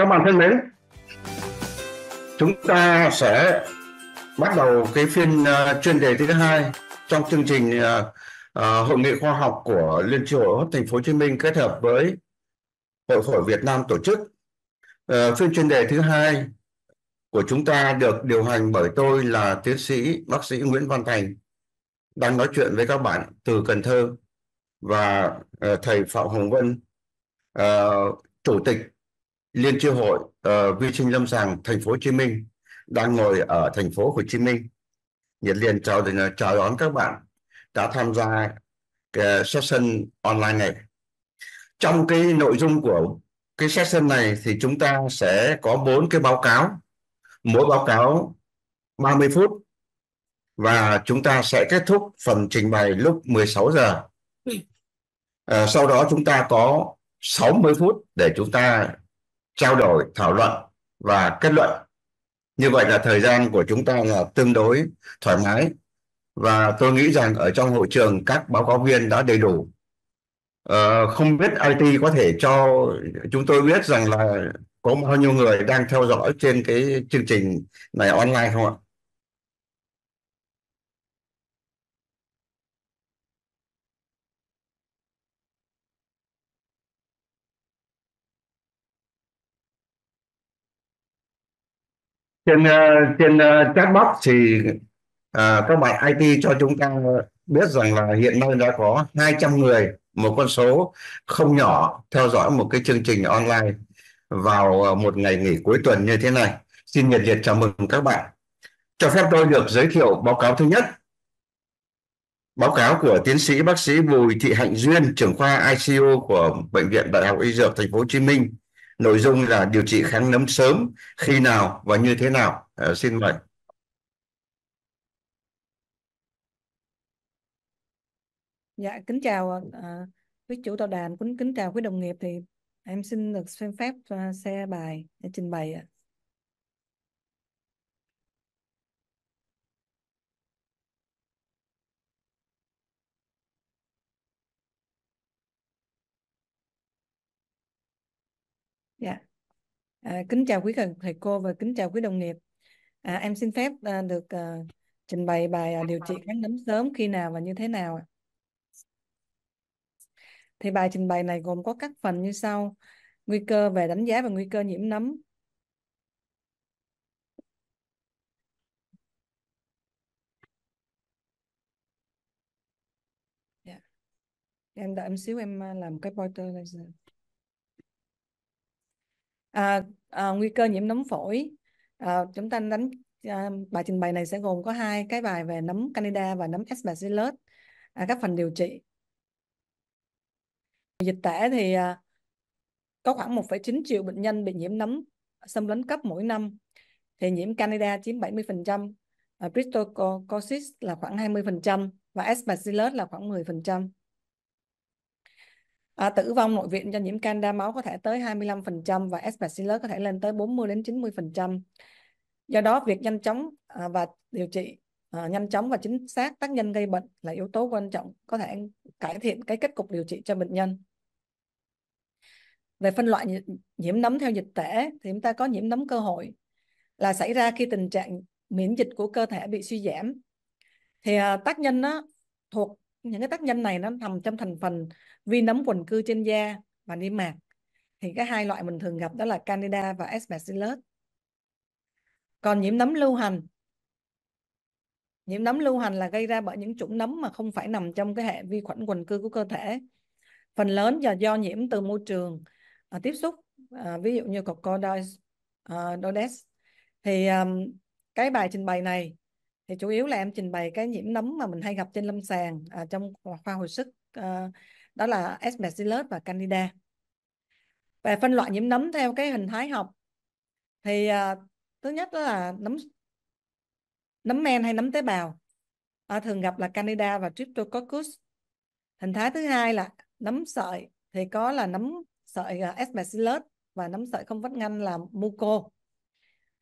các bạn thân mến chúng ta sẽ bắt đầu cái phiên uh, chuyên đề thứ hai trong chương trình uh, uh, hội nghị khoa học của Liên tri hội thành phố Hồ Chí Minh kết hợp với Hội phổi Việt Nam tổ chức. Uh, phiên chuyên đề thứ hai của chúng ta được điều hành bởi tôi là tiến sĩ bác sĩ Nguyễn Văn Thành đang nói chuyện với các bạn từ Cần Thơ và uh, thầy Phạm Hồng Vân uh, chủ tịch Liên chi hội uh, vi sinh lâm sàng thành phố Hồ Chí Minh đang ngồi ở thành phố Hồ Chí Minh. Nhiệt liền chào chào đón các bạn đã tham gia cái session online này. Trong cái nội dung của cái session này thì chúng ta sẽ có bốn cái báo cáo. Mỗi báo cáo 30 phút và chúng ta sẽ kết thúc phần trình bày lúc 16 giờ. À, sau đó chúng ta có 60 phút để chúng ta trao đổi thảo luận và kết luận như vậy là thời gian của chúng ta là tương đối thoải mái và tôi nghĩ rằng ở trong hội trường các báo cáo viên đã đầy đủ ờ, không biết IT có thể cho chúng tôi biết rằng là có bao nhiêu người đang theo dõi trên cái chương trình này online không ạ? trên ờ, trên ờ, chatbot thì à, các bạn IT cho chúng ta biết rằng là hiện nay đã có 200 người một con số không nhỏ theo dõi một cái chương trình online vào một ngày nghỉ cuối tuần như thế này xin nhiệt liệt chào mừng các bạn cho phép tôi được giới thiệu báo cáo thứ nhất báo cáo của tiến sĩ bác sĩ Bùi Thị Hạnh Duyên trưởng khoa ICU của bệnh viện Đại học Y Dược Thành phố Hồ Chí Minh nội dung là điều trị kháng nấm sớm khi nào và như thế nào à, xin mời dạ kính chào à, quý chủ tọa đàm kính kính chào quý đồng nghiệp thì em xin được xin phép uh, xe bài để trình bày ạ à. À, kính chào quý thầy cô và kính chào quý đồng nghiệp. À, em xin phép à, được à, trình bày bài à, điều trị kháng nấm sớm khi nào và như thế nào. À. Thì bài trình bày này gồm có các phần như sau: nguy cơ về đánh giá và nguy cơ nhiễm nấm. Yeah. Dạ. Em đợi em xíu em à, làm cái pointer này à, à, nguy cơ nhiễm nấm phổi à, chúng ta đánh à, bài trình bày này sẽ gồm có hai cái bài về nấm candida và nấm s bacillus à, các phần điều trị dịch tễ thì à, có khoảng 1,9 triệu bệnh nhân bị nhiễm nấm xâm lấn cấp mỗi năm thì nhiễm candida chiếm 70%, trăm, Bristol à, là khoảng 20% và S. bacillus là khoảng 10%. À, tử vong nội viện do nhiễm can đa máu có thể tới 25% và aspergillus có thể lên tới 40 đến 90%. Do đó, việc nhanh chóng à, và điều trị à, nhanh chóng và chính xác tác nhân gây bệnh là yếu tố quan trọng có thể cải thiện cái kết cục điều trị cho bệnh nhân. Về phân loại nhiễm nấm theo dịch tễ thì chúng ta có nhiễm nấm cơ hội là xảy ra khi tình trạng miễn dịch của cơ thể bị suy giảm. Thì à, tác nhân đó, thuộc những cái tác nhân này nó nằm trong thành phần vi nấm quần cư trên da và niêm mạc thì cái hai loại mình thường gặp đó là candida và s bacillus còn nhiễm nấm lưu hành nhiễm nấm lưu hành là gây ra bởi những chủng nấm mà không phải nằm trong cái hệ vi khuẩn quần cư của cơ thể phần lớn là do nhiễm từ môi trường à, tiếp xúc à, ví dụ như corcordoides à, thì um, cái bài trình bày này thì chủ yếu là em trình bày cái nhiễm nấm mà mình hay gặp trên lâm sàng à, trong khoa hồi sức à, đó là S. bacillus và Candida về phân loại nhiễm nấm theo cái hình thái học thì à, thứ nhất đó là nấm nấm men hay nấm tế bào à, thường gặp là Candida và Streptococcus hình thái thứ hai là nấm sợi thì có là nấm sợi à, S. bacillus và nấm sợi không vách ngăn là muco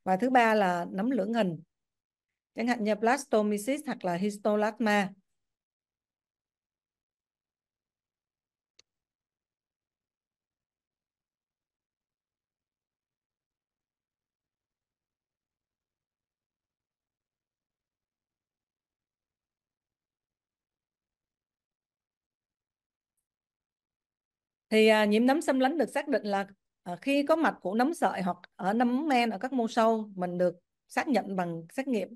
và thứ ba là nấm lưỡng hình chẳng hạn như blastomycis hoặc là histolagma thì à, nhiễm nấm xâm lấn được xác định là à, khi có mặt của nấm sợi hoặc ở nấm men ở các mô sâu mình được xác nhận bằng xét nghiệm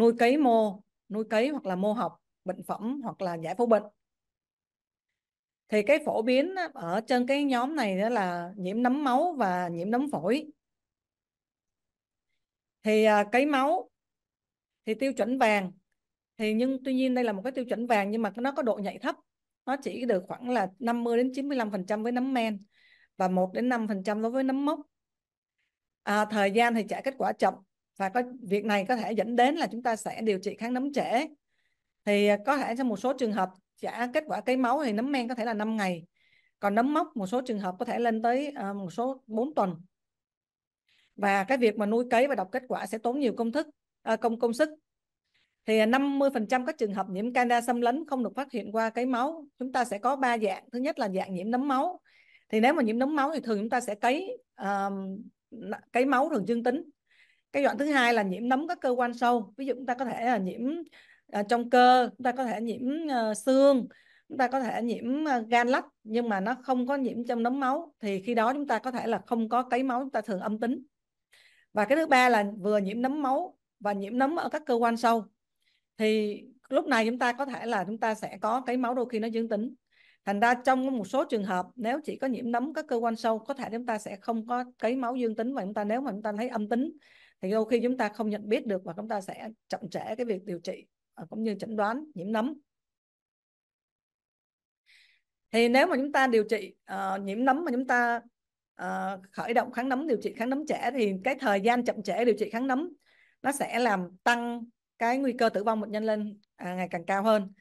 nuôi cấy mô nuôi cấy hoặc là mô học bệnh phẩm hoặc là giải phẫu bệnh thì cái phổ biến ở trên cái nhóm này đó là nhiễm nấm máu và nhiễm nấm phổi thì à, cấy máu thì tiêu chuẩn vàng thì nhưng tuy nhiên đây là một cái tiêu chuẩn vàng nhưng mà nó có độ nhạy thấp nó chỉ được khoảng là 50 đến 95% với nấm men và 1 đến 5% đối với nấm mốc à, thời gian thì trả kết quả chậm và có việc này có thể dẫn đến là chúng ta sẽ điều trị kháng nấm trễ thì à, có thể trong một số trường hợp trả kết quả cấy máu thì nấm men có thể là 5 ngày còn nấm mốc một số trường hợp có thể lên tới à, một số 4 tuần và cái việc mà nuôi cấy và đọc kết quả sẽ tốn nhiều công thức à, công công sức thì 50% các trường hợp nhiễm candida xâm lấn không được phát hiện qua cấy máu chúng ta sẽ có ba dạng thứ nhất là dạng nhiễm nấm máu thì nếu mà nhiễm nấm máu thì thường chúng ta sẽ cấy uh, cấy máu thường dương tính cái đoạn thứ hai là nhiễm nấm các cơ quan sâu ví dụ chúng ta có thể là nhiễm à, trong cơ chúng ta có thể nhiễm ờ, xương chúng ta có thể nhiễm ờ, gan lách nhưng mà nó không có nhiễm trong nấm máu thì khi đó chúng ta có thể là không có cấy máu chúng ta thường âm tính và cái thứ ba là vừa nhiễm nấm máu và nhiễm nấm ở các cơ quan sâu thì lúc này chúng ta có thể là chúng ta sẽ có cấy máu đôi khi nó dương tính thành ra trong một số trường hợp nếu chỉ có nhiễm nấm các cơ quan sâu có thể chúng ta sẽ không có cấy máu dương tính và chúng ta nếu mà chúng ta thấy âm tính thì đôi khi chúng ta không nhận biết được và chúng ta sẽ chậm trễ cái việc điều trị à, cũng như chẩn đoán nhiễm nấm thì nếu mà chúng ta điều trị uh, nhiễm nấm mà chúng ta uh, khởi động kháng nấm điều trị kháng nấm trẻ thì cái thời gian chậm trễ điều trị kháng nấm nó sẽ làm tăng cái nguy cơ tử vong bệnh nhân lên à, ngày càng cao hơn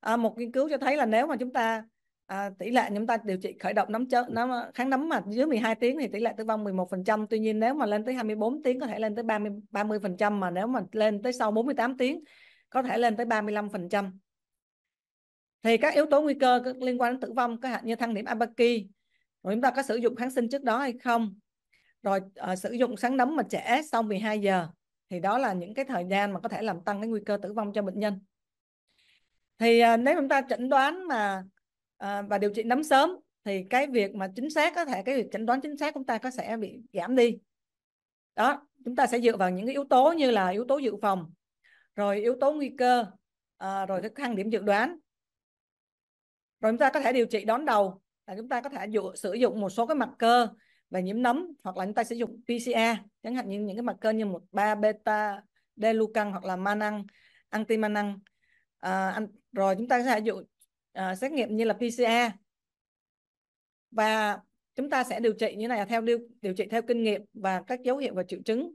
à, một nghiên cứu cho thấy là nếu mà chúng ta à, tỷ lệ chúng ta điều trị khởi động nấm chớp ừ. nó kháng nấm mà dưới 12 tiếng thì tỷ lệ tử vong 11%, tuy nhiên nếu mà lên tới 24 tiếng có thể lên tới 30 30% mà nếu mà lên tới sau 48 tiếng có thể lên tới 35%. Thì các yếu tố nguy cơ liên quan đến tử vong có hạn như thăng điểm Abaki, rồi chúng ta có sử dụng kháng sinh trước đó hay không? Rồi à, sử dụng sáng nấm mà trẻ sau 12 giờ thì đó là những cái thời gian mà có thể làm tăng cái nguy cơ tử vong cho bệnh nhân thì à, nếu chúng ta chẩn đoán mà Ờ, và điều trị nấm sớm thì cái việc mà chính xác có thể cái việc chẩn đoán chính xác chúng ta có sẽ bị giảm đi đó chúng ta sẽ dựa vào những cái yếu tố như là yếu tố dự phòng rồi yếu tố nguy cơ à, rồi cái khăn điểm dự đoán rồi chúng ta có thể điều trị đón đầu là chúng ta có thể dụ, sử dụng một số cái mặt cơ về nhiễm nấm hoặc là chúng ta sử dụng PCR chẳng hạn như những cái mặt cơ như một ba beta delucan hoặc là manang anti manang à, ờ, rồi chúng ta sẽ dụ Ờ, xét nghiệm như là PCR e. và chúng ta sẽ điều trị như này theo điều, điều trị theo kinh nghiệm và các dấu hiệu và triệu chứng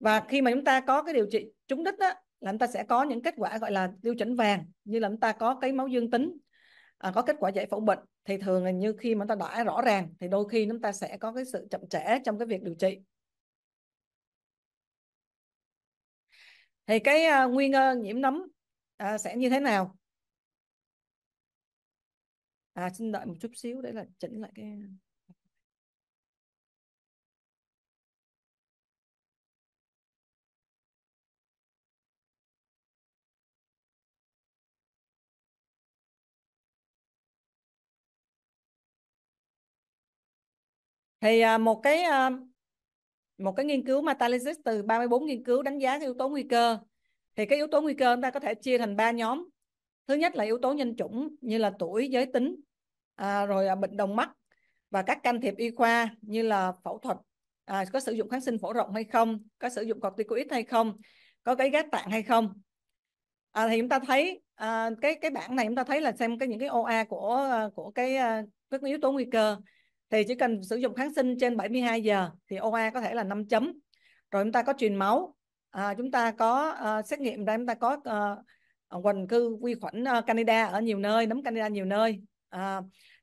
và khi mà chúng ta có cái điều trị trúng đích đó, là chúng ta sẽ có những kết quả gọi là tiêu chuẩn vàng như là chúng ta có cái máu dương tính à, có kết quả giải phẫu bệnh thì thường là như khi mà chúng ta đã rõ ràng thì đôi khi chúng ta sẽ có cái sự chậm trễ trong cái việc điều trị thì cái uh, nguy cơ nhiễm nấm uh, sẽ như thế nào à xin đợi một chút xíu để là chỉnh lại cái thì à, một cái à, một cái nghiên cứu mà Talesis từ 34 nghiên cứu đánh giá cái yếu tố nguy cơ thì cái yếu tố nguy cơ chúng ta có thể chia thành ba nhóm thứ nhất là yếu tố nhân chủng như là tuổi giới tính à, rồi à, bệnh đồng mắt và các can thiệp y khoa như là phẫu thuật à, có sử dụng kháng sinh phổ rộng hay không có sử dụng corticoid hay không có cái ghép tạng hay không à, thì chúng ta thấy à, cái cái bảng này chúng ta thấy là xem cái những cái OA của à, của cái à, các yếu tố nguy cơ thì chỉ cần sử dụng kháng sinh trên 72 giờ thì OA có thể là 5 chấm rồi chúng ta có truyền máu à, chúng ta có à, xét nghiệm ra chúng ta có à, à quần cư vi khuẩn à, Canada ở nhiều nơi nấm Canada nhiều nơi à,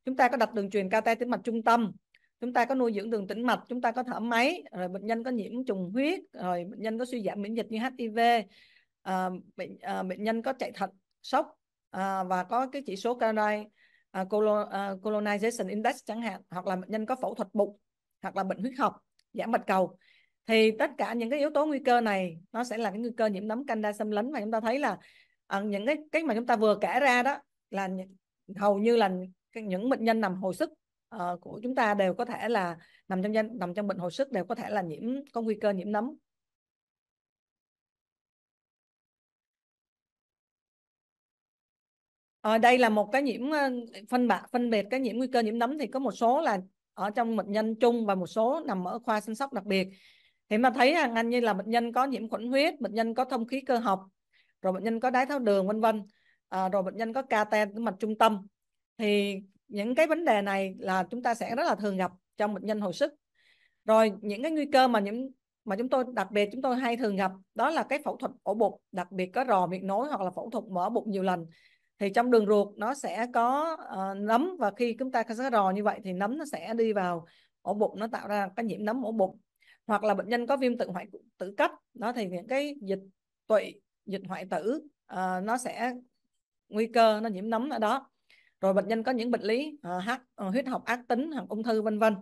chúng ta có đặt đường truyền cao tĩnh mạch trung tâm chúng ta có nuôi dưỡng đường tĩnh mạch chúng ta có thở máy rồi bệnh nhân có nhiễm trùng huyết rồi bệnh nhân có suy giảm miễn dịch như hiv à, ờ, bệnh à, bệnh nhân có chạy thận sốc à, và có cái chỉ số calorie à, colonization index chẳng hạn hoặc là bệnh nhân có phẫu thuật bụng hoặc là bệnh huyết học giảm bạch cầu thì tất cả những cái yếu tố nguy cơ này nó sẽ là cái nguy cơ nhiễm nấm canda xâm lấn mà chúng ta thấy là à, những cái cái mà chúng ta vừa kể ra đó là hầu như là những bệnh nhân nằm hồi sức uh, của chúng ta đều có thể là nằm trong danh nằm trong bệnh hồi sức đều có thể là nhiễm có nguy cơ nhiễm nấm ở ờ, đây là một cái nhiễm phân bạc phân biệt cái nhiễm nguy cơ nhiễm nấm thì có một số là ở trong bệnh nhân chung và một số nằm ở khoa sinh sóc đặc biệt thì mà thấy hàng anh như là bệnh nhân có nhiễm khuẩn huyết bệnh nhân có thông khí cơ học rồi bệnh nhân có đái tháo đường vân vân à, rồi bệnh nhân có ca ten mạch trung tâm thì những cái vấn đề này là chúng ta sẽ rất là thường gặp trong bệnh nhân hồi sức rồi những cái nguy cơ mà những mà chúng tôi đặc biệt chúng tôi hay thường gặp đó là cái phẫu thuật ổ bụng đặc biệt có rò miệng nối hoặc là phẫu thuật mở bụng nhiều lần thì trong đường ruột nó sẽ có uh, nấm và khi chúng ta có rò như vậy thì nấm nó sẽ đi vào ổ bụng nó tạo ra cái nhiễm nấm ổ bụng hoặc là bệnh nhân có viêm tự hoại tử cấp nó thì những cái dịch tụy dịch hoại tử uh, nó sẽ nguy cơ nó nhiễm nấm ở đó rồi bệnh nhân có những bệnh lý uh, huyết học ác tính hoặc ung thư vân vân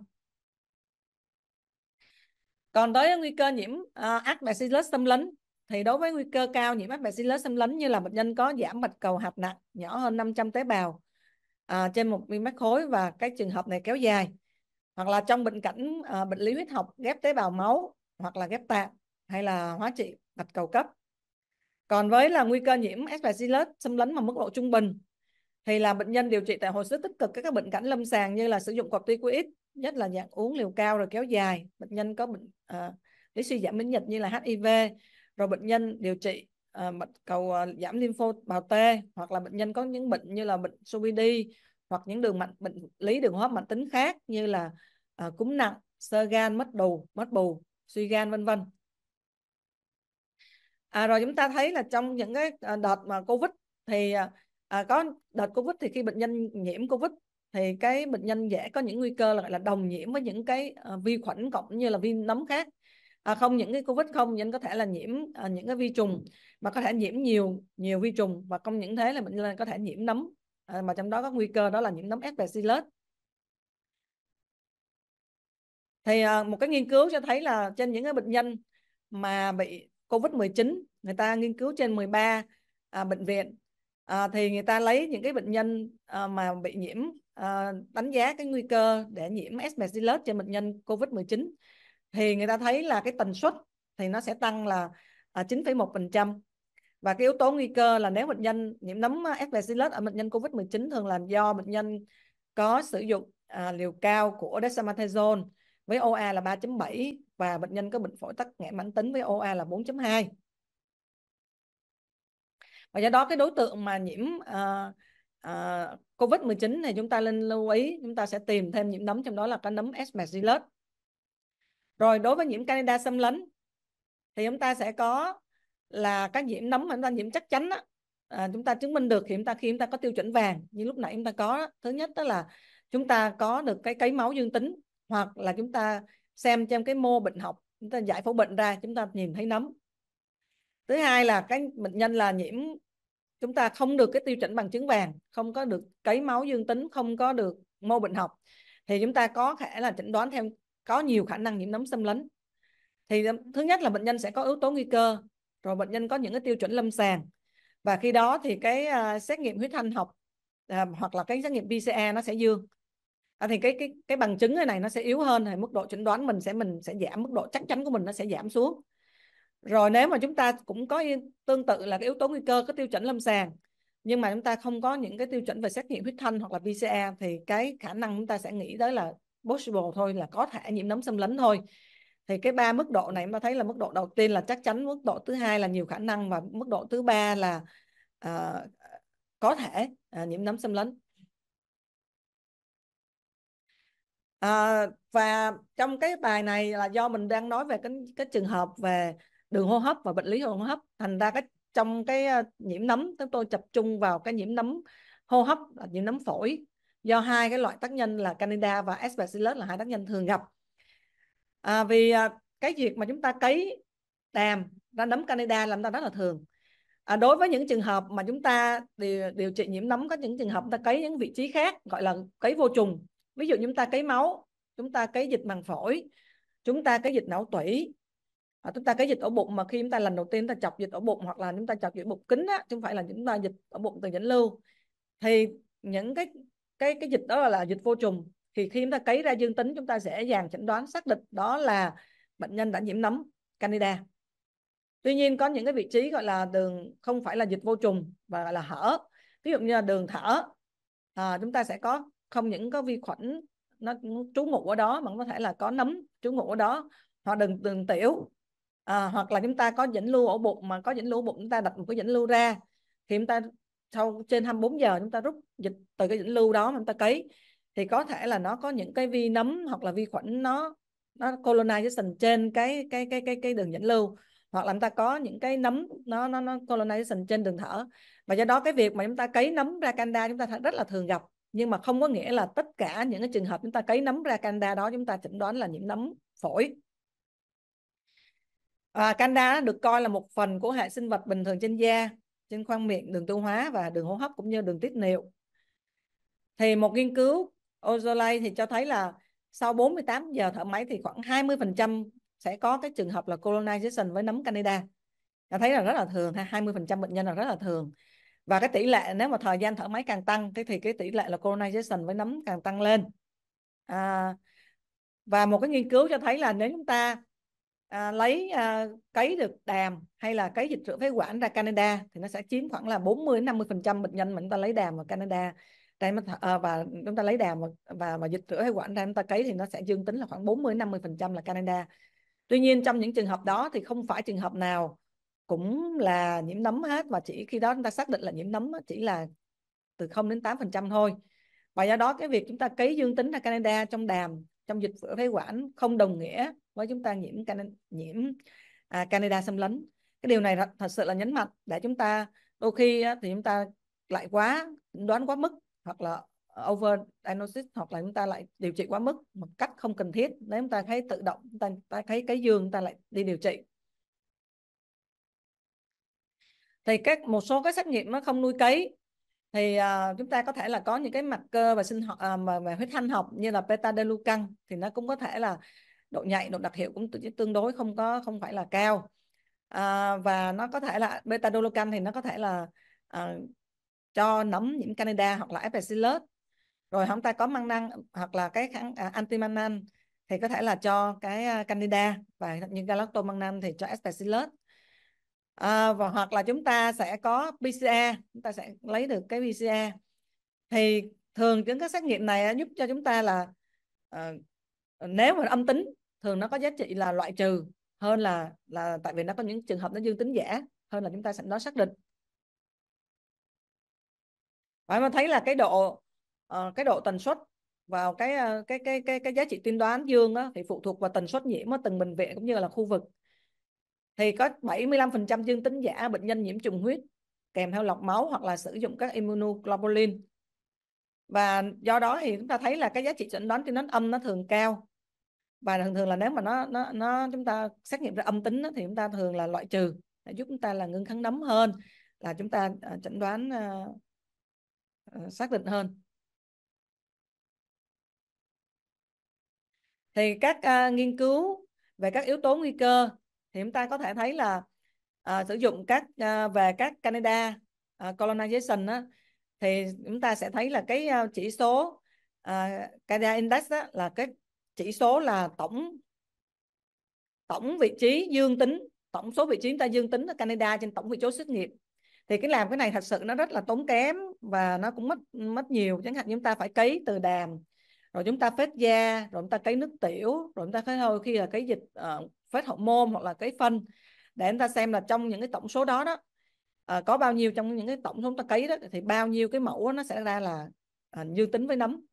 còn đối với nguy cơ nhiễm uh, ác bacillus xâm lấn thì đối với nguy cơ cao nhiễm ác bacillus xâm lấn như là bệnh nhân có giảm bạch cầu hạt nặng nhỏ hơn 500 tế bào à, trên một mm khối và cái trường hợp này kéo dài hoặc là trong bệnh cảnh à, bệnh lý huyết học ghép tế bào máu hoặc là ghép tạng hay là hóa trị bạch cầu cấp còn với là nguy cơ nhiễm S. bacillus xâm lấn mà mức độ trung bình thì là bệnh nhân điều trị tại hồi sức tích cực các bệnh cảnh lâm sàng như là sử dụng corticoid nhất là dạng uống liều cao rồi kéo dài bệnh nhân có bệnh à, lý suy giảm miễn dịch như là HIV rồi bệnh nhân điều trị à, ờ, bệnh cầu à, giảm lympho bào T hoặc là bệnh nhân có những bệnh như là bệnh COPD hoặc những đường mạnh bệnh lý đường hô hấp mãn tính khác như là à, cúm nặng sơ gan mất đủ mất bù suy gan vân vân à, rồi chúng ta thấy là trong những cái đợt mà covid thì à, có đợt covid thì khi bệnh nhân nhiễm covid thì cái bệnh nhân dễ có những nguy cơ là gọi là đồng nhiễm với những cái uh, vi khuẩn cộng như là vi nấm khác à, không những cái covid không nhưng có thể là nhiễm à, những cái vi trùng mà có thể nhiễm nhiều nhiều vi trùng và không những thế là bệnh nhân có thể nhiễm nấm à, mà trong đó có nguy cơ đó là nhiễm nấm aspergillus thì à, một cái nghiên cứu cho thấy là trên những cái bệnh nhân mà bị covid 19 người ta nghiên cứu trên 13 à, bệnh viện à, thì người ta lấy những cái bệnh nhân à, mà bị nhiễm à, đánh giá cái nguy cơ để nhiễm S bacillus cho bệnh nhân COVID-19 thì người ta thấy là cái tần suất thì nó sẽ tăng là 9,1% và cái yếu tố nguy cơ là nếu bệnh nhân nhiễm nấm S bacillus ở bệnh nhân COVID-19 thường là do bệnh nhân có sử dụng à, liều cao của dexamethasone với OA là 3.7 và bệnh nhân có bệnh phổi tắc nghẽn mãn tính với OA là 4 và do đó cái đối tượng mà nhiễm uh, uh, covid 19 này chúng ta nên lưu ý chúng ta sẽ tìm thêm nhiễm nấm trong đó là cái nấm Aspergillus rồi đối với nhiễm Canada xâm lấn thì chúng ta sẽ có là các nhiễm nấm mà chúng ta nhiễm chắc chắn đó, à, chúng ta chứng minh được thì chúng ta khi chúng ta có tiêu chuẩn vàng như lúc nãy chúng ta có đó. thứ nhất đó là chúng ta có được cái cấy máu dương tính hoặc là chúng ta xem trong cái mô bệnh học chúng ta giải phẫu bệnh ra chúng ta nhìn thấy nấm thứ hai là cái bệnh nhân là nhiễm chúng ta không được cái tiêu chuẩn bằng chứng vàng không có được cấy máu dương tính không có được mô bệnh học thì chúng ta có thể là chẩn đoán theo có nhiều khả năng nhiễm nấm xâm lấn thì thứ nhất là bệnh nhân sẽ có yếu tố nguy cơ rồi bệnh nhân có những cái tiêu chuẩn lâm sàng và khi đó thì cái uh, xét nghiệm huyết thanh học uh, hoặc là cái xét nghiệm PCA nó sẽ dương à, thì cái cái cái bằng chứng này nó sẽ yếu hơn thì mức độ chẩn đoán mình sẽ mình sẽ giảm mức độ chắc chắn của mình nó sẽ giảm xuống rồi nếu mà chúng ta cũng có tương tự là cái yếu tố nguy cơ có tiêu chuẩn lâm sàng nhưng mà chúng ta không có những cái tiêu chuẩn về xét nghiệm huyết thanh hoặc là PCR thì cái khả năng chúng ta sẽ nghĩ tới là possible thôi là có thể nhiễm nấm xâm lấn thôi thì cái ba mức độ này chúng ta thấy là mức độ đầu tiên là chắc chắn mức độ thứ hai là nhiều khả năng và mức độ thứ ba là uh, có thể uh, nhiễm nấm xâm lấn À, và trong cái bài này là do mình đang nói về cái cái trường hợp về đường hô hấp và bệnh lý đường hô hấp thành ra cái trong cái ờ, nhiễm nấm chúng tôi tập trung vào cái nhiễm nấm hô hấp là nhiễm nấm phổi do hai cái loại tác nhân là candida và aspergillus là hai tác nhân thường gặp à, vì ờ, cái việc mà chúng ta cấy đàm ra nấm candida làm ta rất là thường à, đối với những trường hợp mà chúng ta điều, điều trị nhiễm nấm có những trường hợp ta cấy những vị trí khác gọi là cấy vô trùng ví dụ chúng ta cấy máu chúng ta cấy dịch màng phổi chúng ta cấy dịch não tủy à, chúng ta cái dịch ở bụng mà khi chúng ta lần đầu tiên chúng ta chọc dịch ở bụng hoặc là chúng ta chọc dịch bụng kính á chứ không phải là chúng ta dịch ở bụng từ dẫn lưu thì những cái cái cái dịch đó là, dịch vô trùng thì khi chúng ta cấy ra dương tính chúng ta sẽ dàng chẩn đoán xác định đó là bệnh nhân đã nhiễm nấm candida tuy nhiên có những cái vị trí gọi là đường không phải là dịch vô trùng và gọi là hở ví dụ như là đường thở à, chúng ta sẽ có không những có vi khuẩn nó trú ngụ ở đó mà có thể là có nấm trú ngụ ở đó hoặc đường đường tiểu à, hoặc là chúng ta có dẫn lưu ổ bụng mà có dẫn lưu bụng chúng ta đặt một cái dẫn lưu ra thì chúng ta sau trên 24 giờ chúng ta rút dịch từ cái dẫn lưu đó mà chúng ta cấy thì có thể là nó có những cái vi nấm hoặc là vi khuẩn nó nó colonization trên cái cái cái cái cái đường dẫn lưu hoặc là chúng ta có những cái nấm nó nó nó colonization trên đường thở và do đó cái việc mà chúng ta cấy nấm ra canda chúng ta rất là thường gặp nhưng mà không có nghĩa là tất cả những cái trường hợp chúng ta cấy nấm ra canda đó chúng ta chẩn đoán là nhiễm nấm phổi À, Canda được coi là một phần của hệ sinh vật bình thường trên da, trên khoang miệng, đường tiêu hóa và đường hô hấp cũng như đường tiết niệu. Thì một nghiên cứu Ozolay thì cho thấy là sau 48 giờ thở máy thì khoảng 20% sẽ có cái trường hợp là colonization với nấm Candida. Ta thấy là rất là thường, 20% bệnh nhân là rất là thường. Và cái tỷ lệ nếu mà thời gian thở máy càng tăng thì, thì cái tỷ lệ là colonization với nấm càng tăng lên. À, và một cái nghiên cứu cho thấy là nếu chúng ta à, lấy à, cấy được đàm hay là cấy dịch rửa phế quản ra Canada thì nó sẽ chiếm khoảng là 40 50 phần trăm bệnh nhân mà chúng ta lấy đàm ở Canada đây à, và chúng ta lấy đàm và, và mà dịch rửa phế quản ra chúng ta cấy thì nó sẽ dương tính là khoảng 40 50 phần trăm là Canada tuy nhiên trong những trường hợp đó thì không phải trường hợp nào cũng là nhiễm nấm hết và chỉ khi đó chúng ta xác định là nhiễm nấm chỉ là từ 0 đến 8 phần trăm thôi và do đó cái việc chúng ta cấy dương tính ra Canada trong đàm trong dịch rửa phế quản không đồng nghĩa với chúng ta nhiễm nhiễm à, Canada xâm lấn cái điều này thật sự là nhấn mạnh để chúng ta đôi khi thì chúng ta lại quá đoán quá mức hoặc là over diagnosis hoặc là chúng ta lại điều trị quá mức một cách không cần thiết nếu chúng ta thấy tự động chúng ta, ta thấy cái giường chúng ta lại đi điều trị thì các một số cái xét nghiệm nó không nuôi cấy thì uh, chúng ta có thể là có những cái mặt cơ và sinh học uh, mà, mà huyết thanh học như là beta delucan thì nó cũng có thể là độ nhạy độ đặc hiệu cũng tương đối không có không phải là cao à, và nó có thể là beta dolocan thì nó có thể là à, cho nấm nhiễm candida hoặc là aspergillus rồi chúng ta có mang năng hoặc là cái kháng à, antimanan thì có thể là cho cái à, candida và những galactomannan thì cho aspergillus à, và hoặc là chúng ta sẽ có PCR e, chúng ta sẽ lấy được cái PCR e. thì thường những cái xét nghiệm này giúp cho chúng ta là uh, nếu mà âm tính thường nó có giá trị là loại trừ hơn là là tại vì nó có những trường hợp nó dương tính giả hơn là chúng ta sẽ nó xác định phải mà thấy là cái độ uh, cái độ tần suất vào cái ờ, cái cái cái cái giá trị tiên đoán dương đó, thì phụ thuộc vào tần suất nhiễm ở từng bệnh viện cũng như là khu vực thì có 75% dương tính giả bệnh nhân nhiễm trùng huyết kèm theo lọc máu hoặc là sử dụng các immunoglobulin và do đó thì chúng ta thấy là cái giá trị chẩn đoán tiên đoán âm nó thường cao và thường thường là nếu mà nó nó nó chúng ta xét nghiệm ra âm tính thì chúng ta thường là loại trừ để giúp chúng ta là ngưng kháng nấm hơn là chúng ta à, chẩn đoán uh, xác định hơn thì các uh, nghiên cứu về các yếu tố nguy cơ thì chúng ta có thể thấy là uh, sử dụng các uh, về các Canada uh, colonization á, thì chúng ta sẽ thấy là cái ờ, chỉ số uh, ờ, KDA index đó là cái chỉ số là tổng tổng vị trí dương tính tổng số vị trí chúng ta dương tính ở Canada trên tổng vị số xét nghiệm thì cái làm cái này thật sự nó rất là tốn kém và nó cũng mất mất nhiều chẳng hạn chúng ta phải cấy từ đàm rồi chúng ta phết da rồi chúng ta cấy nước tiểu rồi chúng ta phết thôi khi là cái dịch uh, phết hậu môn hoặc là cái phân để chúng ta xem là trong những cái tổng số đó đó à, có bao nhiêu trong những cái tổng số ta cấy đó thì bao nhiêu cái mẫu nó sẽ ra là à, dương tính với nấm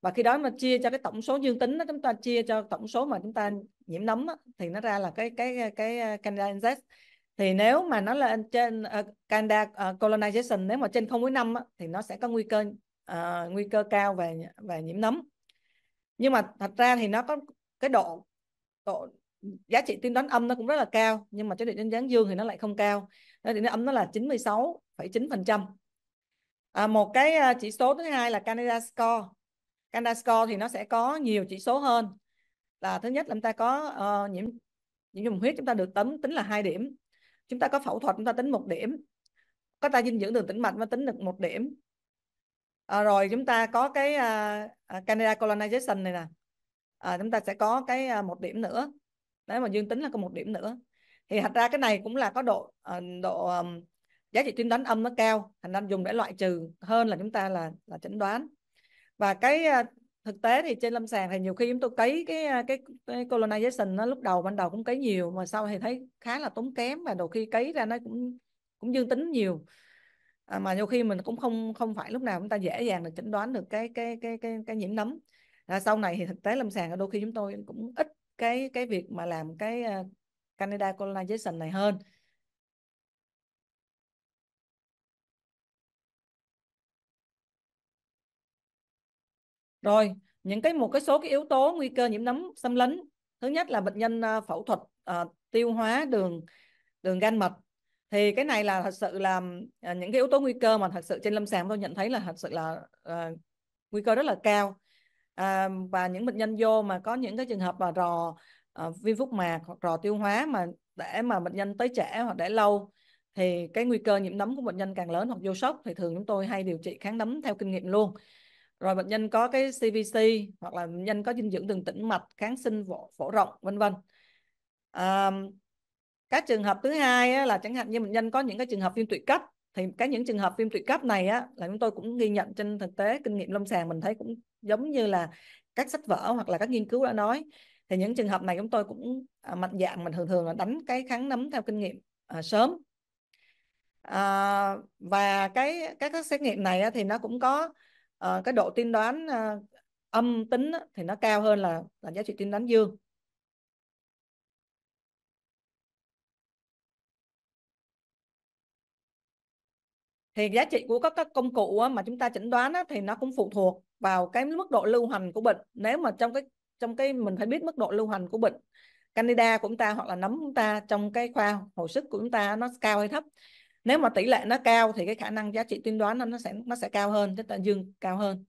và khi đó mà chia cho cái tổng số dương tính đó, chúng ta chia cho tổng số mà chúng ta nhiễm nấm đó, thì nó ra là cái cái cái Canada Index thì nếu mà nó là trên uh, ờ, Canada uh, ờ, colonization nếu mà trên 0.5 á, thì nó sẽ có nguy cơ uh, nguy cơ cao về về nhiễm nấm nhưng mà thật ra thì nó có cái độ độ giá trị tiên đoán âm nó cũng rất là cao nhưng mà chế độ đánh giá dương thì nó lại không cao thì nó âm nó là 96,9% à, một cái à, chỉ số thứ hai là Canada Score Canada Score thì nó sẽ có nhiều chỉ số hơn là thứ nhất là chúng ta có uh, nhiễm nhiễm trùng huyết chúng ta được tính tính là hai điểm chúng ta có phẫu thuật chúng ta tính một điểm có ta dinh dưỡng đường tĩnh mạch mà tính được một điểm à, rồi chúng ta có cái uh, Canada colonization này nè à, chúng ta sẽ có cái uh, một điểm nữa nếu mà dương tính là có một điểm nữa thì thật ra cái này cũng là có độ ờ, độ giá trị tính toán âm nó cao thành ra dùng để loại trừ hơn là chúng ta là là chẩn đoán và cái ờ, thực tế thì trên lâm sàng thì nhiều khi chúng tôi cấy cái ờ, cái, cái colonization nó lúc đầu ban đầu cũng cấy nhiều mà sau thì thấy khá là tốn kém và đôi khi cấy ra nó cũng cũng dương tính nhiều à, mà nhiều khi mình cũng không không phải lúc nào chúng ta dễ dàng được chẩn đoán được cái cái cái cái cái nhiễm nấm à, sau này thì thực tế lâm sàng đôi khi chúng tôi cũng ít cái cái việc mà làm cái Canada colonization này hơn rồi những cái một cái số cái yếu tố nguy cơ nhiễm nấm xâm lấn thứ nhất là bệnh nhân à, phẫu thuật à, tiêu hóa đường đường gan mật thì cái này là thật sự là à, những cái yếu tố nguy cơ mà thật sự trên lâm sàng tôi nhận thấy là thật sự là à, nguy cơ rất là cao à, và những bệnh nhân vô mà có những cái trường hợp mà rò Ờ, viêm phúc mạc hoặc rò tiêu hóa mà để mà bệnh nhân tới trẻ hoặc để lâu thì cái nguy cơ nhiễm nấm của bệnh nhân càng lớn hoặc vô sốc thì thường chúng tôi hay điều trị kháng nấm theo kinh nghiệm luôn rồi bệnh nhân có cái CVC hoặc là bệnh nhân có dinh dưỡng đường tĩnh mạch kháng sinh phổ, phổ rộng vân vân à, các trường hợp thứ hai là chẳng hạn như bệnh nhân có những cái trường hợp viêm tụy cấp thì cái những trường hợp viêm tụy cấp này á, là chúng tôi cũng ghi nhận trên thực tế kinh nghiệm lâm sàng mình thấy cũng giống như là các sách vở hoặc là các nghiên cứu đã nói thì những trường hợp này chúng tôi cũng à, mạnh dạng mình thường thường là đánh cái kháng nấm theo kinh nghiệm à, sớm à, và cái các cái xét nghiệm này á, thì nó cũng có à, cái độ tiên đoán à, âm tính á, thì nó cao hơn là, là giá trị tiên đoán dương thì giá trị của các, các công cụ mà chúng ta chẩn đoán thì nó cũng phụ thuộc vào cái mức độ lưu hành của bệnh nếu mà trong cái trong cái mình phải biết mức độ lưu hành của bệnh candida của chúng ta hoặc là nấm của chúng ta trong cái khoa hồi sức của chúng ta nó cao hay thấp nếu mà tỷ lệ nó cao thì cái khả năng giá trị tiên đoán nó nó sẽ nó sẽ cao hơn tức là dương cao hơn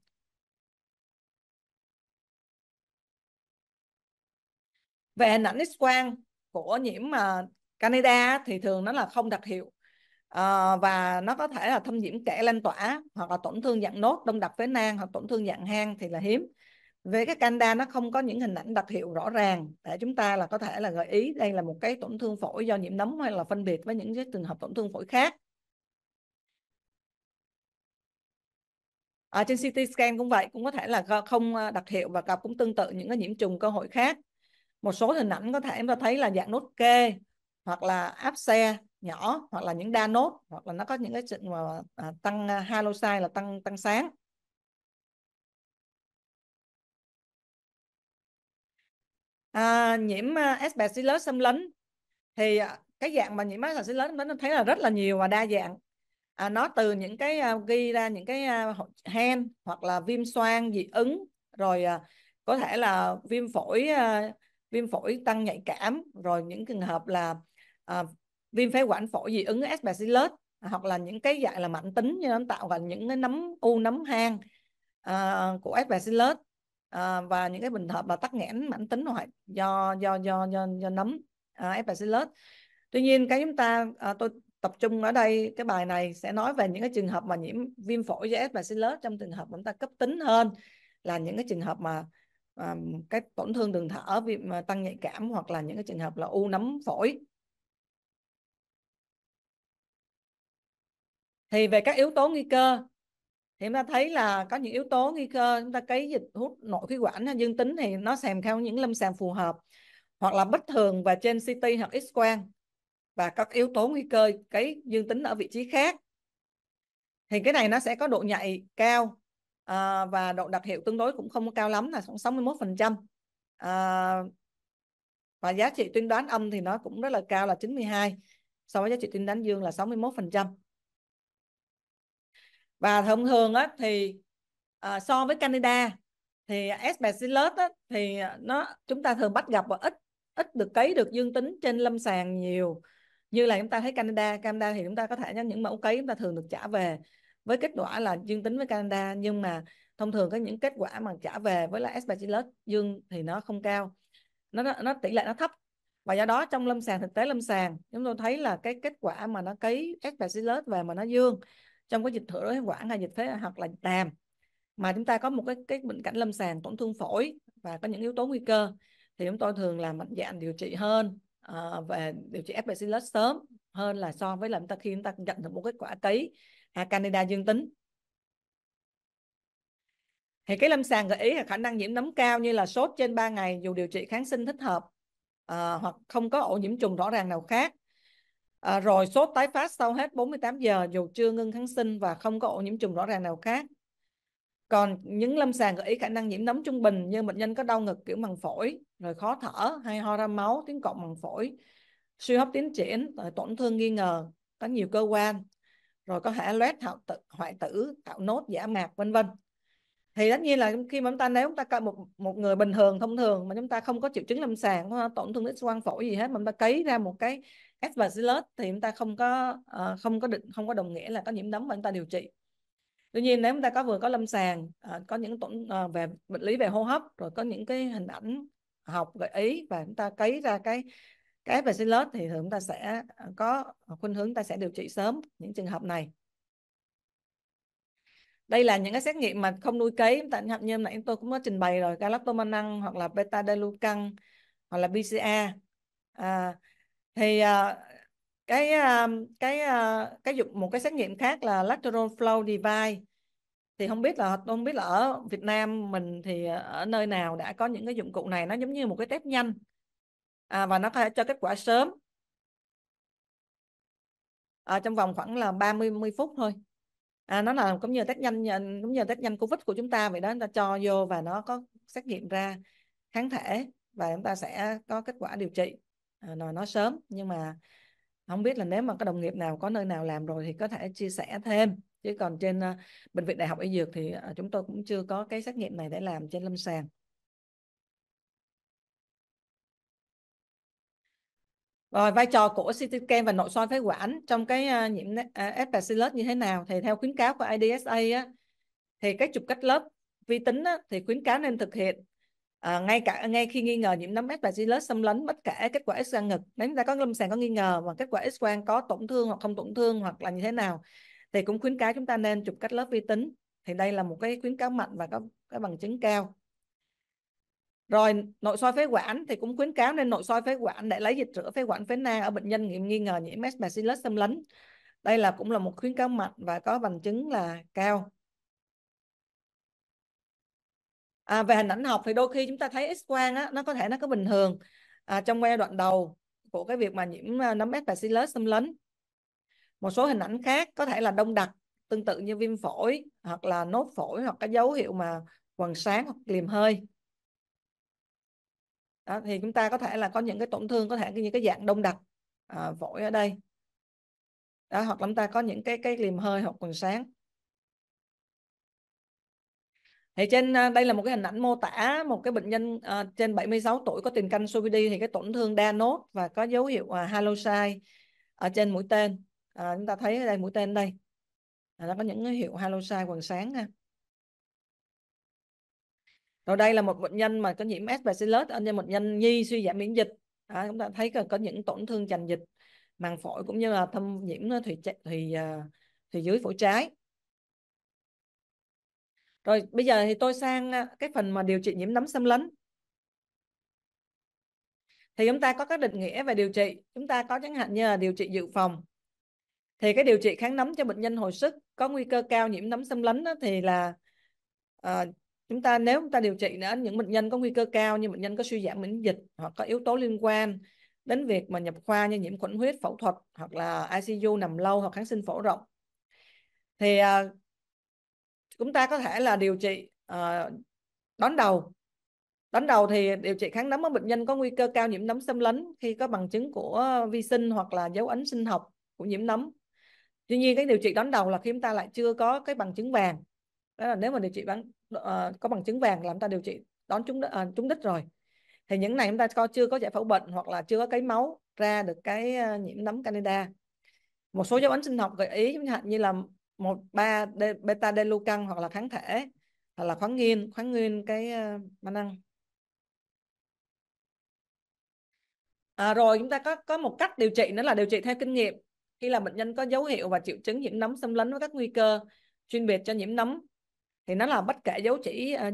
về hình ảnh X quang của nhiễm mà Canada thì thường nó là không đặc hiệu à, và nó có thể là thâm nhiễm kẽ lan tỏa hoặc là tổn thương dạng nốt đông đặc phế nang hoặc tổn thương dạng hang thì là hiếm về cái canda nó không có những hình ảnh đặc hiệu rõ ràng để chúng ta là có thể là gợi ý đây là một cái tổn thương phổi do nhiễm nấm hay là phân biệt với những cái trường hợp tổn thương phổi khác ở à, trên CT scan cũng vậy cũng có thể là không à, đặc hiệu và gặp cũng tương tự những cái nhiễm trùng cơ hội khác một số hình ảnh có thể chúng ta thấy là dạng nốt kê hoặc là áp xe nhỏ hoặc là những đa nốt hoặc là nó có những cái chuyện mà à, tăng à, halocyte là tăng tăng sáng à, nhiễm à, aspergillus xâm lấn thì à, cái dạng mà nhiễm aspergillus xâm lấn mình thấy là rất là nhiều và đa dạng à, nó từ những cái à, ghi ra những cái à, hen hoặc là viêm xoang dị ứng rồi à, có thể là viêm phổi à, viêm phổi tăng nhạy cảm rồi những trường hợp là à, viêm phế quản phổi dị ứng aspergillus à, hoặc là những cái dạng là mạnh tính như nó tạo thành những cái nấm u nấm hang à, của aspergillus à, và những cái bệnh hợp là tắc nghẽn mãn tính hoại do do do do, do nấm ờ, Aspergillus. tuy nhiên cái chúng ta à, tôi tập trung ở đây cái bài này sẽ nói về những cái trường hợp mà nhiễm viêm phổi do Aspergillus trong trường hợp chúng ta cấp tính hơn là những cái trường hợp mà à, cái tổn thương đường thở viêm tăng nhạy cảm hoặc là những cái trường hợp là u nấm phổi thì về các yếu tố nguy cơ thì chúng ta thấy là có những yếu tố nguy cơ chúng ta cấy dịch hút nội khí quản dương tính thì nó xem theo những lâm sàng phù hợp hoặc là bất thường và trên CT hoặc X quang và các yếu tố nguy cơ cấy dương tính ở vị trí khác thì cái này nó sẽ có độ nhạy cao à, và độ đặc hiệu tương đối cũng không cao lắm là khoảng 61% à, và giá trị tuyên đoán âm thì nó cũng rất là cao là 92 so với giá trị tuyên đoán dương là 61% và thông thường á, thì à, so với Canada thì s. aspergillus á, thì nó chúng ta thường bắt gặp và ít ít được cấy được dương tính trên lâm sàng nhiều như là chúng ta thấy Canada Canada thì chúng ta có thể những mẫu cấy chúng ta thường được trả về với kết quả là dương tính với Canada nhưng mà thông thường có những kết quả mà trả về với là s. aspergillus dương thì nó không cao nó nó tỷ lệ nó thấp và do đó trong lâm sàng thực tế lâm sàng chúng tôi thấy là cái kết quả mà nó cấy s. aspergillus về mà nó dương trong cái dịch thở đối quản là dịch phế hoặc là dịch đàm mà chúng ta có một cái cái bệnh cảnh lâm sàng tổn thương phổi và có những yếu tố nguy cơ thì chúng tôi thường là mạnh dạng điều trị hơn uh, về điều trị F. sớm hơn là so với là chúng ta khi chúng ta nhận được một kết quả cấy à, Canada dương tính thì cái lâm sàng gợi ý là khả năng nhiễm nấm cao như là sốt trên 3 ngày dù điều trị kháng sinh thích hợp à, hoặc không có ổ nhiễm trùng rõ ràng nào khác À, rồi sốt tái phát sau hết 48 giờ dù chưa ngưng kháng sinh và không có ổ nhiễm trùng rõ ràng nào khác. Còn những lâm sàng gợi ý khả năng nhiễm nấm trung bình như bệnh nhân có đau ngực kiểu màng phổi, rồi khó thở hay ho ra máu, tiếng cộng màng phổi, suy hấp tiến triển, ờ, tổn thương nghi ngờ, có nhiều cơ quan, rồi có thể loét hạo tử, hoại tử, tạo nốt giả mạc vân vân. Thì tất nhiên là khi mà chúng ta nếu chúng ta cậy một một người bình thường thông thường mà chúng ta không có triệu chứng lâm sàng, tổn thương X quang phổi gì hết mà chúng ta cấy ra một cái aspergillus thì chúng ta không có uh, không có định không có đồng nghĩa là có nhiễm nấm mà chúng ta điều trị tuy nhiên nếu chúng ta có vừa có lâm sàng uh, có những tổn uh, ờ, về bệnh lý về hô hấp rồi có những cái hình ảnh học gợi ý và chúng ta cấy ra cái cái aspergillus thì thường chúng ta sẽ có khuynh hướng ta sẽ điều trị sớm những trường hợp này đây là những cái xét nghiệm mà không nuôi cấy tại hạt nhân nãy tôi cũng có trình bày rồi galactomannan hoặc là beta delucan hoặc là BCA à, thì uh, cái uh, cái uh, cái dụng một cái xét nghiệm khác là lateral flow device thì không biết là không biết là ở Việt Nam mình thì ở nơi nào đã có những cái dụng cụ này nó giống như một cái test nhanh à, và nó có thể cho kết quả sớm à, trong vòng khoảng là 30 phút thôi à, nó là cũng như test nhanh cũng như test nhanh covid của chúng ta vậy đó chúng ta cho vô và nó có xét nghiệm ra kháng thể và chúng ta sẽ có kết quả điều trị À, nói nó sớm nhưng mà không biết là nếu mà có đồng nghiệp nào có nơi nào làm rồi thì có thể chia sẻ thêm chứ còn trên uh, bệnh viện đại học y dược thì uh, chúng tôi cũng chưa có cái xét nghiệm này để làm trên lâm sàng rồi vai trò của CT scan và nội soi phế quản trong cái uh, nhiễm uh, à, bacillus như thế nào thì theo khuyến cáo của IDSA á, thì cái chụp cách lớp vi tính á, thì khuyến cáo nên thực hiện à, ngay cả ngay khi nghi ngờ nhiễm nấm aspergillus xâm lấn bất kể kết quả x quang ngực nếu chúng ta có lâm sàng có nghi ngờ và kết quả x quang có tổn thương hoặc không tổn thương hoặc là như thế nào thì cũng khuyến cáo chúng ta nên chụp cắt lớp vi tính thì đây là một cái khuyến cáo mạnh và có cái bằng chứng cao rồi nội soi phế quản thì cũng khuyến cáo nên nội soi phế quản để lấy dịch rửa phế quản phế nang ở bệnh nhân nghiệm nghi ngờ nhiễm aspergillus xâm lấn đây là cũng là một khuyến cáo mạnh và có bằng chứng là cao à, về hình ảnh học thì đôi khi chúng ta thấy x quang á, nó có thể nó có bình thường à, trong giai đoạn đầu của cái việc mà nhiễm à, nấm S bacillus xâm lấn một số hình ảnh khác có thể là đông đặc tương tự như viêm phổi hoặc là nốt phổi hoặc cái dấu hiệu mà quần sáng hoặc liềm hơi đó, thì chúng ta có thể là có những cái tổn thương có thể như cái dạng đông đặc à, phổi ở đây đó, hoặc là chúng ta có những cái cái liềm hơi hoặc quần sáng thì trên à, đây là một cái hình ảnh mô tả một cái bệnh nhân à, trên 76 tuổi có tiền căn COPD thì cái tổn thương đa nốt và có dấu hiệu à, hallocyte ở trên mũi tên à, chúng ta thấy ở đây mũi tên đây à, nó có những cái hiệu hallocyte quần sáng ha. rồi đây là một bệnh nhân mà có nhiễm S bacillus anh em một nhân nhi suy giảm miễn dịch à, chúng ta thấy có, có những tổn thương chành dịch màng phổi cũng như là thâm nhiễm ờ, thủy thủy à, thủy dưới phổi trái rồi bây giờ thì tôi sang cái phần mà điều trị nhiễm nấm xâm lấn thì chúng ta có các định nghĩa về điều trị chúng ta có chẳng hạn như là điều trị dự phòng thì cái điều trị kháng nấm cho bệnh nhân hồi sức có nguy cơ cao nhiễm nấm xâm lấn đó, thì là à, chúng ta nếu chúng ta điều trị đến những bệnh nhân có nguy cơ cao như bệnh nhân có suy giảm miễn dịch hoặc có yếu tố liên quan đến việc mà nhập khoa như nhiễm khuẩn huyết phẫu thuật hoặc là ICU nằm lâu hoặc kháng sinh phổ rộng thì à, chúng ta có thể là điều trị uh, đón đầu đón đầu thì điều trị kháng nấm ở bệnh nhân có nguy cơ cao nhiễm nấm xâm lấn khi có bằng chứng của vi sinh hoặc là dấu ấn sinh học của nhiễm nấm tuy nhiên cái điều trị đón đầu là khi chúng ta lại chưa có cái bằng chứng vàng đó là nếu mà điều trị bằng, uh, có bằng chứng vàng là chúng ta điều trị đón chúng uh, chúng ờ, đích rồi thì những này chúng ta có chưa có giải phẫu bệnh hoặc là chưa có cái máu ra được cái nhiễm nấm canada một số dấu ấn sinh học gợi ý chẳng hạn như là một ba beta delucan hoặc là kháng thể hoặc là khoáng nghiên khoáng nguyên cái ờ, mà năng à, rồi chúng ta có có một cách điều trị nữa là điều trị theo kinh nghiệm khi là bệnh nhân có dấu hiệu và triệu chứng nhiễm nấm xâm lấn với các nguy cơ chuyên biệt cho nhiễm nấm thì nó là bất kể dấu chỉ uh,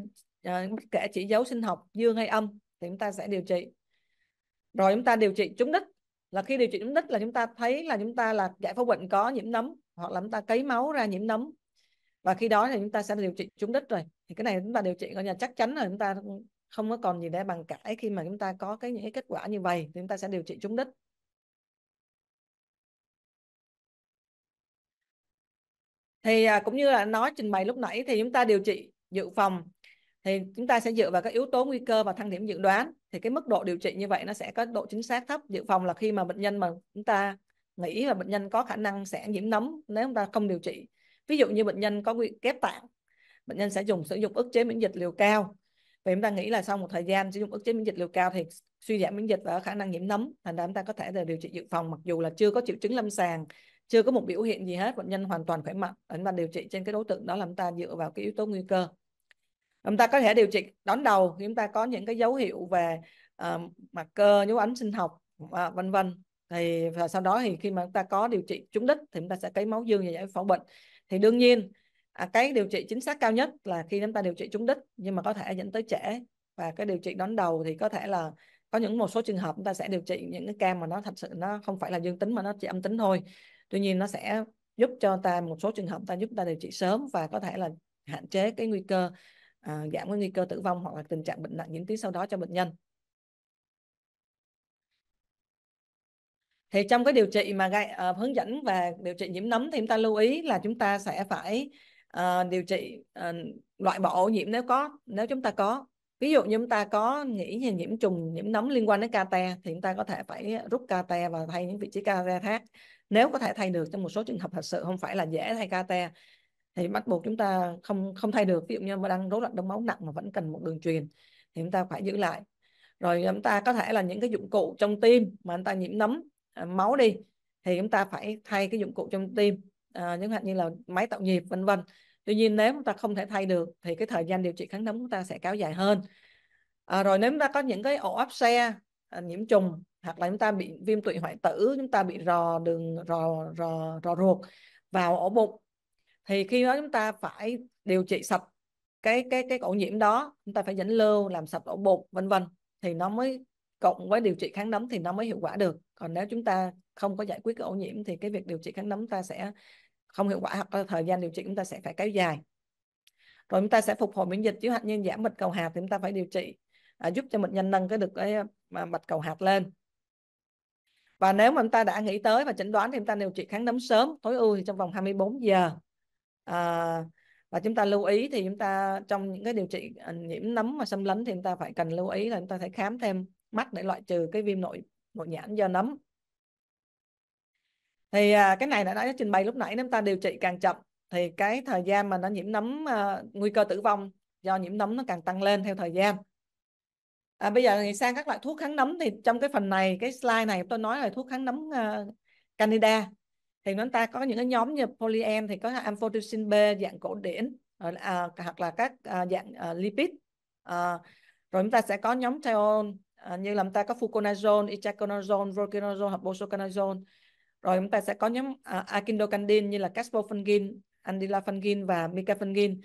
bất kể chỉ dấu sinh học dương hay âm thì chúng ta sẽ điều trị rồi chúng ta điều trị trúng đích là khi điều trị nhiễm đích là chúng ta thấy là chúng ta là giải phẫu bệnh có nhiễm nấm hoặc là chúng ta cấy máu ra nhiễm nấm và khi đó thì chúng ta sẽ điều trị trúng đích rồi thì cái này chúng ta điều trị coi nhà chắc chắn là chúng ta không có còn gì để bàn cãi khi mà chúng ta có cái những cái kết quả như vậy thì chúng ta sẽ điều trị trúng đích thì à, cũng như là nói trình bày lúc nãy thì chúng ta điều trị dự phòng thì chúng ta sẽ dựa vào các yếu tố nguy cơ và thăng điểm dự đoán thì cái mức độ điều trị như vậy nó sẽ có độ chính xác thấp dự phòng là khi mà bệnh nhân mà chúng ta nghĩ là bệnh nhân có khả năng sẽ nhiễm nấm nếu chúng ta không điều trị ví dụ như bệnh nhân có nguy kép tạng bệnh nhân sẽ dùng sử dụng ức chế miễn dịch liều cao vì chúng ta nghĩ là sau một thời gian sử dụng ức chế miễn dịch liều cao thì suy giảm miễn dịch và khả năng nhiễm nấm thành ra chúng ta có thể là điều trị dự phòng mặc dù là chưa có triệu chứng lâm sàng chưa có một biểu hiện gì hết bệnh nhân hoàn toàn khỏe mạnh chúng ta điều trị trên cái đối tượng đó là chúng ta dựa vào cái yếu tố nguy cơ chúng ta có thể điều trị đón đầu chúng ta có những cái dấu hiệu về uh, mặt cơ dấu ấn sinh học và vân vân thì và sau đó thì khi mà chúng ta có điều trị trúng đích thì chúng ta sẽ cấy máu dương và giải phẫu bệnh thì đương nhiên à, cái điều trị chính xác cao nhất là khi chúng ta điều trị trúng đích nhưng mà có thể dẫn tới trẻ và cái điều trị đón đầu thì có thể là có những một số trường hợp chúng ta sẽ điều trị những cái ca mà nó thật sự nó không phải là dương tính mà nó chỉ âm tính thôi tuy nhiên nó sẽ giúp cho ta một số trường hợp ta giúp ta điều trị sớm và có thể là hạn chế cái nguy cơ à, giảm cái nguy cơ tử vong hoặc là tình trạng bệnh nặng diễn tiến sau đó cho bệnh nhân thì trong cái điều trị mà gai, à, hướng dẫn và điều trị nhiễm nấm thì chúng ta lưu ý là chúng ta sẽ phải à, điều trị à, loại bỏ ô nhiễm nếu có nếu chúng ta có ví dụ như chúng ta có nghĩ về nhiễm trùng nhiễm nấm liên quan đến cate thì chúng ta có thể phải rút cate và thay những vị trí cate khác nếu có thể thay được trong một số trường hợp thật sự không phải là dễ thay cate thì bắt buộc chúng ta không không thay được ví dụ như mà đang rối loạn đông máu nặng mà vẫn cần một đường truyền thì chúng ta phải giữ lại rồi chúng ta có thể là những cái dụng cụ trong tim mà chúng ta nhiễm nấm à, máu đi thì chúng ta phải thay cái dụng cụ trong tim à, chẳng hạn như là máy tạo nhịp vân vân tuy nhiên nếu chúng ta không thể thay được thì cái thời gian điều trị kháng nấm chúng ta sẽ kéo dài hơn à, rồi nếu chúng ta có những cái ổ áp xe à, nhiễm trùng hoặc là chúng ta bị viêm tụy hoại tử chúng ta bị rò đường rò rò rò ruột vào ổ bụng thì khi đó chúng ta phải điều trị sạch cái cái cái ổ nhiễm đó chúng ta phải dẫn lưu làm sạch ổ bột vân vân thì nó mới cộng với điều trị kháng nấm thì nó mới hiệu quả được còn nếu chúng ta không có giải quyết cái ổ nhiễm thì cái việc điều trị kháng nấm ta sẽ không hiệu quả hoặc là thời gian điều trị chúng ta sẽ phải kéo dài rồi chúng ta sẽ phục hồi miễn dịch chứ hạn như giảm bạch cầu hạt thì chúng ta phải điều trị à, giúp cho bệnh nhân nâng cái được cái mà cầu hạt lên và nếu mà chúng ta đã nghĩ tới và chẩn đoán thì chúng ta điều trị kháng nấm sớm tối ưu thì trong vòng 24 giờ à, và chúng ta lưu ý thì chúng ta trong những cái điều trị à, nhiễm nấm mà xâm lấn thì chúng ta phải cần lưu ý là chúng ta phải khám thêm mắt để loại trừ cái viêm nội nội nhãn do nấm thì à, cái này đã đã trình bày lúc nãy nếu ta điều trị càng chậm thì cái thời gian mà nó nhiễm nấm à, nguy cơ tử vong do nhiễm nấm nó càng tăng lên theo thời gian à, bây giờ thì sang các loại thuốc kháng nấm thì trong cái phần này cái slide này tôi nói là thuốc kháng nấm à, Canada thì chúng ta có những cái nhóm như polyam thì có amphotericin B dạng cổ điển ờ, à, hoặc là các à, dạng à, lipid à, rồi chúng ta sẽ có nhóm triol à, như là chúng ta có fluconazole, itraconazole, voriconazole hoặc bosuconazole rồi chúng ta sẽ có nhóm à, akindocandin như là caspofungin, andilafungin và micafungin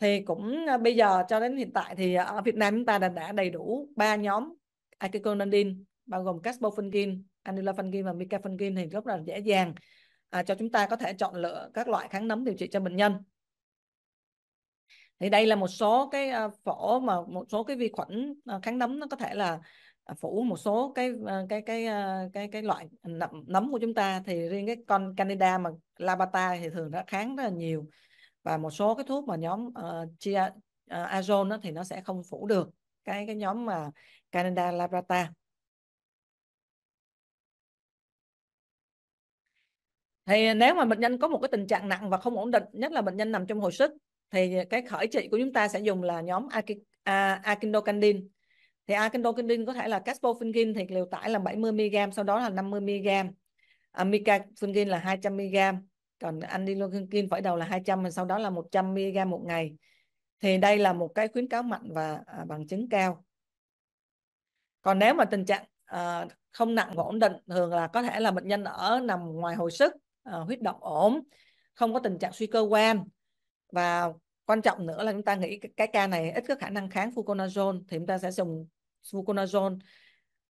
thì cũng à, bây giờ cho đến hiện tại thì ở Việt Nam chúng ta đã, đã đầy đủ ba nhóm akindocandin bao gồm caspofungin, andilafungin và micafungin thì rất là dễ dàng à, cho chúng ta có thể chọn lựa các loại kháng nấm điều trị cho bệnh nhân thì đây là một số cái à, phổ mà một số cái vi khuẩn à, kháng nấm nó có thể là à, phủ một số cái cái cái cái cái, loại nấm của chúng ta thì riêng cái con candida mà labata thì thường đã kháng rất là nhiều và một số cái thuốc mà nhóm uh, chia uh, azone thì nó sẽ không phủ được cái cái nhóm mà candida labrata thì nếu mà bệnh nhân có một cái tình trạng nặng và không ổn định nhất là bệnh nhân nằm trong hồi sức thì cái khởi trị của chúng ta sẽ dùng là nhóm akindocandin thì akindocandin có thể là caspofungin thì liều tải là 70 mg sau đó là 50 mg à, micafungin là 200 mg còn anilofungin phải đầu là 200 và sau đó là 100 mg một ngày thì đây là một cái khuyến cáo mạnh và à, bằng chứng cao còn nếu mà tình trạng à, không nặng và ổn định thường là có thể là bệnh nhân ở nằm ngoài hồi sức uh, huyết động ổn không có tình trạng suy cơ quan và quan trọng nữa là chúng ta nghĩ cái, ca này ít có khả năng kháng fluconazole thì chúng ta sẽ dùng fluconazole à,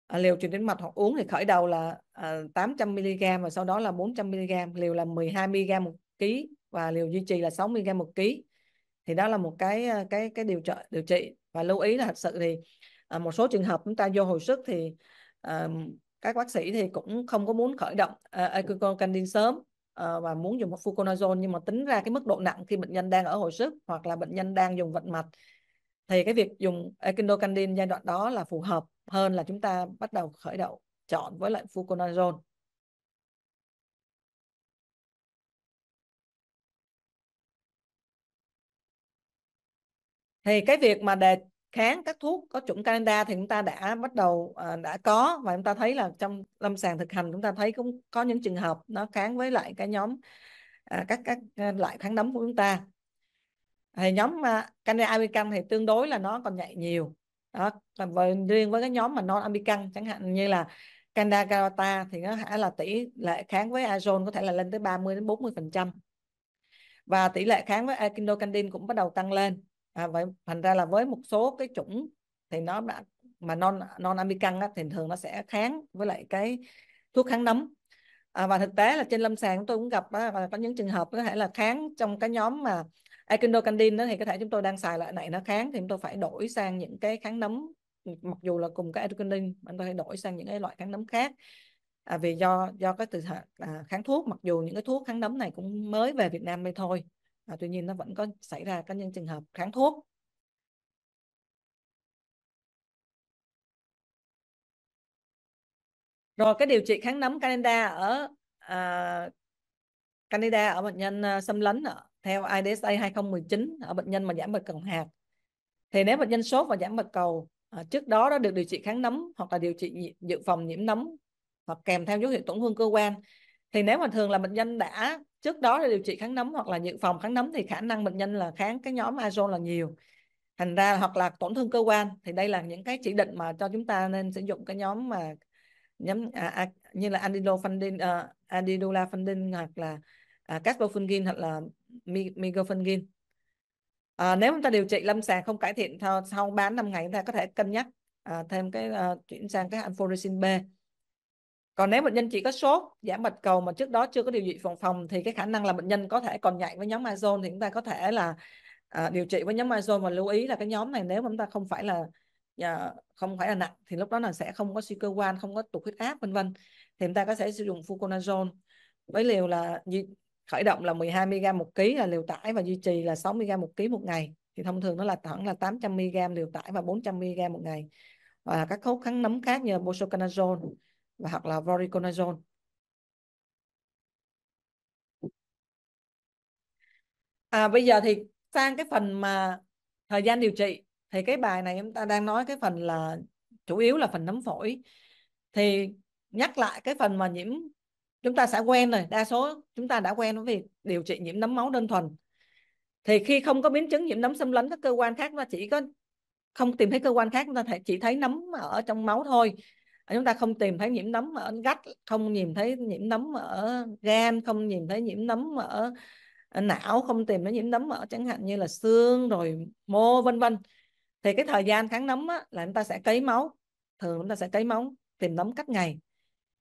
ờ, liều truyền đến mạch hoặc uống thì khởi đầu là à, ờ, 800 mg và sau đó là 400 mg liều là 12 mg một ký và liều duy trì là 6 mg một ký thì đó là một cái cái cái điều trợ điều trị và lưu ý là thật sự thì à, một số trường hợp chúng ta vô hồi sức thì à, các bác sĩ thì cũng không có muốn khởi động à, ecocandin sớm Ờ, và muốn dùng fluconazole nhưng mà tính ra cái mức độ nặng khi bệnh nhân đang ở hồi sức hoặc là bệnh nhân đang dùng vận mạch thì cái việc dùng echinocandin giai đoạn đó là phù hợp hơn là chúng ta bắt đầu khởi đầu chọn với lại fluconazole. Thì cái việc mà đề kháng các thuốc có chủng Canada thì chúng ta đã bắt đầu uh, đã có và chúng ta thấy là trong lâm sàng thực hành chúng ta thấy cũng có những trường hợp nó kháng với lại cái nhóm uh, các các à, loại kháng nấm của chúng ta thì nhóm uh, Canada American thì tương đối là nó còn nhạy nhiều đó còn với, riêng với cái nhóm mà non American chẳng hạn như là Canada Carota thì nó hả là tỷ lệ kháng với azone có thể là lên tới 30 đến 40 phần trăm và tỷ lệ kháng với echinocandin cũng bắt đầu tăng lên à, vậy thành ra là với một số cái chủng thì nó đã mà non non amican á, thì thường nó sẽ kháng với lại cái thuốc kháng nấm à, và thực tế là trên lâm sàng tôi cũng gặp á, và có những trường hợp có thể là kháng trong cái nhóm mà echinocandin đó thì có thể chúng tôi đang xài loại này nó kháng thì chúng tôi phải đổi sang những cái kháng nấm mặc dù là cùng cái echinocandin chúng tôi phải đổi sang những cái loại kháng nấm khác à, vì do do cái từ à, kháng thuốc mặc dù những cái thuốc kháng nấm này cũng mới về Việt Nam đây thôi à, tuy nhiên nó vẫn có xảy ra các những trường hợp kháng thuốc rồi cái điều trị kháng nấm Canada ở à, Canada ở bệnh nhân à, xâm lấn theo IDSA 2019 ở bệnh nhân mà giảm bạch cầu hạt thì nếu bệnh nhân sốt và giảm bạch cầu à, trước đó đã được điều trị kháng nấm hoặc là điều trị dự phòng nhiễm nấm hoặc kèm theo dấu hiệu tổn thương cơ quan thì nếu mà thường là bệnh nhân đã trước đó là điều trị kháng nấm hoặc là dự phòng kháng nấm thì khả năng bệnh nhân là kháng cái nhóm azon là nhiều thành ra hoặc là tổn thương cơ quan thì đây là những cái chỉ định mà cho chúng ta nên sử dụng cái nhóm mà nhóm à, à, như là adilofundin à, ờ, adidulafundin hoặc là à, caspofungin hoặc là migofungin à, ờ, nếu chúng ta điều trị lâm sàng không cải thiện sau, sau 3 năm ngày chúng ta có thể cân nhắc à, thêm cái à, chuyển sang cái anforesin B còn nếu bệnh nhân chỉ có sốt giảm bạch cầu mà trước đó chưa có điều trị phòng phòng thì cái khả năng là bệnh nhân có thể còn nhạy với nhóm azone thì chúng ta có thể là à, điều trị với nhóm azone và lưu ý là cái nhóm này nếu mà chúng ta không phải là à, không phải là nặng thì lúc đó là sẽ không có suy cơ quan không có tụt huyết áp vân vân thì chúng ta có thể sử dụng fluconazole với liều là khởi động là 12 mg một kg là liều tải và duy trì là 6 mg một kg một ngày thì thông thường nó là khoảng là 800 mg liều tải và 400 mg một ngày và các thuốc kháng nấm khác như bosuconazole và hoặc là voriconazole à bây giờ thì sang cái phần mà thời gian điều trị thì cái bài này chúng ta đang nói cái phần là chủ yếu là phần nấm phổi thì nhắc lại cái phần mà nhiễm chúng ta sẽ quen rồi đa số chúng ta đã quen với việc điều trị nhiễm nấm máu đơn thuần thì khi không có biến chứng nhiễm nấm xâm lấn các cơ quan khác mà chỉ có không tìm thấy cơ quan khác chúng ta chỉ thấy nấm ở trong máu thôi chúng ta không tìm thấy nhiễm nấm ở gắt không nhìn thấy nhiễm nấm ở gan không nhìn thấy nhiễm nấm ở não không tìm thấy nhiễm nấm ở chẳng hạn như là xương rồi mô vân vân thì cái thời gian kháng nấm á, là chúng ta sẽ cấy máu thường chúng ta sẽ cấy máu tìm nấm cách ngày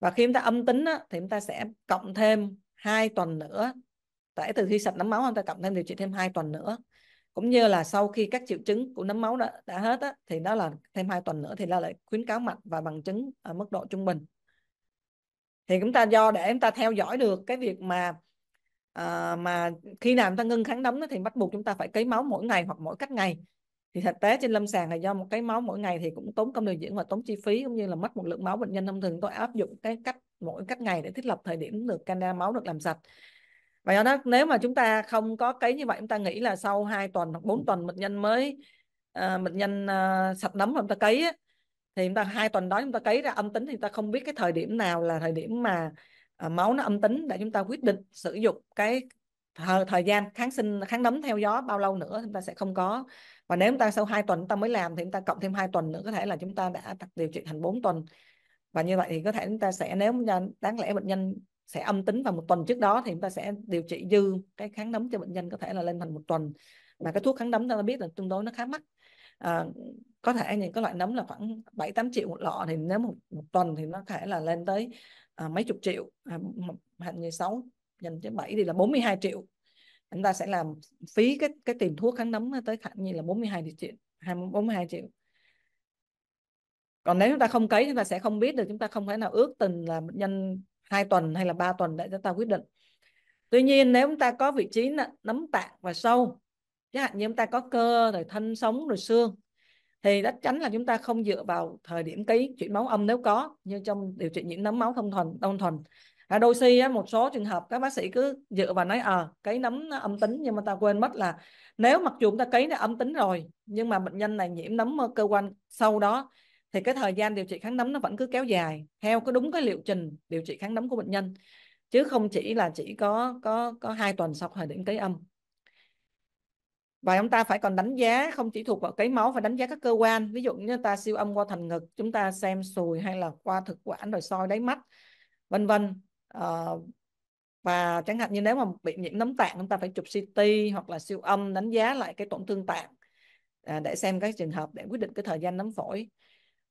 và khi chúng ta âm tính á, thì chúng ta sẽ cộng thêm hai tuần nữa tại từ khi sạch nấm máu chúng ta cộng thêm điều trị thêm hai tuần nữa cũng như là sau khi các triệu chứng của nấm máu đã, đã hết á, thì đó là thêm hai tuần nữa thì là lại khuyến cáo mạnh và bằng chứng ở mức độ trung bình thì chúng ta do để chúng ta theo dõi được cái việc mà à, mà khi nào chúng ta ngưng kháng đấm thì bắt buộc chúng ta phải cấy máu mỗi ngày hoặc mỗi cách ngày thì thực tế trên lâm sàng là do một cái máu mỗi ngày thì cũng tốn công điều dưỡng và tốn chi phí cũng như là mất một lượng máu bệnh nhân thông thường tôi áp dụng cái cách mỗi cách ngày để thiết lập thời điểm được cana máu được làm sạch và do đó nếu mà chúng ta không có cấy như vậy chúng ta nghĩ là sau 2 tuần hoặc 4 tuần bệnh nhân mới uh, bệnh nhân uh, sạch nấm mà chúng ta cấy á, thì chúng ta hai tuần đó chúng ta cấy ra âm tính thì chúng ta không biết cái thời điểm nào là thời điểm mà uh, máu nó âm tính để chúng ta quyết định sử dụng cái thời, thời gian kháng sinh kháng nấm theo gió bao lâu nữa chúng ta sẽ không có và nếu chúng ta sau 2 tuần chúng ta mới làm thì chúng ta cộng thêm 2 tuần nữa có thể là chúng ta đã điều trị thành 4 tuần và như vậy thì có thể chúng ta sẽ nếu đáng lẽ bệnh nhân sẽ âm tính vào một tuần trước đó thì chúng ta sẽ điều trị dư cái kháng nấm cho bệnh nhân có thể là lên thành một tuần mà cái thuốc kháng nấm ta biết là tương đối nó khá mắc à, có thể những cái loại nấm là khoảng 7 8 triệu một lọ thì nếu một, một tuần thì nó có thể là lên tới à, mấy chục triệu à, hạn như 6 dành tới 7 thì là 42 triệu chúng ta sẽ làm phí cái cái tiền thuốc kháng nấm tới khoảng như là 42 triệu 42 triệu còn nếu chúng ta không cấy chúng ta sẽ không biết được chúng ta không thể nào ước tình là bệnh nhân 2 tuần hay là 3 tuần để chúng ta quyết định tuy nhiên nếu chúng ta có vị trí nấm tạng và sâu chẳng hạn như chúng ta có cơ rồi thân sống rồi xương thì chắc chắn là chúng ta không dựa vào thời điểm ký chuyển máu âm nếu có như trong điều trị những nấm máu thông thuần thông thuần à, đôi khi á, một số trường hợp các bác sĩ cứ dựa vào nói ờ à, cái nấm âm tính nhưng mà ta quên mất là nếu mặc dù chúng ta cấy là âm tính rồi nhưng mà bệnh nhân này nhiễm nấm cơ quan sau đó thì cái thời gian điều trị kháng nấm nó vẫn cứ kéo dài theo có đúng cái liệu trình điều trị kháng nấm của bệnh nhân chứ không chỉ là chỉ có có có hai tuần sau thời điểm cấy âm và chúng ta phải còn đánh giá không chỉ thuộc vào cấy máu phải đánh giá các cơ quan ví dụ như ta siêu âm qua thành ngực chúng ta xem sùi hay là qua thực quản rồi soi đáy mắt vân vân à, và chẳng hạn như nếu mà bị nhiễm nấm tạng chúng ta phải chụp CT hoặc là siêu âm đánh giá lại cái tổn thương tạng à, để xem các trường hợp để quyết định cái thời gian nấm phổi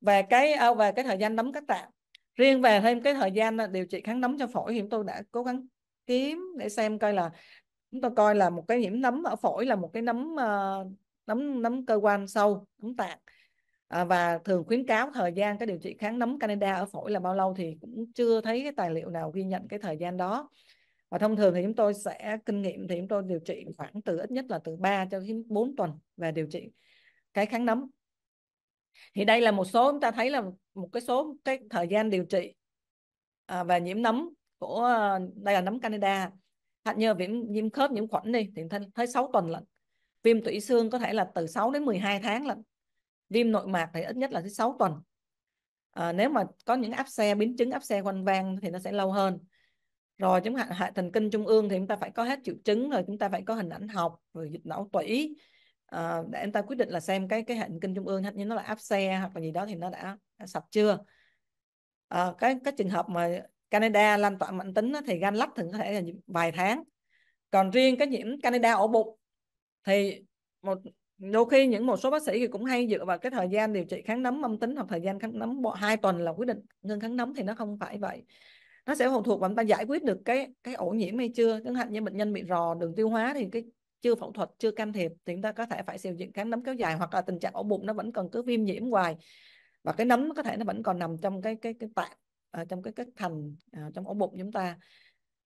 và cái à, và cái thời gian nấm các tạng riêng về thêm cái thời gian à, điều trị kháng nấm cho phổi thì chúng tôi đã cố gắng kiếm để xem coi là chúng tôi coi là một cái nhiễm nấm ở phổi là một cái nấm à, nấm nấm cơ quan sâu nấm tạng à, và thường khuyến cáo thời gian cái điều trị kháng nấm Canada ở phổi là bao lâu thì cũng chưa thấy cái tài liệu nào ghi nhận cái thời gian đó và thông thường thì chúng tôi sẽ kinh nghiệm thì chúng tôi điều trị khoảng từ ít nhất là từ 3 cho đến 4 tuần về điều trị cái kháng nấm thì đây là một số chúng ta thấy là một cái số cái thời gian điều trị à, và nhiễm nấm của ờ, đây là nấm Canada hạn như viêm nhiễm khớp nhiễm khuẩn đi thì thấy tới 6 tuần lận viêm tủy xương có thể là từ 6 đến 12 tháng lận viêm nội mạc thì ít nhất là tới 6 tuần à, nếu mà có những áp xe biến chứng áp xe quanh vang thì nó sẽ lâu hơn rồi chúng hạn hệ thần kinh trung ương thì chúng ta phải có hết triệu chứng rồi chúng ta phải có hình ảnh học rồi dịch não tủy uh, để anh ta quyết định là xem cái cái hệ kinh trung ương như nó là áp xe hoặc là gì đó thì nó đã, đã sập chưa uh, cái các trường hợp mà Canada lan tỏa mãn tính thì gan lách thường có thể là vài tháng còn riêng cái nhiễm Canada ổ bụng thì một đôi khi những một số bác sĩ thì cũng hay dựa vào cái thời gian điều trị kháng nấm âm tính hoặc thời gian kháng nấm hai tuần là quyết định ngưng kháng nấm thì nó không phải vậy nó sẽ phụ thuộc vào chúng ta giải quyết được cái cái ổ nhiễm hay chưa chẳng hạn như bệnh nhân bị rò đường tiêu hóa thì cái chưa phẫu thuật chưa can thiệp thì chúng ta có thể phải sử dụng kháng nấm kéo dài hoặc là tình trạng ổ bụng nó vẫn còn cứ viêm nhiễm hoài và cái nấm có thể nó vẫn còn nằm trong cái cái cái tạng ở ờ, trong cái cái thành à, trong ổ bụng chúng ta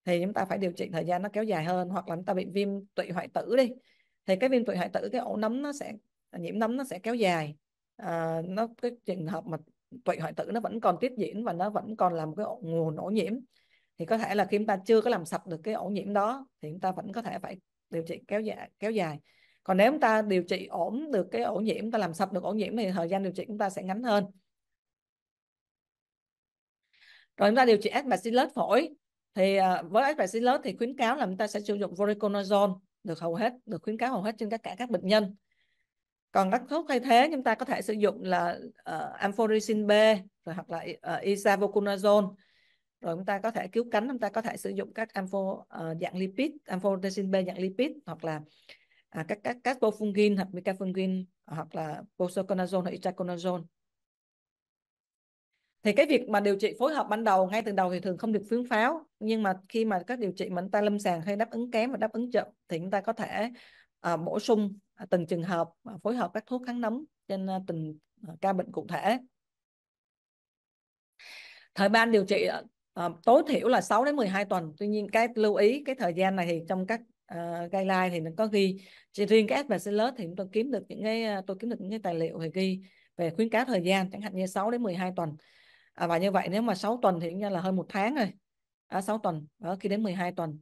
thì chúng ta phải điều trị thời gian nó kéo dài hơn hoặc là chúng ta bị viêm tụy hoại tử đi thì cái viêm tụy hoại tử cái ổ nấm nó sẽ nhiễm nấm nó sẽ kéo dài à, nó cái trường hợp mà tụy hoại tử nó vẫn còn tiếp diễn và nó vẫn còn là một cái ổ, nguồn ổ nhiễm thì có thể là khi chúng ta chưa có làm sạch được cái ổ nhiễm đó thì chúng ta vẫn có thể phải điều trị kéo dài kéo dài còn nếu chúng ta điều trị ổn được cái ổ nhiễm chúng ta làm sạch được ổ nhiễm thì thời gian điều trị chúng ta sẽ ngắn hơn rồi chúng ta điều trị bacillus phổi thì à, với bacillus thì khuyến cáo là chúng ta sẽ sử dụng voriconazole được hầu hết được khuyến cáo hầu hết trên tất cả các bệnh nhân còn các thuốc thay thế chúng ta có thể sử dụng là uh, amphotericin B rồi hoặc là uh, à, isavuconazole rồi chúng ta có thể cứu cánh chúng ta có thể sử dụng các ampho uh, ờ, dạng lipid amphotericin B dạng lipid hoặc là à, các các các bofungin hoặc micafungin hoặc là posoconazole hoặc itraconazole thì cái việc mà điều trị phối hợp ban đầu ngay từ đầu thì thường không được khuyến pháo nhưng mà khi mà các điều trị mà chúng ta lâm sàng hay đáp ứng kém và đáp ứng chậm thì chúng ta có thể à, bổ sung à, từng trường hợp à, phối hợp các thuốc kháng nấm trên à, từng à, ca bệnh cụ thể thời ban điều trị uh, tối thiểu là 6 đến 12 tuần tuy nhiên cái lưu ý cái thời gian này thì trong các uh, guideline thì nó có ghi chỉ riêng cái advanced thì chúng tôi kiếm được những cái ờ, tôi kiếm được những cái tài liệu thì ghi về khuyến cáo thời gian chẳng hạn như 6 đến 12 tuần à, và như vậy nếu mà 6 tuần thì cũng như là hơn một tháng rồi à, 6 tuần ở khi đến 12 tuần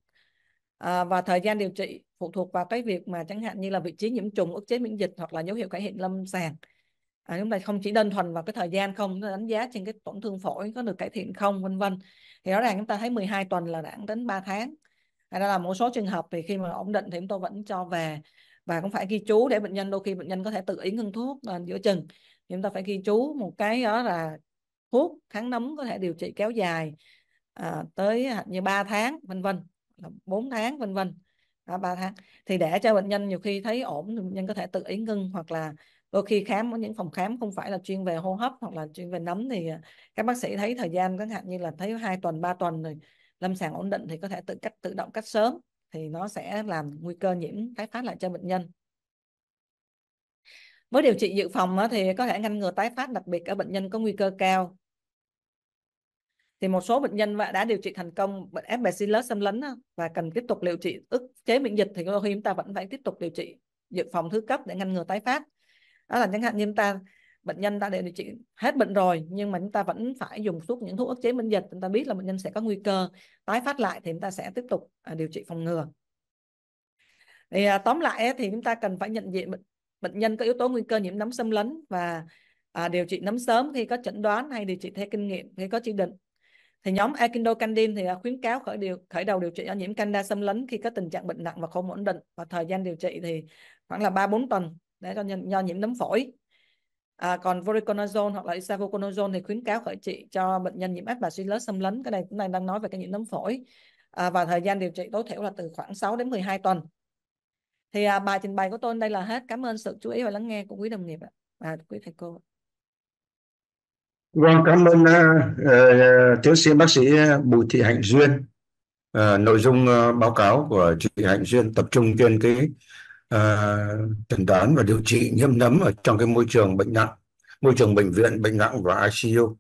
à, và thời gian điều trị phụ thuộc vào cái việc mà chẳng hạn như là vị trí nhiễm trùng ức chế miễn dịch hoặc là dấu hiệu cải thiện lâm sàng à, chúng ta không chỉ đơn thuần vào cái thời gian không đánh giá trên cái tổn thương phổi có được cải thiện không vân vân thì rõ ràng chúng ta thấy 12 tuần là đã đến 3 tháng hay là một số trường hợp thì khi mà ổn định thì chúng tôi vẫn cho về và cũng phải ghi chú để bệnh nhân đôi khi bệnh nhân có thể tự ý ngưng thuốc à, giữa chừng thì chúng ta phải ghi chú một cái đó là thuốc kháng nấm có thể điều trị kéo dài à, tới như 3 tháng vân vân 4 tháng vân vân đó, 3 tháng thì để cho bệnh nhân nhiều khi thấy ổn thì bệnh nhân có thể tự ý ngưng hoặc là đôi khi khám ở những phòng khám không phải là chuyên về hô hấp hoặc là chuyên về nấm thì à, các bác sĩ thấy thời gian chẳng hạn như là thấy hai tuần ba tuần rồi lâm sàng ổn định thì có thể tự cách tự động cắt sớm thì nó sẽ làm nguy cơ nhiễm tái phát lại cho bệnh nhân với điều trị dự phòng thì có thể ngăn ngừa tái phát đặc biệt ở bệnh nhân có nguy cơ cao thì một số bệnh nhân đã điều trị thành công bệnh F. bacillus xâm lấn và cần tiếp tục điều trị ức chế miễn dịch thì đôi khi chúng ta vẫn phải tiếp tục điều trị dự phòng thứ cấp để ngăn ngừa tái phát đó là chẳng hạn như chúng ta bệnh nhân ta đều điều trị hết bệnh rồi nhưng mà chúng ta vẫn phải dùng suốt những thuốc ức chế miễn dịch chúng ta biết là bệnh nhân sẽ có nguy cơ tái phát lại thì chúng ta sẽ tiếp tục à, điều trị phòng ngừa thì à, tóm lại thì chúng ta cần phải nhận diện bệnh, bệnh nhân có yếu tố nguy cơ nhiễm nấm xâm lấn và à, điều trị nấm sớm khi có chẩn đoán hay điều trị theo kinh nghiệm khi có chỉ định thì nhóm echinocandin thì khuyến cáo khởi điều khởi đầu điều trị do nhiễm canda xâm lấn khi có tình trạng bệnh nặng và không ổn định và thời gian điều trị thì khoảng là 3 4 tuần đấy do, do nhiễm nấm phổi à, còn voriconazole hoặc là isavuconazole thì khuyến cáo khởi trị cho bệnh nhân nhiễm ép bacillus xâm lấn cái này chúng ta đang nói về cái nhiễm nấm phổi à, và thời gian điều trị tối thiểu là từ khoảng 6 đến 12 tuần thì à, bài trình bày của tôi đây là hết cảm ơn sự chú ý và lắng nghe của quý đồng nghiệp và quý thầy cô vâng cảm ơn uh, uh, tiến sĩ bác sĩ ờ, bùi thị hạnh duyên uh, nội dung uh, báo cáo của chị hạnh duyên tập trung trên cái uh, chẩn đoán và điều trị nhiễm nấm ở trong cái môi trường bệnh nặng môi trường bệnh viện bệnh nặng và ICU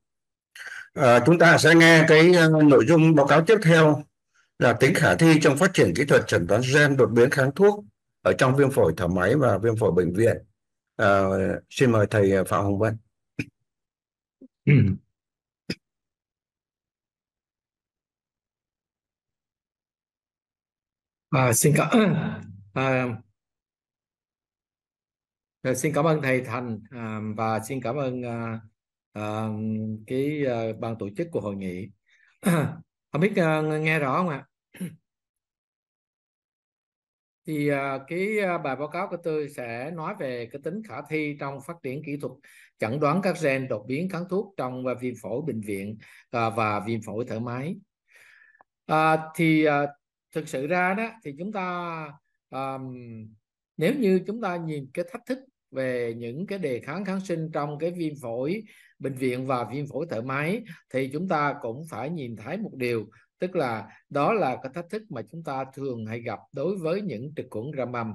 à, ờ, chúng ta sẽ nghe cái ờ, nội dung báo cáo tiếp theo là tính khả thi trong phát triển kỹ thuật chẩn đoán gen đột biến kháng thuốc ở trong viêm phổi thở máy và viêm phổi bệnh viện à, xin mời thầy Phạm Hồng Vân à, xin cảm ơn à, rồi, ờ, xin cảm ơn thầy Thành à, và xin cảm ơn à, à, cái à, ban tổ chức của hội nghị. không biết à, nghe rõ không ạ? Thì à, cái à, bài báo cáo của tôi sẽ nói về cái tính khả thi trong phát triển kỹ thuật chẩn đoán các gen đột biến kháng thuốc trong và viêm phổi bệnh viện à, và viêm phổi thở máy. À, thì à, thực sự ra đó thì chúng ta um, nếu như chúng ta nhìn cái thách thức về những cái đề kháng kháng sinh trong cái viêm phổi bệnh viện và viêm phổi thở máy thì chúng ta cũng phải nhìn thấy một điều tức là đó là cái thách thức mà chúng ta thường hay gặp đối với những trực khuẩn gram mầm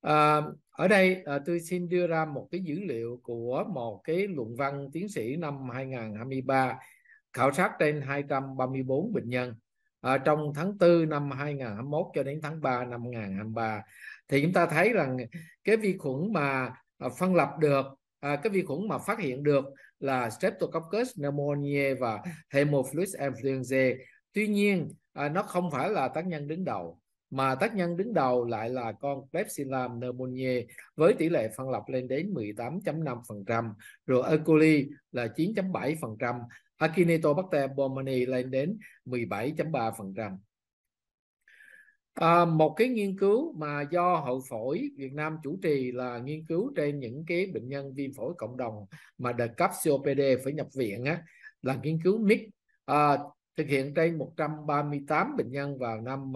à, ở đây à, tôi xin đưa ra một cái dữ liệu của một cái luận văn tiến sĩ năm 2023 khảo sát trên 234 bệnh nhân à, trong tháng 4 năm 2021 cho đến tháng 3 năm 2023 thì chúng ta thấy rằng cái vi khuẩn mà à, phân lập được à, cái vi khuẩn mà phát hiện được là Streptococcus pneumoniae và Hemophilus influenzae tuy nhiên à, nó không phải là tác nhân đứng đầu mà tác nhân đứng đầu lại là con Klebsiella pneumoniae với tỷ lệ phân lập lên đến 18.5%, rồi E. coli là 9.7%, Acinetobacter baumannii lên đến 17.3%. À, một cái nghiên cứu mà do hậu Phổi Việt Nam chủ trì là nghiên cứu trên những cái bệnh nhân viêm phổi cộng đồng mà đợt cấp COPD phải nhập viện á, là nghiên cứu MIC à, ờ, thực hiện trên 138 bệnh nhân vào năm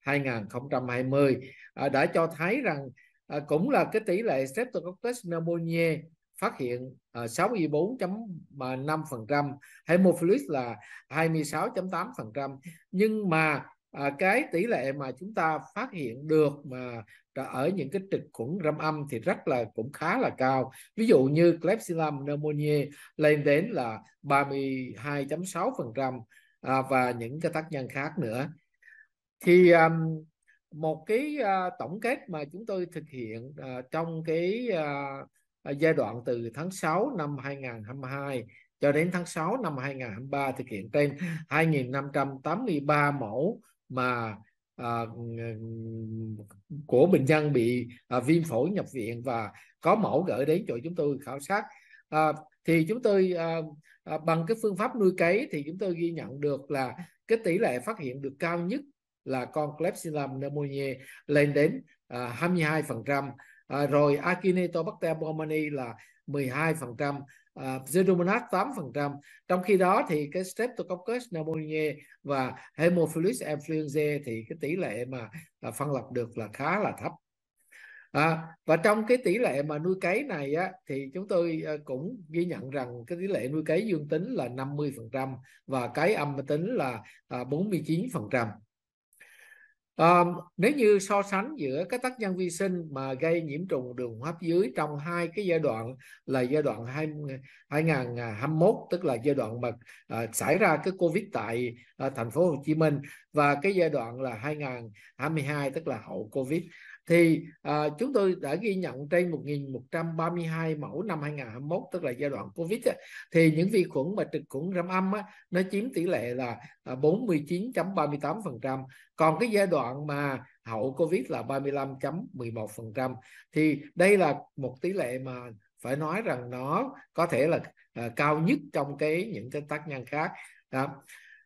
2020 ờ, à, đã cho thấy rằng à, cũng là cái tỷ lệ Streptococcus pneumoniae phát hiện à, 64.5% Haemophilus là 26.8% nhưng mà à, cái tỷ lệ mà chúng ta phát hiện được mà ở những cái trực khuẩn râm âm thì rất là cũng khá là cao ví dụ như Klebsiella pneumoniae lên đến là 32.6% à, và những cái tác nhân khác nữa thì um, một cái uh, tổng kết mà chúng tôi thực hiện uh, trong cái uh, giai đoạn từ tháng 6 năm 2022 cho đến tháng 6 năm 2023 thực hiện trên 2.583 mẫu mà à, của bệnh nhân bị à, viêm phổi nhập viện và có mẫu gửi đến cho chúng tôi khảo sát à, thì chúng tôi à, à, bằng cái phương pháp nuôi cấy thì chúng tôi ghi nhận được là cái tỷ lệ phát hiện được cao nhất là con Klebsiella pneumoniae lên đến à, 22% à, rồi Acinetobacter baumannii là 12% uh, à, 8%. Trong khi đó thì cái Streptococcus pneumoniae và Haemophilus influenzae thì cái tỷ lệ mà uh, phân lập được là khá là thấp. À, và trong cái tỷ lệ mà nuôi cấy này á, thì chúng tôi à, cũng ghi nhận rằng cái tỷ lệ nuôi cấy dương tính là 50% và cái âm tính là 49%. À, nếu như so sánh giữa các tác nhân vi sinh mà gây nhiễm trùng đường hô hấp dưới trong hai cái giai đoạn là giai đoạn 2021 à, tức là giai đoạn mà à, xảy ra cái Covid tại à, thành phố Hồ Chí Minh và cái giai đoạn là 2022 tức là hậu Covid thì à, chúng tôi đã ghi nhận trên 1.132 mẫu năm 2021 tức là giai đoạn Covid á, thì những vi khuẩn mà trực khuẩn gram âm á, nó chiếm tỷ lệ là 49.38% à, còn cái giai đoạn mà hậu Covid là 35.11% thì đây là một tỷ lệ mà phải nói rằng nó có thể là à, cao nhất trong cái những cái tác nhân khác đó.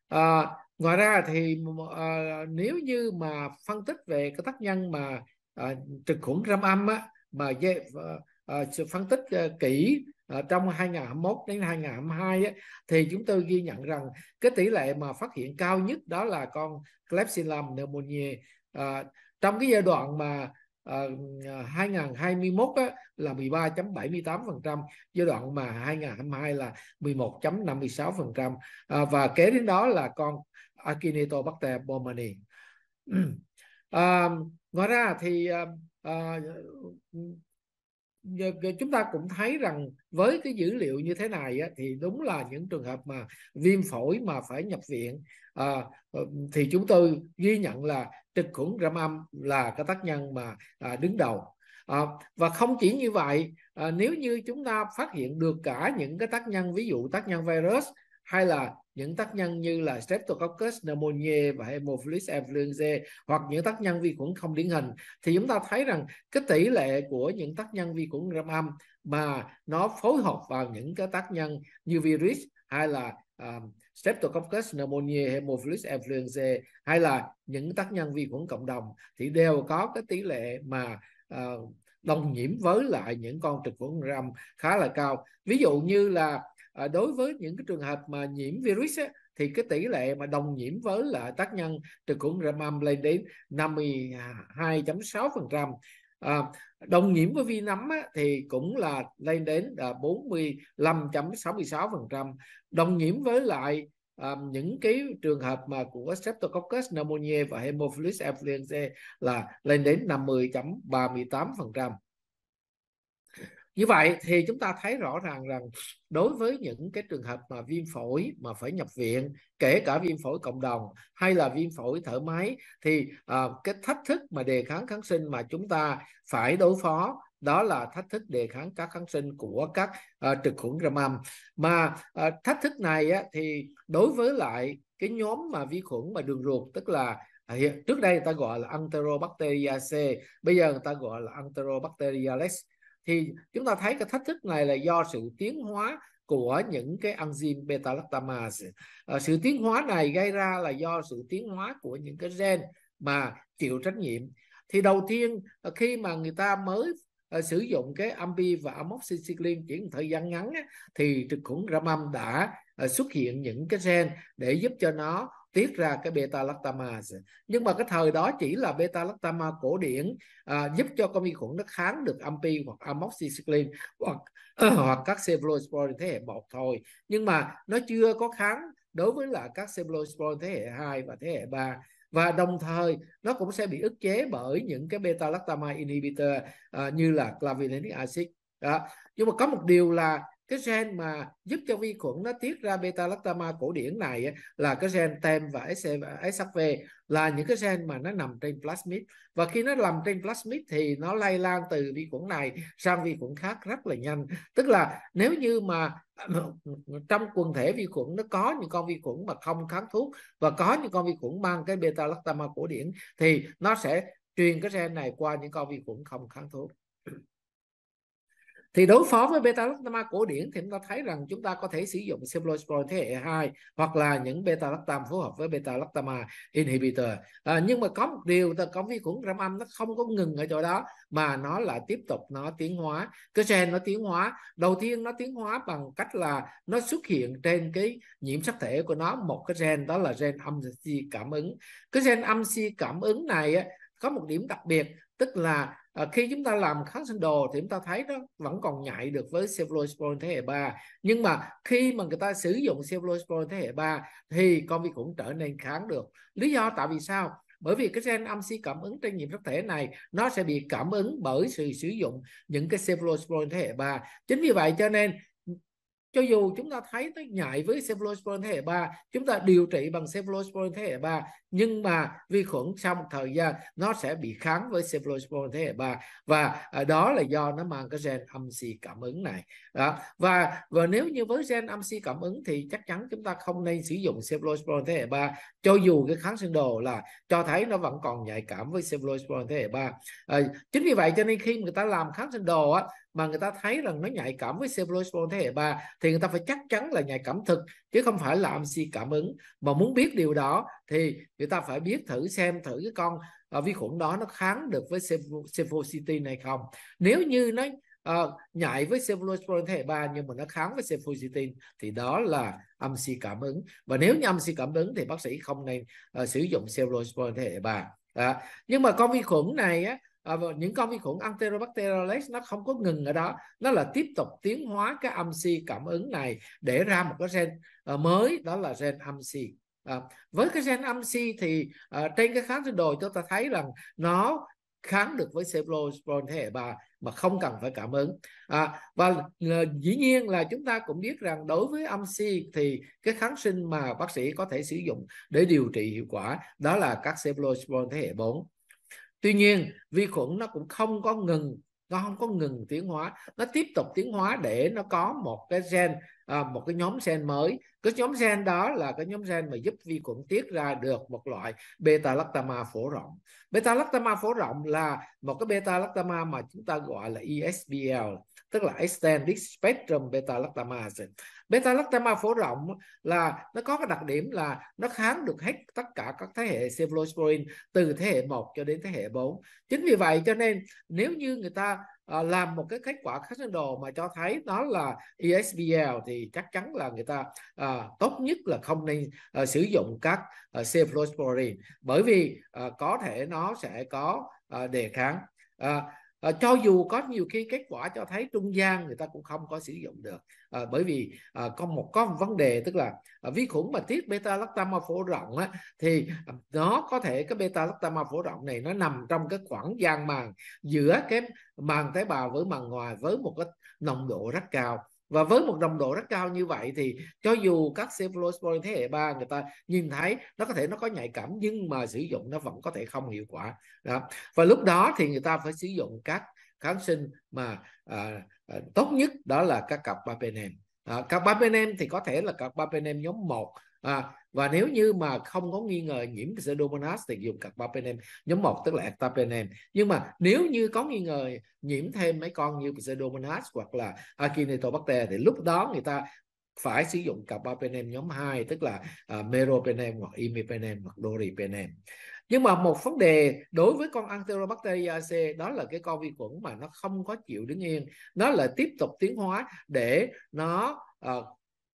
À, ngoài ra thì à, nếu như mà phân tích về cái tác nhân mà Ờ, trực khuẩn râm âm á, mà ờ, ờ, sự phân tích kỹ trong 2021 đến 2022 á, thì chúng tôi ghi nhận rằng cái tỷ lệ mà phát hiện cao nhất đó là con Klebsiella pneumoniae à, trong cái giai đoạn mà à, 2021 á, là 13.78% giai đoạn mà 2022 là 11.56% à, và kế đến đó là con Akinetobacter baumannii à, ngoài ra thì à, chúng ta cũng thấy rằng với cái dữ liệu như thế này á, thì đúng là những trường hợp mà viêm phổi mà phải nhập viện à, thì chúng tôi ghi nhận là trực khuẩn gram âm là cái tác nhân mà à, đứng đầu à, và không chỉ như vậy à, nếu như chúng ta phát hiện được cả những cái tác nhân ví dụ tác nhân virus hay là những tác nhân như là Streptococcus pneumoniae và hemophilus influenzae hoặc những tác nhân vi khuẩn không điển hình thì chúng ta thấy rằng cái tỷ lệ của những tác nhân vi khuẩn gram âm mà nó phối hợp vào những cái tác nhân như virus hay là um, Streptococcus pneumoniae, hemophilus influenzae hay là những tác nhân vi khuẩn cộng đồng thì đều có cái tỷ lệ mà uh, đồng nhiễm với lại những con trực khuẩn gram khá là cao. Ví dụ như là à, đối với những cái trường hợp mà nhiễm virus á, thì cái tỷ lệ mà đồng nhiễm với là tác nhân trực khuẩn ramam lên đến 52.6%. À, ờ, đồng nhiễm với vi nấm á, thì cũng là lên đến à, ờ, 45.66%. Đồng nhiễm với lại à, những cái trường hợp mà của Streptococcus pneumoniae và hemophilus influenzae là lên đến 50.38% như vậy thì chúng ta thấy rõ ràng rằng đối với những cái trường hợp mà viêm phổi mà phải nhập viện kể cả viêm phổi cộng đồng hay là viêm phổi thở máy thì uh, cái thách thức mà đề kháng kháng sinh mà chúng ta phải đối phó đó là thách thức đề kháng các kháng sinh của các uh, trực khuẩn gram âm mà uh, thách thức này á, thì đối với lại cái nhóm mà vi khuẩn mà đường ruột tức là à, hiện trước đây người ta gọi là Enterobacteriaceae bây giờ người ta gọi là Enterobacteriales thì chúng ta thấy cái thách thức này là do sự tiến hóa của những cái enzyme beta lactamase à, ờ, sự tiến hóa này gây ra là do sự tiến hóa của những cái gen mà chịu trách nhiệm thì đầu tiên ờ, khi mà người ta mới uh, sử dụng cái ampi và amoxicillin chỉ một thời gian ngắn á, thì trực khuẩn gram đã uh, xuất hiện những cái gen để giúp cho nó tiết ra cái beta lactamase nhưng mà cái thời đó chỉ là beta lactamase cổ điển à, giúp cho con vi khuẩn nó kháng được ampi hoặc amoxicillin hoặc hoặc các cephalosporin thế hệ một thôi nhưng mà nó chưa có kháng đối với là các cephalosporin thế hệ 2 và thế hệ 3 và đồng thời nó cũng sẽ bị ức chế bởi những cái beta lactamase inhibitor à, như là clavulanic acid đó. nhưng mà có một điều là cái gen mà giúp cho vi khuẩn nó tiết ra beta lactama cổ điển này là cái gen tem và SHV là những cái gen mà nó nằm trên plasmid và khi nó nằm trên plasmid thì nó lây lan từ vi khuẩn này sang vi khuẩn khác rất là nhanh tức là nếu như mà trong quần thể vi khuẩn nó có những con vi khuẩn mà không kháng thuốc và có những con vi khuẩn mang cái beta lactama cổ điển thì nó sẽ truyền cái gen này qua những con vi khuẩn không kháng thuốc thì đối phó với beta lactama cổ điển thì chúng ta thấy rằng chúng ta có thể sử dụng cephalosporin thế hệ 2 hoặc là những beta lactam phối hợp với beta lactama inhibitor à, nhưng mà có một điều ta có vi khuẩn gram âm nó không có ngừng ở chỗ đó mà nó là tiếp tục nó tiến hóa cái gen nó tiến hóa đầu tiên nó tiến hóa bằng cách là nó xuất hiện trên cái nhiễm sắc thể của nó một cái gen đó là gen âm si cảm ứng cái gen âm si cảm ứng này có một điểm đặc biệt tức là à, khi chúng ta làm kháng sinh đồ thì chúng ta thấy nó vẫn còn nhạy được với cephalosporin thế hệ 3 nhưng mà khi mà người ta sử dụng cephalosporin thế hệ 3 thì con vi khuẩn trở nên kháng được lý do tại vì sao bởi vì cái gen âm si cảm ứng trên nhiễm sắc thể này nó sẽ bị cảm ứng bởi sự sử dụng những cái cephalosporin thế hệ 3 chính vì vậy cho nên cho dù chúng ta thấy nó nhạy với cephalosporin thế hệ 3 chúng ta điều trị bằng cephalosporin thế hệ 3 nhưng mà vi khuẩn sau một thời gian nó sẽ bị kháng với cephalosporin thế hệ 3 và à, đó là do nó mang cái gen âm si cảm ứng này đó. và và nếu như với gen âm si cảm ứng thì chắc chắn chúng ta không nên sử dụng cephalosporin thế hệ 3 cho dù cái kháng sinh đồ là cho thấy nó vẫn còn nhạy cảm với cephalosporin thế hệ 3 à, chính vì vậy cho nên khi người ta làm kháng sinh đồ á mà người ta thấy rằng nó nhạy cảm với cephalosporin thế hệ 3 thì người ta phải chắc chắn là nhạy cảm thực chứ không phải là âm si cảm ứng mà muốn biết điều đó thì người ta phải biết thử xem thử cái con uh, vi khuẩn đó nó kháng được với cephalosporin này không nếu như nó uh, nhạy với cephalosporin thế hệ 3 nhưng mà nó kháng với cephalosporin thì đó là âm si cảm ứng và nếu như âm si cảm ứng thì bác sĩ không nên uh, sử dụng cephalosporin thế hệ 3 À, nhưng mà con vi khuẩn này á, à, những con vi khuẩn Enterobacterales nó không có ngừng ở đó nó là tiếp tục tiến hóa cái âm si cảm ứng này để ra một cái gen uh, mới đó là gen âm si à, với cái gen âm si thì uh, trên cái kháng sinh đồ chúng ta thấy rằng nó kháng được với cephalosporin thế hệ 3 mà không cần phải cảm ứng à, và à, dĩ nhiên là chúng ta cũng biết rằng đối với âm si thì cái kháng sinh mà bác sĩ có thể sử dụng để điều trị hiệu quả đó là các cephalosporin thế hệ 4 tuy nhiên vi khuẩn nó cũng không có ngừng nó không có ngừng tiến hóa nó tiếp tục tiến hóa để nó có một cái gen à, một cái nhóm gen mới cái nhóm gen đó là cái nhóm gen mà giúp vi khuẩn tiết ra được một loại beta lactama phổ rộng beta lactama phổ rộng là một cái beta lactama mà chúng ta gọi là ESBL tức là extended spectrum beta lactamase beta lactamase phổ rộng là nó có cái đặc điểm là nó kháng được hết tất cả các thế hệ cephalosporin từ thế hệ 1 cho đến thế hệ 4 chính vì vậy cho nên nếu như người ta À, làm một cái kết quả khá đồ mà cho thấy đó là ESBL thì chắc chắn là người ta à, tốt nhất là không nên à, sử dụng các à, cephalosporin bởi vì à, có thể nó sẽ có à, đề kháng à, à, cho dù có nhiều khi kết quả cho thấy trung gian người ta cũng không có sử dụng được à, bởi vì à, có một có một vấn đề tức là à, vi khuẩn mà tiết beta lactama phổ rộng á, thì nó có thể cái beta lactama phổ rộng này nó nằm trong cái khoảng gian màng giữa cái màng tế bào với màng ngoài với một cái nồng độ rất cao và với một nồng độ rất cao như vậy thì cho dù các cephalosporin thế hệ 3 người ta nhìn thấy nó có thể nó có nhạy cảm nhưng mà sử dụng nó vẫn có thể không hiệu quả đó. và lúc đó thì người ta phải sử dụng các kháng sinh mà à, à, tốt nhất đó là các cặp bapenem à, cặp bapenem thì có thể là cặp bapenem nhóm 1 à, và nếu như mà không có nghi ngờ nhiễm pseudomonas thì dùng carbapenem nhóm 1 tức là ectapenem nhưng mà nếu như có nghi ngờ nhiễm thêm mấy con như pseudomonas hoặc là akinetobacter thì lúc đó người ta phải sử dụng carbapenem nhóm 2 tức là uh, meropenem hoặc imipenem hoặc doripenem nhưng mà một vấn đề đối với con Enterobacteriaceae đó là cái con vi khuẩn mà nó không có chịu đứng yên nó lại tiếp tục tiến hóa để nó uh,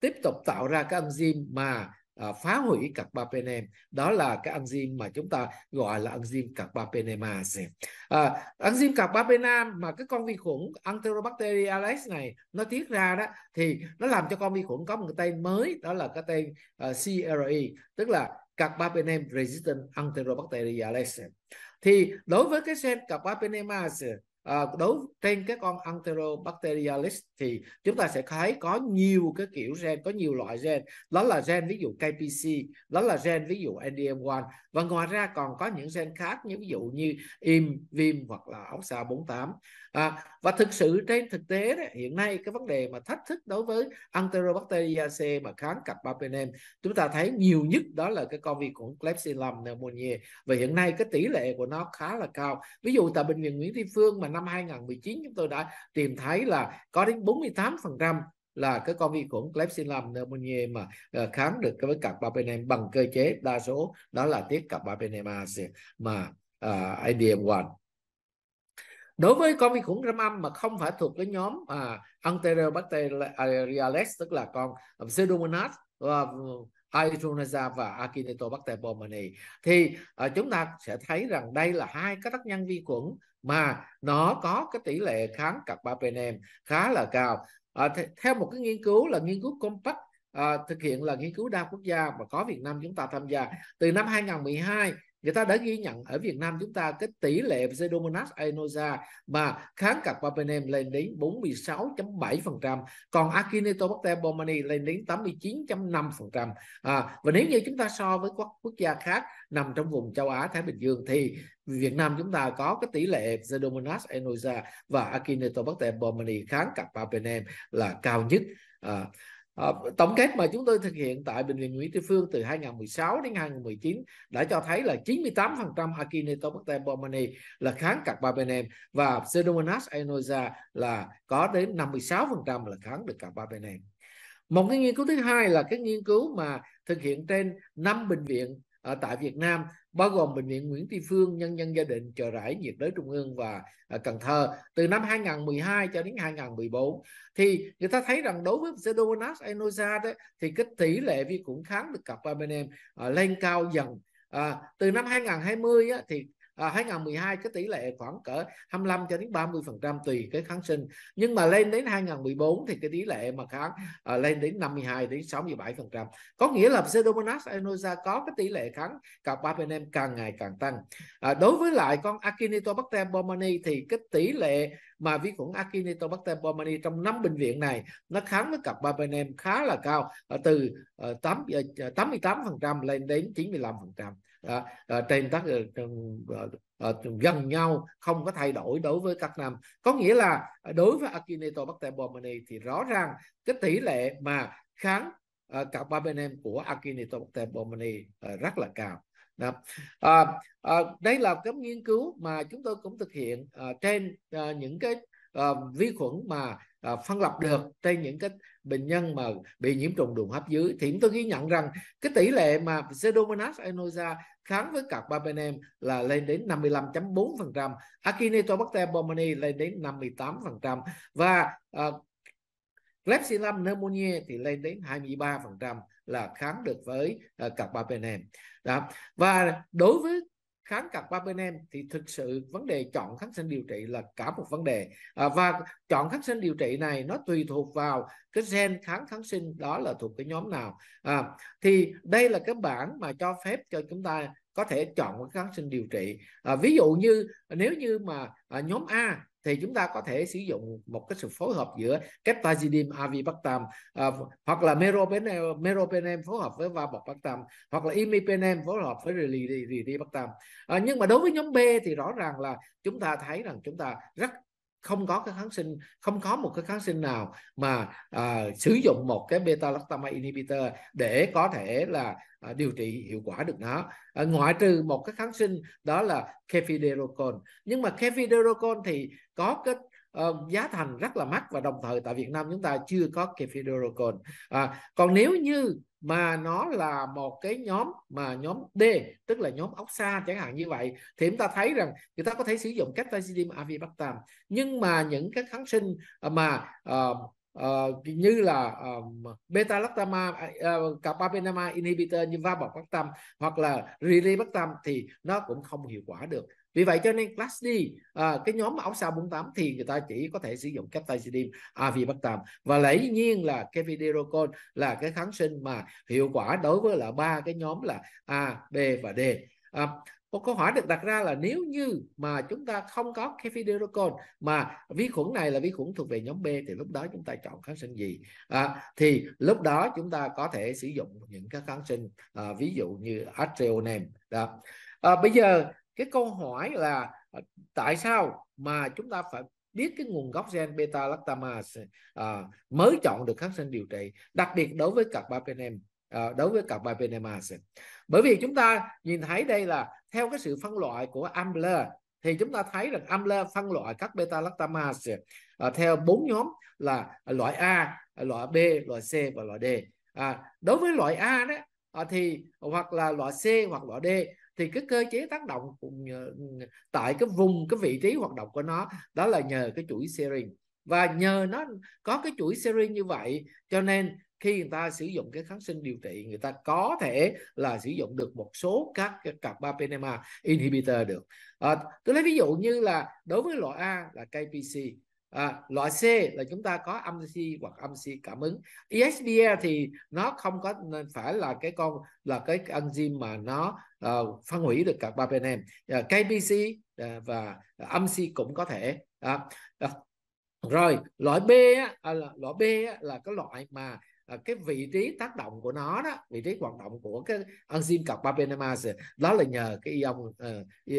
tiếp tục tạo ra cái enzyme mà à, phá hủy carbapenem đó là cái enzyme mà chúng ta gọi là enzyme carbapenemase à, enzyme carbapenam mà cái con vi khuẩn enterobacteriales này nó tiết ra đó thì nó làm cho con vi khuẩn có một cái tên mới đó là cái tên uh, à, CRE tức là carbapenem resistant enterobacteriales thì đối với cái sen carbapenemase à, đối trên cái con Enterobacterialis thì chúng ta sẽ thấy có nhiều cái kiểu gen có nhiều loại gen đó là gen ví dụ KPC đó là gen ví dụ NDM1 và ngoài ra còn có những gen khác như ví dụ như im viêm hoặc là ống xạ 48 à, ờ, và thực sự trên thực tế đó, hiện nay cái vấn đề mà thách thức đối với Enterobacteriaceae mà kháng cặp bapenem chúng ta thấy nhiều nhất đó là cái con vi khuẩn Klebsiella pneumoniae và hiện nay cái tỷ lệ của nó khá là cao ví dụ tại bệnh viện Nguyễn Thị Phương mà năm 2019 chúng tôi đã tìm thấy là có đến 48% là cái con vi khuẩn Klebsiella pneumoniae mà ờ, kháng được với carbapenem bằng cơ chế đa số đó là tiết carbapenemase mà uh, ờ, IDM1 đối với con vi khuẩn gram âm mà không phải thuộc cái nhóm à, uh, Enterobacteriales tức là con Pseudomonas ờ, và uh, và Acinetobacter baumannii thì uh, chúng ta sẽ thấy rằng đây là hai cái tác nhân vi khuẩn mà nó có cái tỷ lệ kháng carbapenem khá là cao à, th- theo một cái nghiên cứu là nghiên cứu compact à, thực hiện là nghiên cứu đa quốc gia mà có Việt Nam chúng ta tham gia từ năm 2012 người ta đã ghi nhận ở Việt Nam chúng ta cái tỷ lệ Pseudomonas aeruginosa mà kháng cặp papenem lên đến 46.7% còn Acinetobacter bomani lên đến 89.5% à, và nếu như chúng ta so với các quốc gia khác nằm trong vùng châu Á Thái Bình Dương thì Việt Nam chúng ta có cái tỷ lệ Pseudomonas aeruginosa và Acinetobacter bomani kháng cặp papenem là cao nhất à, À, tổng kết mà chúng tôi thực hiện tại Bệnh viện Nguyễn Tri Phương từ 2016 đến 2019 đã cho thấy là 98% Acinetobacter baumannii là kháng ba bên em và Pseudomonas aeruginosa là có đến 56% là kháng được ba bên em Một cái nghiên cứu thứ hai là cái nghiên cứu mà thực hiện trên 5 bệnh viện ở tại Việt Nam bao gồm bệnh viện Nguyễn Tri Phương, Nhân dân Gia đình, Chợ Rẫy, nhiệt đới Trung ương và à, Cần Thơ từ năm 2012 cho đến 2014 thì người ta thấy rằng đối với Pseudomonas aeruginosa đấy, thì cái tỷ lệ vi khuẩn kháng được cặp abenem à, lên cao dần À, từ năm 2020 á, thì à, 2012 cái tỷ lệ khoảng cỡ 25 cho đến 30 phần trăm tùy cái kháng sinh nhưng mà lên đến 2014 thì cái tỷ lệ mà kháng à, lên đến 52 đến 67 phần trăm có nghĩa là Pseudomonas aeruginosa có cái tỷ lệ kháng cặp carbapenem càng ngày càng tăng à, đối với lại con Acinetobacter baumannii thì cái tỷ lệ mà vi khuẩn Acinetobacter baumannii trong năm bệnh viện này nó kháng với cặp carbapenem khá là cao à, từ 8 ờ, 88 ờ, lên đến 95 à, à, trên ờ, tất à, ờ, gần nhau không có thay đổi đối với các năm có nghĩa là đối với Akinator Bacter Bomani thì rõ ràng cái tỷ lệ mà kháng à, bên em của Akinator Bacter Bomani à, rất là cao đó. À, à, đây là cái nghiên cứu mà chúng tôi cũng thực hiện à, trên à, những cái à, vi khuẩn mà À, phân lập được trên những cái bệnh nhân mà bị nhiễm trùng đường hấp dưới thì tôi ghi nhận rằng cái tỷ lệ mà Pseudomonas aeruginosa kháng với carbapenem là lên đến 55.4%, Acinetobacter baumannii lên đến 58% và uh, Klebsiella pneumoniae thì lên đến 23% là kháng được với uh, à, carbapenem. Đó. Và đối với kháng ba bên em thì thực sự vấn đề chọn kháng sinh điều trị là cả một vấn đề à, và chọn kháng sinh điều trị này nó tùy thuộc vào cái gen kháng kháng sinh đó là thuộc cái nhóm nào à, thì đây là cái bảng mà cho phép cho chúng ta có thể chọn kháng sinh điều trị à, ví dụ như nếu như mà à, nhóm A thì chúng ta có thể sử dụng một cái sự phối hợp giữa Ceftazidime avibactam à, hoặc là meropenem, meropenem phối hợp với vabactam hoặc là imipenem phối hợp với rilibactam à, nhưng mà đối với nhóm B thì rõ ràng là chúng ta thấy rằng chúng ta rất không có cái kháng sinh không có một cái kháng sinh nào mà à, sử dụng một cái beta lactamase inhibitor để có thể là à, điều trị hiệu quả được nó à, ngoại trừ một cái kháng sinh đó là kefiderocol nhưng mà kefiderocol thì có cái Uh, giá thành rất là mắc và đồng thời tại Việt Nam chúng ta chưa có kefiderocol. À, còn nếu như mà nó là một cái nhóm mà nhóm D tức là nhóm ốc xa chẳng hạn như vậy thì chúng ta thấy rằng người ta có thể sử dụng tazidim avibactam nhưng mà những các kháng sinh ờ, mà uh, uh, như là uh, beta lactama uh, à, carbapenama inhibitor như vabactam hoặc là rilibactam thì nó cũng không hiệu quả được vì vậy cho nên class D à, cái nhóm áo sao 48 thì người ta chỉ có thể sử dụng captacidim avibactam và lấy nhiên là kefiderocol là cái kháng sinh mà hiệu quả đối với là ba cái nhóm là A, B và D à, một câu hỏi được đặt ra là nếu như mà chúng ta không có kefiderocol mà vi khuẩn này là vi khuẩn thuộc về nhóm B thì lúc đó chúng ta chọn kháng sinh gì à, thì lúc đó chúng ta có thể sử dụng những cái kháng sinh à, ví dụ như atrionem à, bây giờ cái câu hỏi là ờ, tại sao mà chúng ta phải biết cái nguồn gốc gen beta lactamase à, mới chọn được kháng sinh điều trị đặc biệt đối với cặp carbapenem à, ờ, đối với cặp carbapenemase bởi vì chúng ta nhìn thấy đây là theo cái sự phân loại của Ambler thì chúng ta thấy rằng Ambler phân loại các beta lactamase à, theo bốn nhóm là loại A loại B loại C và loại D à, đối với loại A đó à, thì hoặc là loại C hoặc loại D thì cái cơ chế tác động nhờ, tại cái vùng cái vị trí hoạt động của nó đó là nhờ cái chuỗi sharing và nhờ nó có cái chuỗi sharing như vậy cho nên khi người ta sử dụng cái kháng sinh điều trị người ta có thể là sử dụng được một số các cái cặp bapenema inhibitor được à, tôi lấy ví dụ như là đối với loại A là KPC à, loại C là chúng ta có âm C hoặc âm C cảm ứng ESBL e thì nó không có phải là cái con là cái enzyme mà nó uh, phân hủy được các bapenem uh, ờ, KPC uh, ờ, và âm C cũng có thể uh, uh, rồi loại B á, à, là, loại B á, là cái loại mà Ờ, cái vị trí tác động của nó đó vị trí hoạt động của cái enzyme cọc bapenamase đó là nhờ cái ion uh,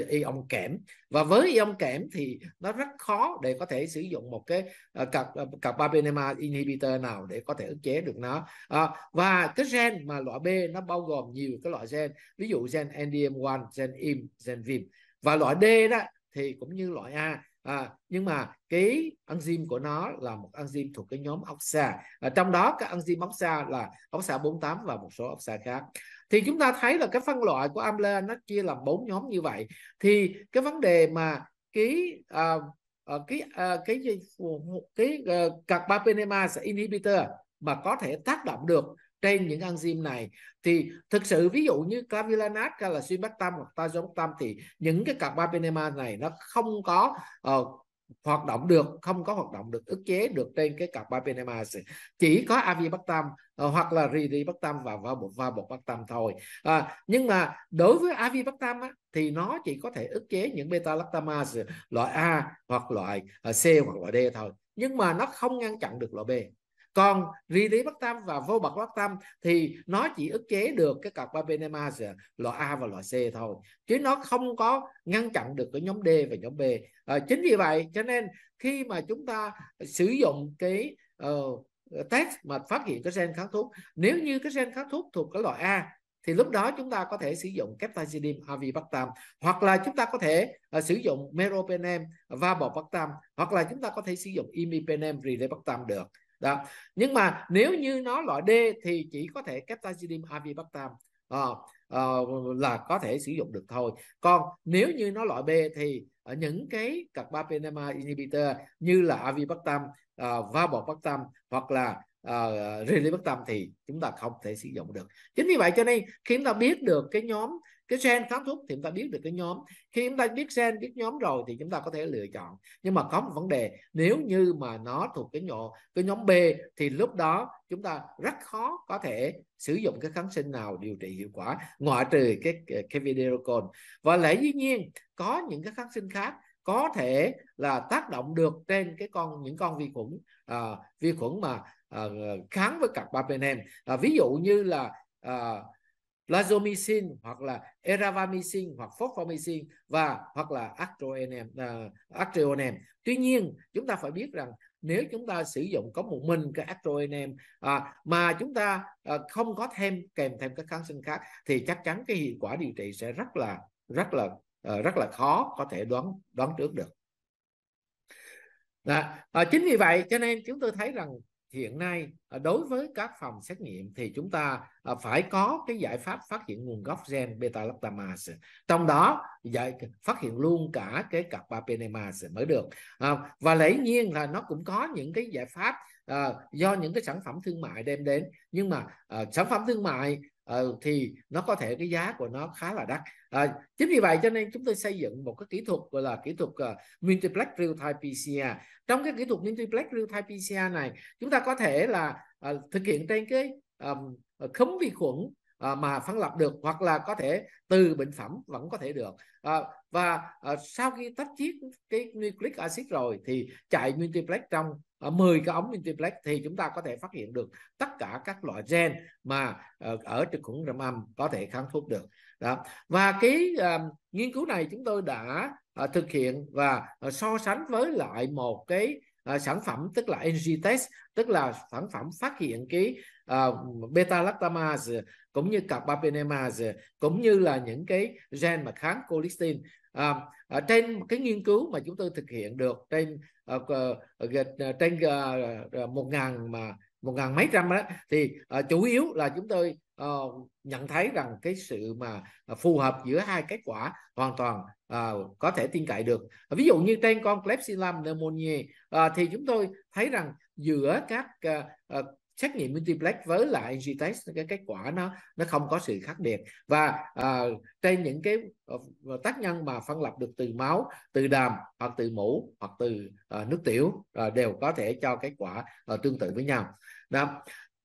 ion kẽm và với ion kẽm thì nó rất khó để có thể sử dụng một cái uh, ờ, cọc cọc bapenamase inhibitor nào để có thể ức chế được nó à, và cái gen mà loại B nó bao gồm nhiều cái loại gen ví dụ gen NDM1 gen IM gen VIM và loại D đó thì cũng như loại A à, nhưng mà cái enzyme của nó là một enzyme thuộc cái nhóm oxa à, trong đó các enzyme oxa là oxa 48 và một số oxa khác thì chúng ta thấy là cái phân loại của amla nó chia làm bốn nhóm như vậy thì cái vấn đề mà cái à, à, cái à, cái cái, cái, ờ, uh, carbapenema inhibitor mà có thể tác động được trên những enzyme này thì thực sự ví dụ như clavulanate hay là suibactam hoặc tazobactam thì những cái carbapenema này nó không có uh, hoạt động được không có hoạt động được ức chế được trên cái carbapenema chỉ có avibactam uh, ờ, hoặc là riribactam và va bột va bột bactam thôi à, nhưng mà đối với avibactam á, thì nó chỉ có thể ức chế những beta lactamase loại A hoặc loại ờ, C hoặc loại D thôi nhưng mà nó không ngăn chặn được loại B còn riri bất tam và vô bậc bất tam thì nó chỉ ức chế được cái cặp babenema loại a và loại c thôi chứ nó không có ngăn chặn được cái nhóm d và nhóm b à, chính vì vậy cho nên khi mà chúng ta sử dụng cái uh, test mà phát hiện cái gen kháng thuốc nếu như cái gen kháng thuốc thuộc cái loại a thì lúc đó chúng ta có thể sử dụng captacidim avibactam hoặc là chúng ta có thể uh, sử dụng meropenem và bobactam hoặc là chúng ta có thể sử dụng imipenem rilebactam được đó nhưng mà nếu như nó loại D thì chỉ có thể captacidim avibactam à, ờ, à, ờ, là có thể sử dụng được thôi còn nếu như nó loại B thì ở ờ, những cái carbapenema inhibitor như là avibactam à, vabopactam hoặc là uh, relibactam thì chúng ta không thể sử dụng được chính vì vậy cho nên khi chúng ta biết được cái nhóm cái gen kháng thuốc thì chúng ta biết được cái nhóm khi chúng ta biết gen biết nhóm rồi thì chúng ta có thể lựa chọn nhưng mà có một vấn đề nếu như mà nó thuộc cái nhóm cái nhóm B thì lúc đó chúng ta rất khó có thể sử dụng cái kháng sinh nào điều trị hiệu quả ngoại trừ cái cái videocon và lẽ dĩ nhiên có những cái kháng sinh khác có thể là tác động được trên cái con những con vi khuẩn à, vi khuẩn mà à, kháng với cặp bapenem à, ví dụ như là à, lazomicin hoặc là eravamicin hoặc Fosfomycin và hoặc là actroenem uh, actroenem tuy nhiên chúng ta phải biết rằng nếu chúng ta sử dụng có một mình cái actroenem à, mà chúng ta à, không có thêm kèm thêm các kháng sinh khác thì chắc chắn cái hiệu quả điều trị sẽ rất là rất là à, rất là khó có thể đoán đoán trước được à, à, chính vì vậy cho nên chúng tôi thấy rằng hiện nay à, đối với các phòng xét nghiệm thì chúng ta à, phải có cái giải pháp phát hiện nguồn gốc gen beta lactamase trong đó giải phát hiện luôn cả cái cặp apenamase mới được à, và lẽ nhiên là nó cũng có những cái giải pháp do những cái sản phẩm thương mại đem đến nhưng mà sản phẩm thương mại uh, thì nó có thể cái giá của nó khá là đắt uh, chính vì vậy cho nên chúng tôi xây dựng một cái kỹ thuật gọi là kỹ thuật uh, multiplex real time pcr trong cái kỹ thuật multiplex real time pcr này chúng ta có thể là uh, thực hiện trên cái um, khống vi khuẩn À, mà phân lập được hoặc là có thể từ bệnh phẩm vẫn có thể được à, và à, sau khi tách chiết cái nucleic acid rồi thì chạy multiplex trong à, 10 cái ống multiplex thì chúng ta có thể phát hiện được tất cả các loại gen mà à, ở trực khuẩn râm âm có thể kháng thuốc được đó. và cái à, nghiên cứu này chúng tôi đã à, thực hiện và à, so sánh với lại một cái À, sản phẩm tức là NG test tức là sản phẩm phát hiện cái Ờ, beta lactamase cũng như carbapenemase cũng như là những cái gen mà kháng colistin À, ờ, ở trên cái nghiên cứu mà chúng tôi thực hiện được trên uh, trên uh, một ngàn mà một ngàn mấy trăm đó thì uh, chủ yếu là chúng tôi uh, nhận thấy rằng cái sự mà phù hợp giữa hai kết quả hoàn toàn uh, có thể tin cậy được ví dụ như trên con Klebsiella pneumoniae uh, thì chúng tôi thấy rằng giữa các uh, xét nghiệm multiplex với lại NG test cái kết quả nó nó không có sự khác biệt và uh, trên những cái uh, tác nhân mà phân lập được từ máu từ đàm hoặc từ mũ hoặc từ uh, nước tiểu uh, đều có thể cho kết quả uh, tương tự với nhau đó.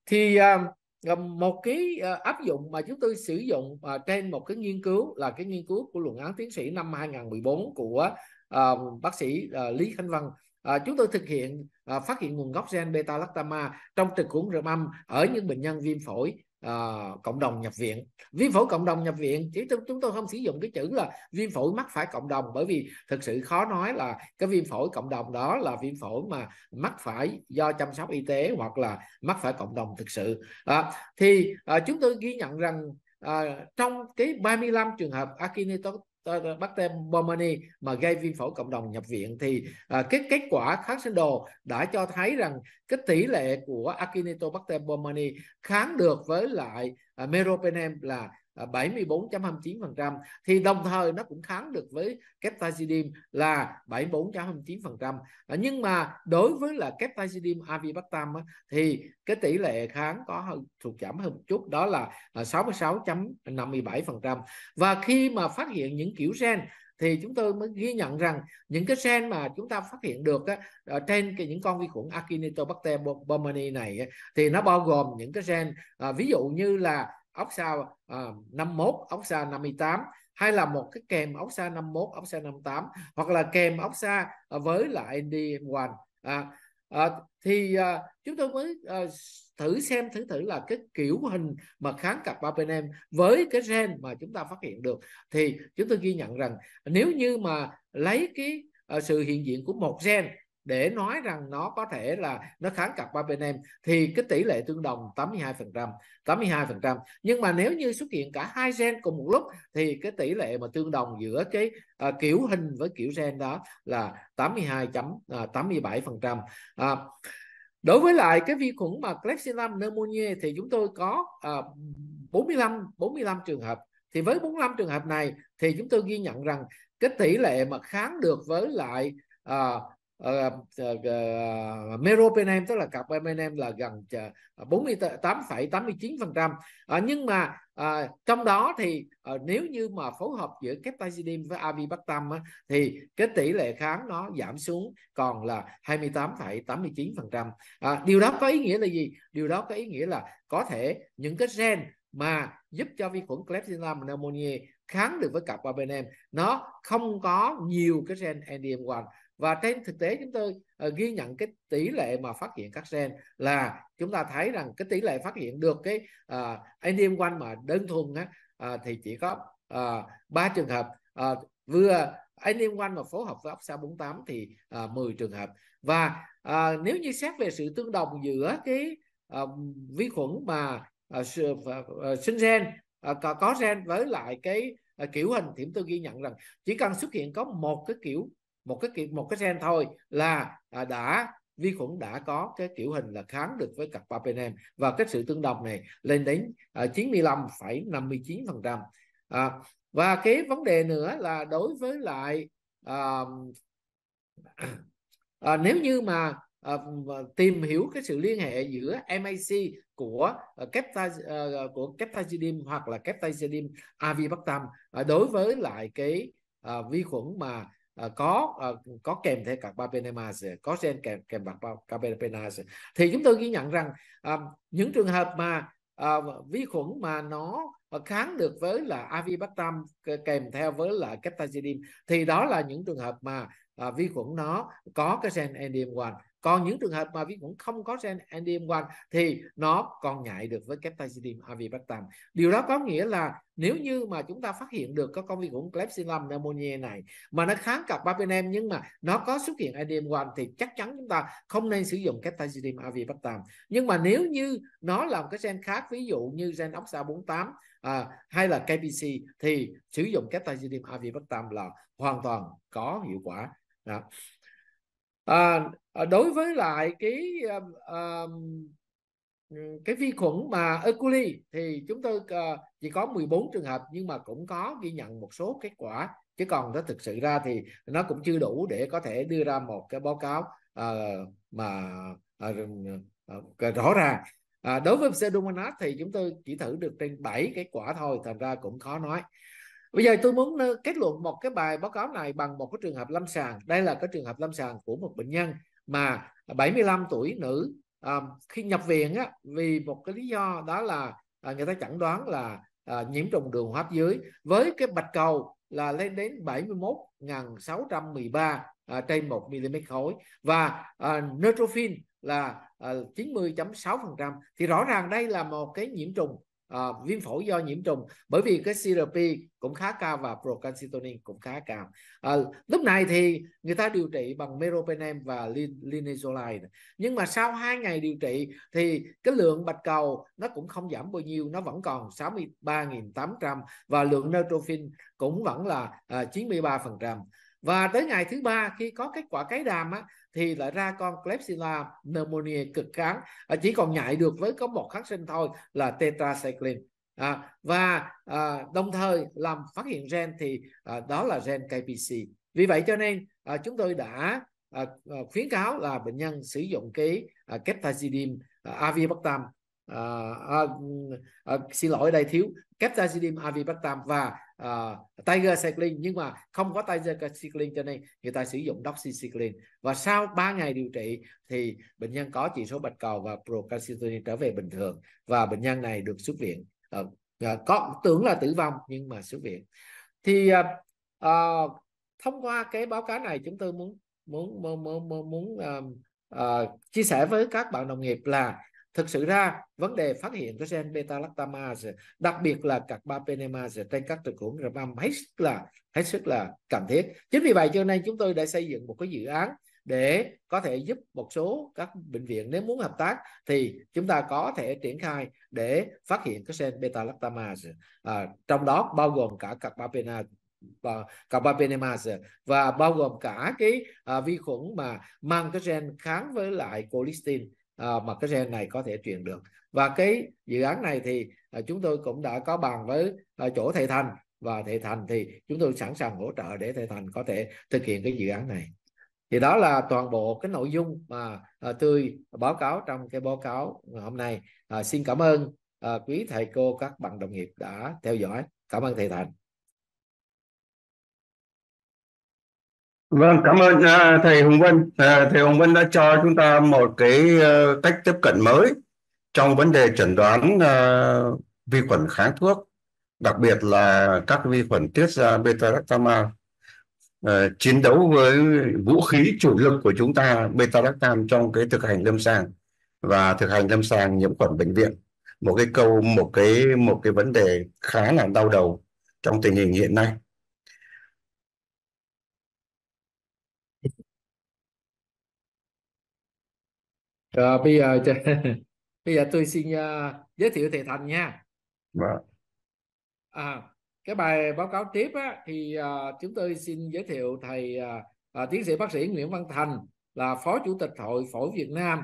thì uh, một cái uh, áp dụng mà chúng tôi sử dụng uh, trên một cái nghiên cứu là cái nghiên cứu của luận án tiến sĩ năm 2014 của uh, bác sĩ uh, Lý Khánh Văn uh, chúng tôi thực hiện à, phát hiện nguồn gốc gen beta lactama trong thực uống rượm âm ở những bệnh nhân viêm phổi à, cộng đồng nhập viện viêm phổi cộng đồng nhập viện chỉ chứ chúng tôi không sử dụng cái chữ là viêm phổi mắc phải cộng đồng bởi vì thực sự khó nói là cái viêm phổi cộng đồng đó là viêm phổi mà mắc phải do chăm sóc y tế hoặc là mắc phải cộng đồng thực sự à, thì à, chúng tôi ghi nhận rằng à, trong cái 35 trường hợp Akinator Ờ, ờ, Bactem bomani mà gây viêm phổi cộng đồng nhập viện thì à, ờ, kết kết quả kháng sinh đồ đã cho thấy rằng cái tỷ lệ của Acinetobacter bomani kháng được với lại à, meropenem là 74.29% à, thì đồng thời nó cũng kháng được với Ceftazidime là 74.29% à, nhưng mà đối với là Ceftazidime avibactam thì cái tỷ lệ kháng có hơn thuộc giảm hơn một chút đó là 66.57% à, và khi mà phát hiện những kiểu gen thì chúng tôi mới ghi nhận rằng những cái gen mà chúng ta phát hiện được á, trên cái những con vi khuẩn Acinetobacter baumannii này á, thì nó bao gồm những cái gen à, ví dụ như là ốc sao uh, 51 ốc sa 58 ờ, hay là một cái kèm ốc sa 51 ốc sa 58 hoặc là kèm ốc sa ờ, với lại ND1 à, à, thì à, chúng tôi mới à, thử xem thử thử là cái kiểu hình mà kháng cặp em với cái gen mà chúng ta phát hiện được thì chúng tôi ghi nhận rằng nếu như mà lấy cái à, sự hiện diện của một gen để nói rằng nó có thể là nó kháng cặp ba bên em thì cái tỷ lệ tương đồng 82% 82% nhưng mà nếu như xuất hiện cả hai gen cùng một lúc thì cái tỷ lệ mà tương đồng giữa cái à, kiểu hình với kiểu gen đó là 82.87% à, à, đối với lại cái vi khuẩn mà Klebsiella pneumoniae thì chúng tôi có à, 45 45 trường hợp thì với 45 trường hợp này thì chúng tôi ghi nhận rằng cái tỷ lệ mà kháng được với lại uh, uh, uh, uh, meropenem tức là carbapenem là gần 48,89% ờ, uh, ờ, nhưng mà uh, trong đó thì uh, nếu như mà phối hợp giữa captacidim với avibactam uh, thì cái tỷ lệ kháng nó giảm xuống còn là 28,89% uh, điều đó có ý nghĩa là gì điều đó có ý nghĩa là có thể những cái gen mà giúp cho vi khuẩn Klebsiella pneumoniae kháng được với carbapenem nó không có nhiều cái gen NDM1 và trên thực tế chúng tôi uh, ghi nhận cái tỷ lệ mà phát hiện các gen là chúng ta thấy rằng cái tỷ lệ phát hiện được cái uh, enzyme quanh mà đơn thuần á, uh, thì chỉ có ờ, ba uh, trường hợp uh, vừa enzyme quanh mà phối hợp với ốc xa 48 thì uh, 10 trường hợp và uh, nếu như xét về sự tương đồng giữa cái uh, vi khuẩn mà uh, uh, sinh gen uh, có, có gen với lại cái kiểu hình thì chúng tôi ghi nhận rằng chỉ cần xuất hiện có một cái kiểu một cái một cái gen thôi là à, đã vi khuẩn đã có cái kiểu hình là kháng được với cặp papenem và cái sự tương đồng này lên đến 95,59% à, à, và cái vấn đề nữa là đối với lại à, à, nếu như mà à, tìm hiểu cái sự liên hệ giữa MAC của uh, của Ceptazidim hoặc là Ceptazidim avibactam đối với lại cái à, vi khuẩn mà Ờ, có ờ, có kèm theo các carbapenemase có gen kèm kèm bằng carbapenemase thì chúng tôi ghi nhận rằng ờ, những trường hợp mà vi khuẩn mà nó kháng được với là avibactam kèm theo với là captagenin thì đó là những trường hợp mà vi khuẩn nó có cái gen NDM1 còn những trường hợp mà vi khuẩn không có gen NDM1 thì nó còn nhạy được với Clepsidium avibactam điều đó có nghĩa là nếu như mà chúng ta phát hiện được các con vi khuẩn Klebsiella pneumoniae này mà nó kháng cặp bapenem nhưng mà nó có xuất hiện NDM1 thì chắc chắn chúng ta không nên sử dụng Clepsidium avibactam nhưng mà nếu như nó là một cái gen khác ví dụ như gen oxa 48 à, hay là KPC thì sử dụng Clepsidium avibactam là hoàn toàn có hiệu quả đó. À, Ờ, đối với lại cái um, cái vi khuẩn mà E. coli thì chúng tôi uh, chỉ có 14 trường hợp nhưng mà cũng có ghi nhận một số kết quả chứ còn nó thực sự ra thì nó cũng chưa đủ để có thể đưa ra một cái báo cáo uh, mà uh, uh, rõ ràng À, đối với pseudomonas thì chúng tôi chỉ thử được trên 7 cái quả thôi thành ra cũng khó nói bây giờ tôi muốn kết luận một cái bài báo cáo này bằng một cái trường hợp lâm sàng đây là cái trường hợp lâm sàng của một bệnh nhân mà 75 tuổi nữ à, khi nhập viện á, vì một cái lý do đó là à, người ta chẩn đoán là à, nhiễm trùng đường hô hấp dưới với cái bạch cầu là lên đến 71.613 à, trên 1 mm khối và à, neutrophil là à, 90.6% thì rõ ràng đây là một cái nhiễm trùng à, viêm phổi do nhiễm trùng bởi vì cái CRP cũng khá cao và procalcitonin cũng khá cao à, lúc này thì người ta điều trị bằng meropenem và linezolide nhưng mà sau 2 ngày điều trị thì cái lượng bạch cầu nó cũng không giảm bao nhiêu nó vẫn còn 63.800 và lượng neutrophil cũng vẫn là à, ờ, 93% và tới ngày thứ ba khi có kết quả cái đàm á, thì lại ra con Klebsiella pneumoniae cực kháng à, chỉ còn nhạy được với có một kháng sinh thôi là tetracycline à, và à, đồng thời làm phát hiện gen thì à, đó là gen KPC vì vậy cho nên à, chúng tôi đã à, à, khuyến cáo là bệnh nhân sử dụng cái à, ceftazidime à, avibactam à, à, ừ, à, xin lỗi đây thiếu ceftazidime avibactam và uh, Tiger Cycling nhưng mà không có Tiger Cycling cho nên người ta sử dụng Doxycycline và sau 3 ngày điều trị thì bệnh nhân có chỉ số bạch cầu và procalcitonin trở về bình thường và bệnh nhân này được xuất viện uh, có tưởng là tử vong nhưng mà xuất viện thì uh, uh, thông qua cái báo cáo này chúng tôi muốn muốn muốn muốn, muốn uh, uh, chia sẻ với các bạn đồng nghiệp là thực sự ra vấn đề phát hiện cái gen beta lactamase đặc biệt là các ba penemase trên các thực khuẩn rhamam hết sức là hết sức là cần thiết chính vì vậy cho nên chúng tôi đã xây dựng một cái dự án để có thể giúp một số các bệnh viện nếu muốn hợp tác thì chúng ta có thể triển khai để phát hiện cái gen beta lactamase à, trong đó bao gồm cả các ba à, carbapenemase và bao gồm cả cái à, vi khuẩn mà mang cái gen kháng với lại colistin À, mà cái gen này có thể truyền được và cái dự án này thì à, chúng tôi cũng đã có bàn với à, chỗ thầy thành và thầy thành thì chúng tôi sẵn sàng hỗ trợ để thầy thành có thể thực hiện cái dự án này thì đó là toàn bộ cái nội dung mà tôi báo cáo trong cái báo cáo hôm nay à, xin cảm ơn à, quý thầy cô các bạn đồng nghiệp đã theo dõi cảm ơn thầy thành Vâng, cảm ơn uh, thầy Hùng Vân. Uh, thầy Hùng Vân đã cho chúng ta một cái uh, cách tiếp cận mới trong vấn đề chẩn đoán uh, vi khuẩn kháng thuốc, đặc biệt là các vi khuẩn tiết ra beta-lactamal. Uh, ờ, chiến đấu với vũ khí chủ lực của chúng ta beta-lactam trong cái thực hành lâm sàng và thực hành lâm sàng nhiễm khuẩn bệnh viện. Một cái câu một cái một cái vấn đề khá là đau đầu trong tình hình hiện nay. Rồi ờ, bây giờ bây giờ tôi xin uh, giới thiệu thầy Thành nha. Vâng. À, cái bài báo cáo tiếp á, thì uh, chúng tôi xin giới thiệu thầy uh, tiến sĩ bác sĩ Nguyễn Văn Thành là phó chủ tịch Hội Phổi Việt Nam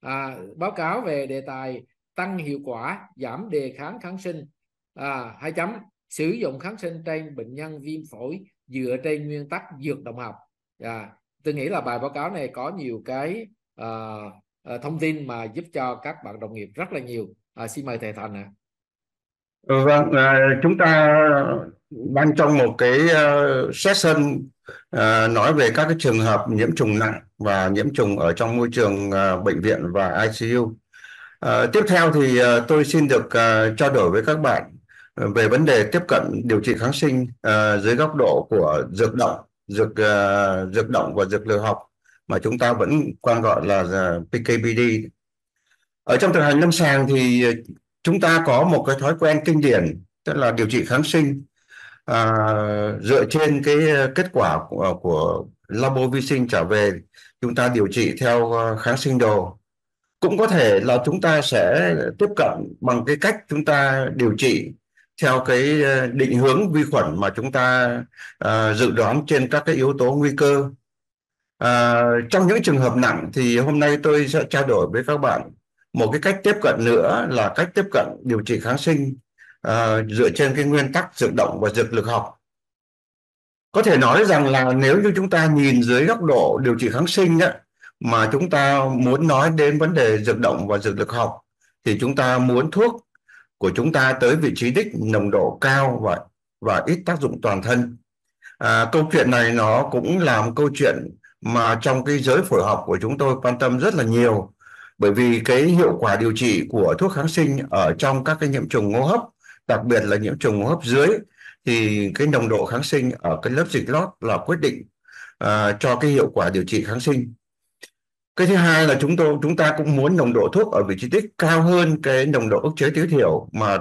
à, báo cáo về đề tài tăng hiệu quả giảm đề kháng kháng sinh à, hai chấm sử dụng kháng sinh trên bệnh nhân viêm phổi dựa trên nguyên tắc dược động học à, tôi nghĩ là bài báo cáo này có nhiều cái uh, Ờ, thông tin mà giúp cho các bạn đồng nghiệp rất là nhiều uh, xin mời thầy thành ạ à. Vâng, ờ, chúng ta đang trong một cái session nói về các cái trường hợp nhiễm trùng nặng và nhiễm trùng ở trong môi trường bệnh viện và ICU. Tiếp theo thì tôi xin được trao đổi với các bạn về vấn đề tiếp cận điều trị kháng sinh dưới góc độ của dược động, dược dược động và dược liều học mà chúng ta vẫn quan gọi là à, PKPD ở trong thực hành lâm sàng thì à, chúng ta có một cái thói quen kinh điển tức là điều trị kháng sinh à, dựa trên cái à, kết quả của, của labo vi sinh trở về chúng ta điều trị theo kháng sinh đồ cũng có thể là chúng ta sẽ tiếp cận bằng cái cách chúng ta điều trị theo cái định hướng vi khuẩn mà chúng ta uh, dự đoán trên các cái yếu tố nguy cơ À, trong những trường hợp nặng thì hôm nay tôi sẽ trao đổi với các bạn một cái cách tiếp cận nữa là cách tiếp cận điều trị kháng sinh à, dựa trên cái nguyên tắc dược động và dược lực học. Có thể nói rằng là nếu như chúng ta nhìn dưới góc độ điều trị kháng sinh á mà chúng ta muốn nói đến vấn đề dược động và dược lực học thì chúng ta muốn thuốc của chúng ta tới vị trí đích nồng độ cao và và ít tác dụng toàn thân. À, câu chuyện này nó cũng làm câu chuyện mà trong cái giới phổi học của chúng tôi quan tâm rất là nhiều bởi vì cái hiệu quả điều trị của thuốc kháng sinh ở trong các cái nhiễm trùng hô hấp đặc biệt là nhiễm trùng hô hấp dưới thì cái nồng độ kháng sinh ở cái lớp dịch lót là quyết định uh, cho cái hiệu quả điều trị kháng sinh cái thứ hai là chúng tôi chúng ta cũng muốn nồng độ thuốc ở vị trí tích cao hơn cái nồng độ ức chế tối thiểu mà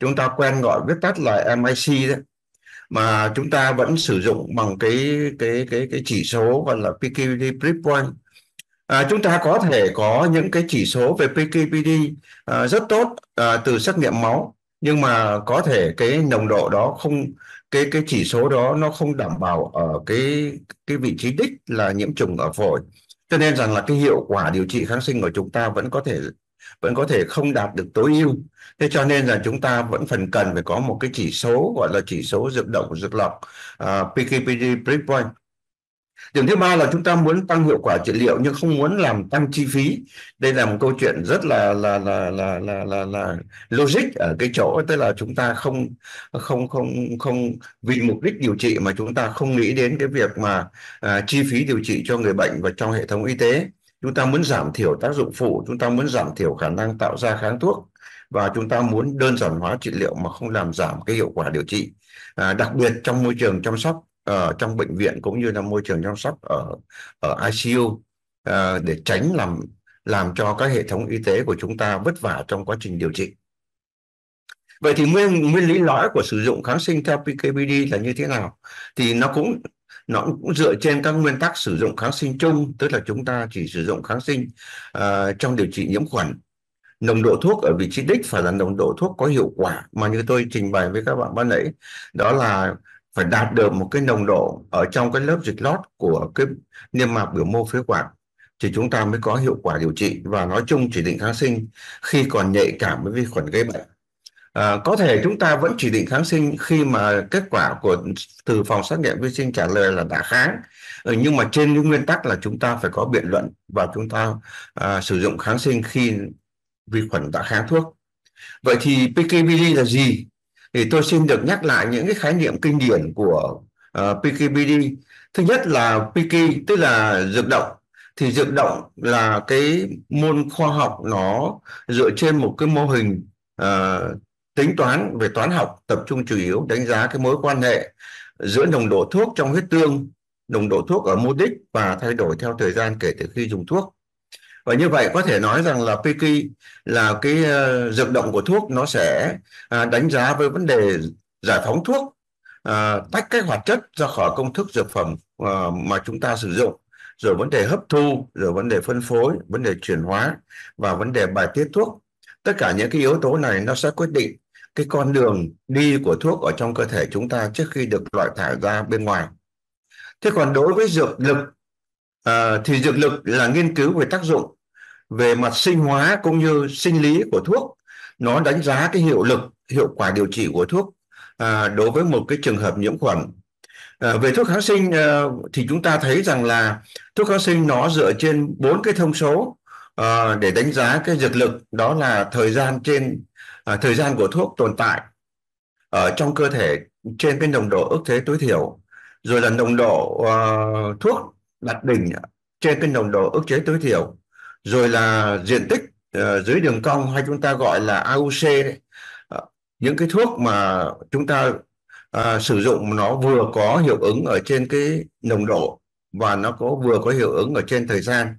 chúng ta quen gọi viết tắt là MIC đấy mà chúng ta vẫn sử dụng bằng cái cái cái cái chỉ số gọi là PKPD Preppoint À, chúng ta có thể có những cái chỉ số về PKPD à, rất tốt à, từ xét nghiệm máu nhưng mà có thể cái nồng độ đó không cái cái chỉ số đó nó không đảm bảo ở cái cái vị trí đích là nhiễm trùng ở phổi cho nên rằng là cái hiệu quả điều trị kháng sinh của chúng ta vẫn có thể vẫn có thể không đạt được tối ưu thế cho nên là chúng ta vẫn phần cần phải có một cái chỉ số gọi là chỉ số dược động dược lọc uh, à, PKPD breakpoint Điểm thứ ba là chúng ta muốn tăng hiệu quả trị liệu nhưng không muốn làm tăng chi phí. Đây là một câu chuyện rất là là là là là là, là logic ở cái chỗ tức là chúng ta không không không không vì mục đích điều trị mà chúng ta không nghĩ đến cái việc mà à, chi phí điều trị cho người bệnh và trong hệ thống y tế chúng ta muốn giảm thiểu tác dụng phụ chúng ta muốn giảm thiểu khả năng tạo ra kháng thuốc và chúng ta muốn đơn giản hóa trị liệu mà không làm giảm cái hiệu quả điều trị à, đặc biệt trong môi trường chăm sóc ở ờ, uh, trong bệnh viện cũng như là môi trường chăm sóc ở ở ICU uh, ờ, để tránh làm làm cho các hệ thống y tế của chúng ta vất vả trong quá trình điều trị. Vậy thì nguyên nguyên lý lõi của sử dụng kháng sinh theo PKPD là như thế nào? Thì nó cũng nó cũng dựa trên các nguyên tắc sử dụng kháng sinh chung tức là chúng ta chỉ sử dụng kháng sinh uh, trong điều trị nhiễm khuẩn nồng độ thuốc ở vị trí đích phải là nồng độ thuốc có hiệu quả mà như tôi trình bày với các bạn ban nãy đó là phải đạt được một cái nồng độ ở trong cái lớp dịch lót của cái niêm mạc biểu mô phế quản thì chúng ta mới có hiệu quả điều trị và nói chung chỉ định kháng sinh khi còn nhạy cảm với vi khuẩn gây bệnh À, có thể chúng ta vẫn chỉ định kháng sinh khi mà kết quả của từ phòng xét nghiệm vi sinh trả lời là đã kháng ừ, nhưng mà trên những nguyên tắc là chúng ta phải có biện luận và chúng ta à, sử dụng kháng sinh khi vi khuẩn đã kháng thuốc vậy thì PKBD là gì thì tôi xin được nhắc lại những cái khái niệm kinh điển của uh, PKBD thứ nhất là PK tức là dược động thì dược động là cái môn khoa học nó dựa trên một cái mô hình uh, tính toán về toán học tập trung chủ yếu đánh giá cái mối quan hệ giữa nồng độ thuốc trong huyết tương, nồng độ thuốc ở mô đích và thay đổi theo thời gian kể từ khi dùng thuốc. Và như vậy có thể nói rằng là PK là cái uh, dược động của thuốc nó sẽ uh, đánh giá với vấn đề giải phóng thuốc, uh, tách các hoạt chất ra khỏi công thức dược phẩm uh, mà chúng ta sử dụng rồi vấn đề hấp thu, rồi vấn đề phân phối, vấn đề chuyển hóa và vấn đề bài tiết thuốc. Tất cả những cái yếu tố này nó sẽ quyết định cái con đường đi của thuốc ở trong cơ thể chúng ta trước khi được loại thải ra bên ngoài thế còn đối với dược lực à, thì dược lực là nghiên cứu về tác dụng về mặt sinh hóa cũng như sinh lý của thuốc nó đánh giá cái hiệu lực hiệu quả điều trị của thuốc à, đối với một cái trường hợp nhiễm khuẩn à, về thuốc kháng sinh à, thì chúng ta thấy rằng là thuốc kháng sinh nó dựa trên bốn cái thông số à, để đánh giá cái dược lực đó là thời gian trên à, thời gian của thuốc tồn tại ở ờ, trong cơ thể trên cái nồng độ ức thế tối thiểu rồi là nồng độ uh, thuốc đặt đỉnh trên cái nồng độ ức chế tối thiểu rồi là diện tích uh, dưới đường cong hay chúng ta gọi là AUC đấy. Uh, những cái thuốc mà chúng ta uh, sử dụng nó vừa có hiệu ứng ở trên cái nồng độ và nó có vừa có hiệu ứng ở trên thời gian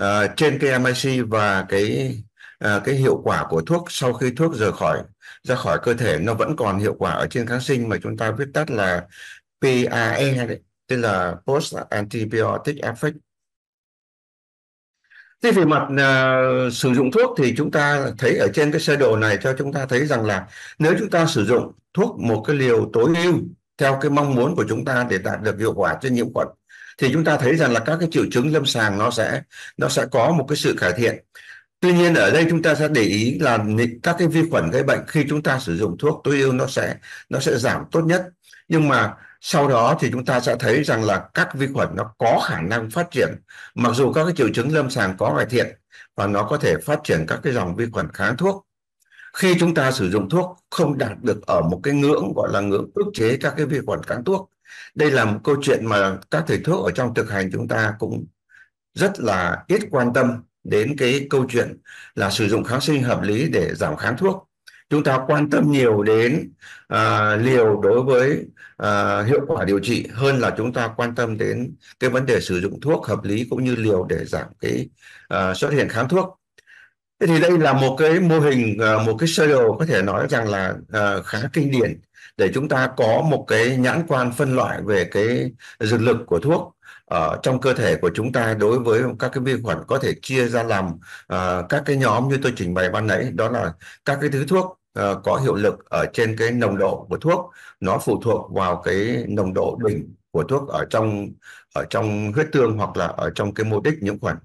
uh, trên cái MIC và cái à, cái hiệu quả của thuốc sau khi thuốc rời khỏi ra khỏi cơ thể nó vẫn còn hiệu quả ở trên kháng sinh mà chúng ta viết tắt là PAE đấy, tên là Post Antibiotic Effect Thế về mặt uh, sử dụng thuốc thì chúng ta thấy ở trên cái sơ đồ này cho chúng ta thấy rằng là nếu chúng ta sử dụng thuốc một cái liều tối ưu theo cái mong muốn của chúng ta để đạt được hiệu quả trên nhiễm khuẩn thì chúng ta thấy rằng là các cái triệu chứng lâm sàng nó sẽ nó sẽ có một cái sự cải thiện Tuy nhiên ở đây chúng ta sẽ để ý là các cái vi khuẩn gây bệnh khi chúng ta sử dụng thuốc tối ưu nó sẽ nó sẽ giảm tốt nhất. Nhưng mà sau đó thì chúng ta sẽ thấy rằng là các vi khuẩn nó có khả năng phát triển mặc dù các cái triệu chứng lâm sàng có cải thiện và nó có thể phát triển các cái dòng vi khuẩn kháng thuốc. Khi chúng ta sử dụng thuốc không đạt được ở một cái ngưỡng gọi là ngưỡng ức chế các cái vi khuẩn kháng thuốc. Đây là một câu chuyện mà các thầy thuốc ở trong thực hành chúng ta cũng rất là ít quan tâm đến cái câu chuyện là sử dụng kháng sinh hợp lý để giảm kháng thuốc chúng ta quan tâm nhiều đến à, liều đối với à, hiệu quả điều trị hơn là chúng ta quan tâm đến cái vấn đề sử dụng thuốc hợp lý cũng như liều để giảm cái à, xuất hiện kháng thuốc thế thì đây là một cái mô hình à, một cái sơ đồ có thể nói rằng là à, khá kinh điển để chúng ta có một cái nhãn quan phân loại về cái dược lực của thuốc ở trong cơ thể của chúng ta đối với các cái vi khuẩn có thể chia ra làm uh, các cái nhóm như tôi trình bày ban nãy đó là các cái thứ thuốc uh, có hiệu lực ở trên cái nồng độ của thuốc nó phụ thuộc vào cái nồng độ đỉnh của thuốc ở trong ở trong huyết tương hoặc là ở trong cái mô đích nhiễm khuẩn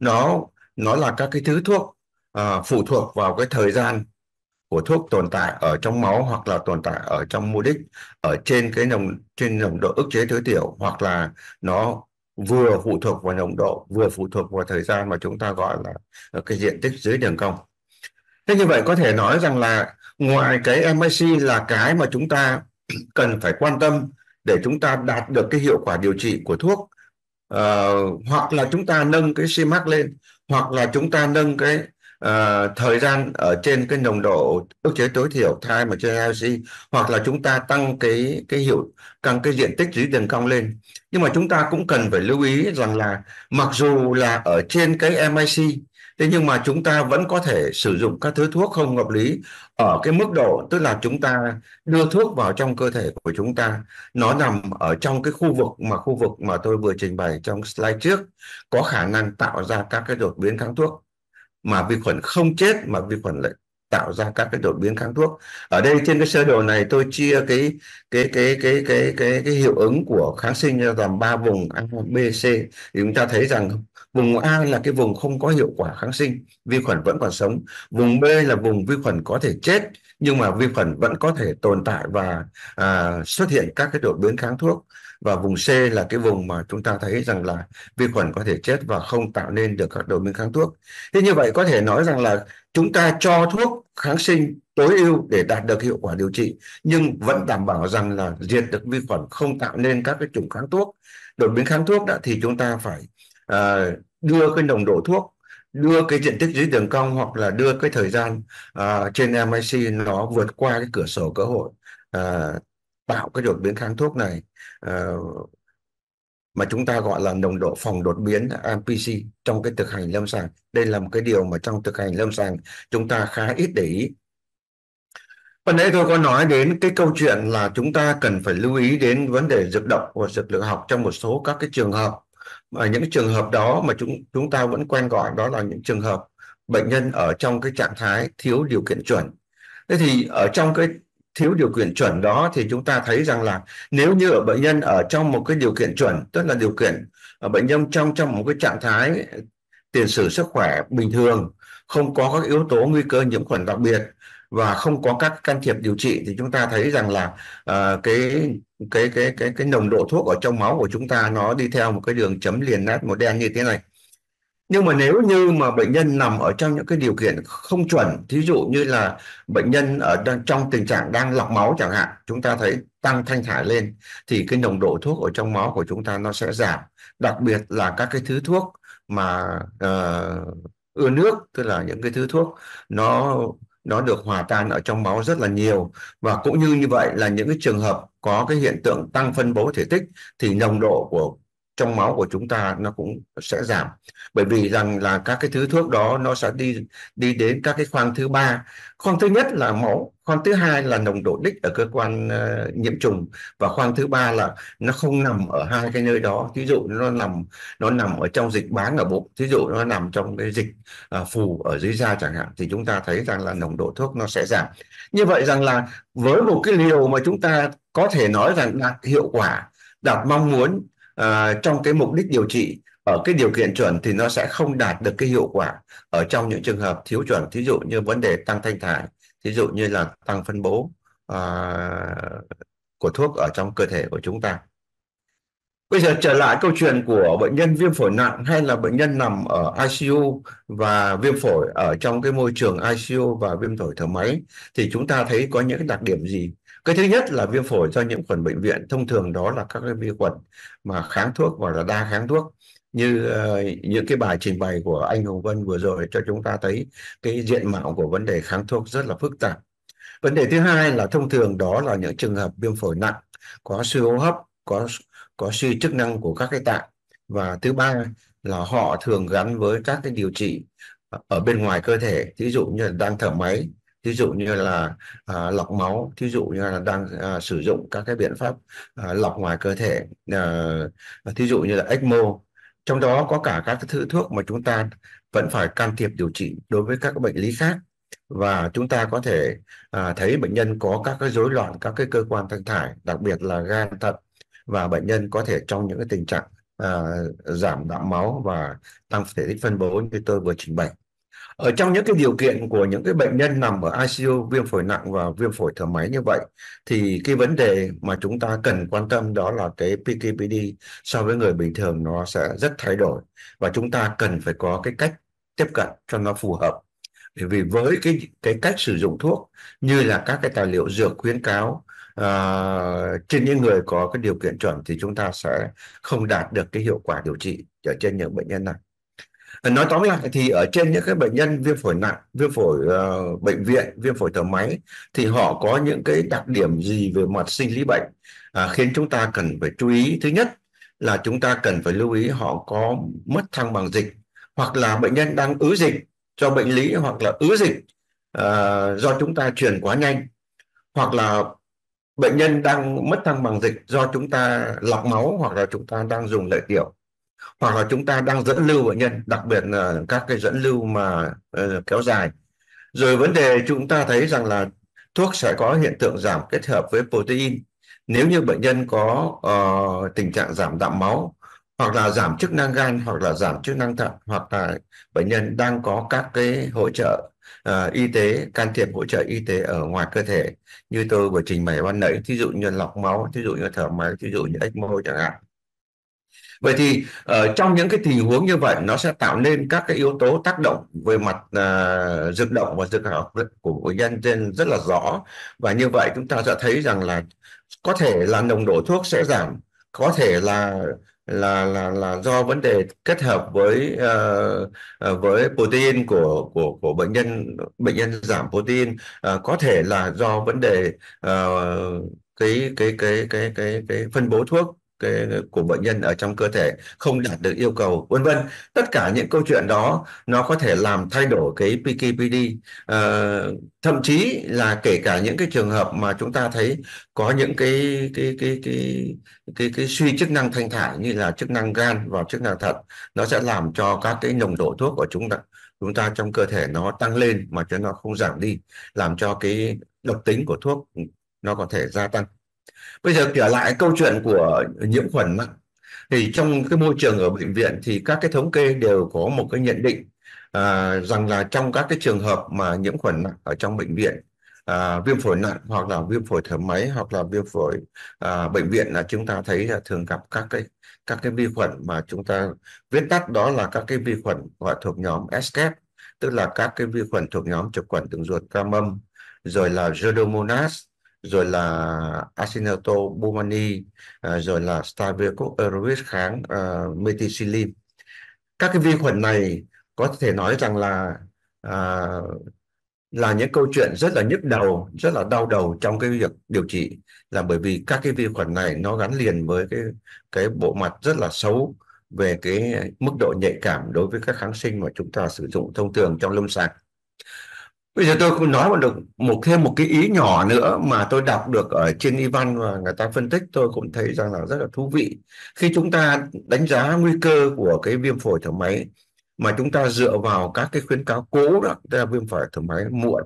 nó nó là các cái thứ thuốc uh, phụ thuộc vào cái thời gian của thuốc tồn tại ở trong máu hoặc là tồn tại ở trong mô đích ở trên cái nồng trên nồng độ ức chế tối thiểu hoặc là nó vừa phụ thuộc vào nồng độ vừa phụ thuộc vào thời gian mà chúng ta gọi là ờ, cái diện tích dưới đường cong thế như vậy có thể nói rằng là ngoài cái MIC là cái mà chúng ta cần phải quan tâm để chúng ta đạt được cái hiệu quả điều trị của thuốc uh, hoặc là chúng ta nâng cái CMAX lên hoặc là chúng ta nâng cái Ờ, thời gian ở trên cái nồng độ ức chế tối thiểu time mà trên IOC hoặc là chúng ta tăng cái cái hiệu tăng cái diện tích dưới đường cong lên nhưng mà chúng ta cũng cần phải lưu ý rằng là mặc dù là ở trên cái MIC thế nhưng mà chúng ta vẫn có thể sử dụng các thứ thuốc không hợp lý ở cái mức độ tức là chúng ta đưa thuốc vào trong cơ thể của chúng ta nó nằm ở trong cái khu vực mà khu vực mà tôi vừa trình bày trong slide trước có khả năng tạo ra các cái đột biến kháng thuốc mà vi khuẩn không chết mà vi khuẩn lại tạo ra các cái đột biến kháng thuốc ở đây trên cái sơ đồ này tôi chia cái cái cái cái cái cái cái hiệu ứng của kháng sinh ra làm ba vùng A B C thì chúng ta thấy rằng vùng A là cái vùng không có hiệu quả kháng sinh vi khuẩn vẫn còn sống vùng B là vùng vi khuẩn có thể chết nhưng mà vi khuẩn vẫn có thể tồn tại và à, xuất hiện các cái đột biến kháng thuốc và vùng C là cái vùng mà chúng ta thấy rằng là vi khuẩn có thể chết và không tạo nên được các đột biến kháng thuốc. Thế như vậy có thể nói rằng là chúng ta cho thuốc kháng sinh tối ưu để đạt được hiệu quả điều trị nhưng vẫn đảm bảo rằng là diệt được vi khuẩn không tạo nên các cái chủng kháng thuốc. Đột biến kháng thuốc đã thì chúng ta phải uh, đưa cái nồng độ thuốc đưa cái diện tích dưới đường cong hoặc là đưa cái thời gian uh, trên MIC nó vượt qua cái cửa sổ cơ hội uh, tạo cái đột biến kháng thuốc này Ờ, mà chúng ta gọi là nồng độ phòng đột biến MPC trong cái thực hành lâm sàng. Đây là một cái điều mà trong thực hành lâm sàng chúng ta khá ít để ý. Phần nãy tôi có nói đến cái câu chuyện là chúng ta cần phải lưu ý đến vấn đề dược động và dược lượng học trong một số các cái trường hợp. Mà những trường hợp đó mà chúng chúng ta vẫn quen gọi đó là những trường hợp bệnh nhân ở trong cái trạng thái thiếu điều kiện chuẩn. Thế thì ở trong cái thiếu điều kiện chuẩn đó thì chúng ta thấy rằng là nếu như ở bệnh nhân ở trong một cái điều kiện chuẩn tức là điều kiện ở bệnh nhân trong trong một cái trạng thái tiền sử sức khỏe bình thường không có các yếu tố nguy cơ nhiễm khuẩn đặc biệt và không có các can thiệp điều trị thì chúng ta thấy rằng là uh, cái cái cái cái cái nồng độ thuốc ở trong máu của chúng ta nó đi theo một cái đường chấm liền nát màu đen như thế này nhưng mà nếu như mà bệnh nhân nằm ở trong những cái điều kiện không chuẩn thí dụ như là bệnh nhân ở đang, trong tình trạng đang lọc máu chẳng hạn chúng ta thấy tăng thanh thải lên thì cái nồng độ thuốc ở trong máu của chúng ta nó sẽ giảm đặc biệt là các cái thứ thuốc mà uh, ưa nước tức là những cái thứ thuốc nó nó được hòa tan ở trong máu rất là nhiều và cũng như như vậy là những cái trường hợp có cái hiện tượng tăng phân bố thể tích thì nồng độ của trong máu của chúng ta nó cũng sẽ giảm bởi vì rằng là các cái thứ thuốc đó nó sẽ đi đi đến các cái khoang thứ ba khoang thứ nhất là máu khoang thứ hai là nồng độ đích ở cơ quan uh, nhiễm trùng và khoang thứ ba là nó không nằm ở hai cái nơi đó ví dụ nó nằm nó nằm ở trong dịch bán ở bụng ví dụ nó nằm trong cái dịch uh, phù ở dưới da chẳng hạn thì chúng ta thấy rằng là nồng độ thuốc nó sẽ giảm như vậy rằng là với một cái liều mà chúng ta có thể nói rằng đạt hiệu quả đạt mong muốn uh, trong cái mục đích điều trị ở cái điều kiện chuẩn thì nó sẽ không đạt được cái hiệu quả ở trong những trường hợp thiếu chuẩn thí dụ như vấn đề tăng thanh thải thí dụ như là tăng phân bố uh, của thuốc ở trong cơ thể của chúng ta bây giờ trở lại câu chuyện của bệnh nhân viêm phổi nặng hay là bệnh nhân nằm ở ICU và viêm phổi ở trong cái môi trường ICU và viêm phổi thở máy thì chúng ta thấy có những cái đặc điểm gì cái thứ nhất là viêm phổi do nhiễm khuẩn bệnh viện thông thường đó là các cái vi khuẩn mà kháng thuốc hoặc là đa kháng thuốc như uh, những cái bài trình bày của anh Hồng Vân vừa rồi cho chúng ta thấy cái diện mạo của vấn đề kháng thuốc rất là phức tạp vấn đề thứ hai là thông thường đó là những trường hợp viêm phổi nặng có suy hô hấp có có suy chức năng của các cái tạng và thứ ba là họ thường gắn với các cái điều trị ở bên ngoài cơ thể ví dụ như đang thở máy thí dụ như là à, lọc máu thí dụ như là đang à, sử dụng các cái biện pháp à, lọc ngoài cơ thể à, thí dụ như là ECMO trong đó có cả các thứ thuốc mà chúng ta vẫn phải can thiệp điều trị đối với các bệnh lý khác và chúng ta có thể à, thấy bệnh nhân có các cái rối loạn các cái cơ quan thanh thải đặc biệt là gan thận và bệnh nhân có thể trong những cái tình trạng à, giảm đạm máu và tăng thể tích phân bố như tôi vừa trình bày ở trong những cái điều kiện của những cái bệnh nhân nằm ở ICU viêm phổi nặng và viêm phổi thở máy như vậy thì cái vấn đề mà chúng ta cần quan tâm đó là cái PKPD so với người bình thường nó sẽ rất thay đổi và chúng ta cần phải có cái cách tiếp cận cho nó phù hợp bởi vì với cái cái cách sử dụng thuốc như là các cái tài liệu dược khuyến cáo uh, trên những người có cái điều kiện chuẩn thì chúng ta sẽ không đạt được cái hiệu quả điều trị ở trên những bệnh nhân này Ờ, nói tóm lại thì ở trên những cái bệnh nhân viêm phổi nặng viêm phổi uh, bệnh viện viêm phổi thở máy thì họ có những cái đặc điểm gì về mặt sinh lý bệnh à, khiến chúng ta cần phải chú ý thứ nhất là chúng ta cần phải lưu ý họ có mất thăng bằng dịch hoặc là bệnh nhân đang ứ dịch cho bệnh lý hoặc là ứ dịch uh, do chúng ta truyền quá nhanh hoặc là bệnh nhân đang mất thăng bằng dịch do chúng ta lọc máu hoặc là chúng ta đang dùng lợi tiểu hoặc là chúng ta đang dẫn lưu bệnh nhân đặc biệt là các cái dẫn lưu mà uh, kéo dài rồi vấn đề chúng ta thấy rằng là thuốc sẽ có hiện tượng giảm kết hợp với protein nếu như bệnh nhân có uh, tình trạng giảm đạm máu hoặc là giảm chức năng gan hoặc là giảm chức năng thận hoặc là bệnh nhân đang có các cái hỗ trợ uh, y tế can thiệp hỗ trợ y tế ở ngoài cơ thể như tôi vừa trình bày ban nãy thí dụ như lọc máu thí dụ như thở máy thí dụ như ECMO chẳng hạn vậy thì uh, trong những cái tình huống như vậy nó sẽ tạo nên các cái yếu tố tác động về mặt uh, ờ, dược động và dược học của nhân dân rất là rõ và như vậy chúng ta sẽ thấy rằng là có thể là nồng độ thuốc sẽ giảm có thể là là là là do vấn đề kết hợp với uh, với protein của của của bệnh nhân bệnh nhân giảm protein uh, có thể là do vấn đề uh, cái, cái cái cái cái cái phân bố thuốc cái của bệnh nhân ở trong cơ thể không đạt được yêu cầu vân vân tất cả những câu chuyện đó nó có thể làm thay đổi cái PKPD à, ờ, thậm chí là kể cả những cái trường hợp mà chúng ta thấy có những cái cái cái cái cái, cái, cái suy chức năng thanh thải như là chức năng gan và chức năng thận nó sẽ làm cho các cái nồng độ thuốc của chúng ta chúng ta trong cơ thể nó tăng lên mà cho nó không giảm đi làm cho cái độc tính của thuốc nó có thể gia tăng bây giờ trở lại câu chuyện của nhiễm khuẩn nặng thì trong cái môi trường ở bệnh viện thì các cái thống kê đều có một cái nhận định à, rằng là trong các cái trường hợp mà nhiễm khuẩn nặng ở trong bệnh viện à, viêm phổi nặng hoặc là viêm phổi thở máy hoặc là viêm phổi à, bệnh viện là chúng ta thấy là thường gặp các cái các cái vi khuẩn mà chúng ta viết tắt đó là các cái vi khuẩn gọi thuộc nhóm SKEP tức là các cái vi khuẩn thuộc nhóm trực khuẩn đường ruột gram âm rồi là Pseudomonas rồi là Arsenoto Bumani uh, à, rồi là Staphylococcus aureus kháng uh, à, meticillin các cái vi khuẩn này có thể nói rằng là uh, là những câu chuyện rất là nhức đầu rất là đau đầu trong cái việc điều trị là bởi vì các cái vi khuẩn này nó gắn liền với cái cái bộ mặt rất là xấu về cái mức độ nhạy cảm đối với các kháng sinh mà chúng ta sử dụng thông thường trong lâm sàng Bây giờ tôi cũng nói một được một thêm một cái ý nhỏ nữa mà tôi đọc được ở trên y văn và người ta phân tích tôi cũng thấy rằng là rất là thú vị. Khi chúng ta đánh giá nguy cơ của cái viêm phổi thở máy mà chúng ta dựa vào các cái khuyến cáo cố đó, là viêm phổi thở máy muộn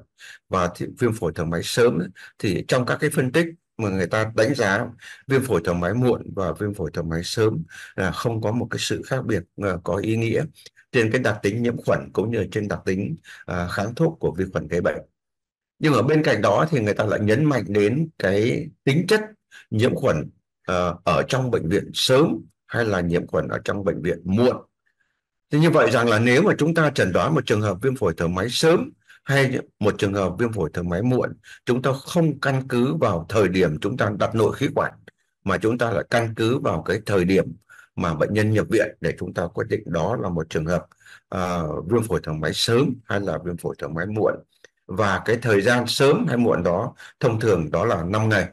và viêm phổi thở máy sớm thì trong các cái phân tích mà người ta đánh giá viêm phổi thở máy muộn và viêm phổi thở máy sớm là không có một cái sự khác biệt ờ, có ý nghĩa trên cái đặc tính nhiễm khuẩn cũng như trên đặc tính à, kháng thuốc của vi khuẩn gây bệnh nhưng ở bên cạnh đó thì người ta lại nhấn mạnh đến cái tính chất nhiễm khuẩn à, ở trong bệnh viện sớm hay là nhiễm khuẩn ở trong bệnh viện muộn thì như vậy rằng là nếu mà chúng ta chẩn đoán một trường hợp viêm phổi thở máy sớm hay một trường hợp viêm phổi thở máy muộn chúng ta không căn cứ vào thời điểm chúng ta đặt nội khí quản mà chúng ta lại căn cứ vào cái thời điểm mà bệnh nhân nhập viện để chúng ta quyết định đó là một trường hợp uh, viêm phổi thở máy sớm hay là viêm phổi thở máy muộn và cái thời gian sớm hay muộn đó thông thường đó là 5 ngày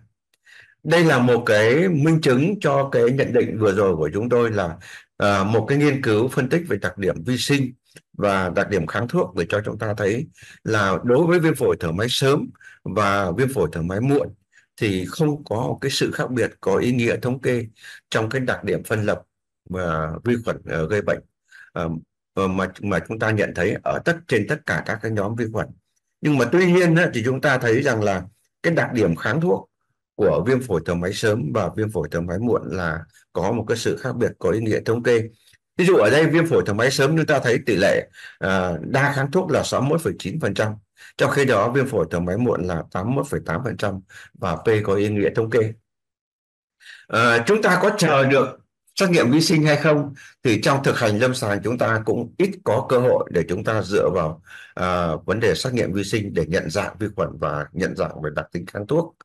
đây là một cái minh chứng cho cái nhận định vừa rồi của chúng tôi là uh, một cái nghiên cứu phân tích về đặc điểm vi sinh và đặc điểm kháng thuốc để cho chúng ta thấy là đối với viêm phổi thở máy sớm và viêm phổi thở máy muộn thì không có cái sự khác biệt có ý nghĩa thống kê trong cái đặc điểm phân lập mà vi khuẩn à, gây bệnh à, mà mà chúng ta nhận thấy ở tất trên tất cả các cái nhóm vi khuẩn nhưng mà tuy nhiên thì chúng ta thấy rằng là cái đặc điểm kháng thuốc của viêm phổi thở máy sớm và viêm phổi thở máy muộn là có một cái sự khác biệt có ý nghĩa thống kê ví dụ ở đây viêm phổi thở máy sớm chúng ta thấy tỷ lệ à, đa kháng thuốc là 61,9% trong khi đó viêm phổi thở máy muộn là 81,8% và P có ý nghĩa thống kê. À, chúng ta có chờ được trắc nghiệm vi sinh hay không thì trong thực hành lâm sàng chúng ta cũng ít có cơ hội để chúng ta dựa vào à, vấn đề xét nghiệm vi sinh để nhận dạng vi khuẩn và nhận dạng về đặc tính kháng thuốc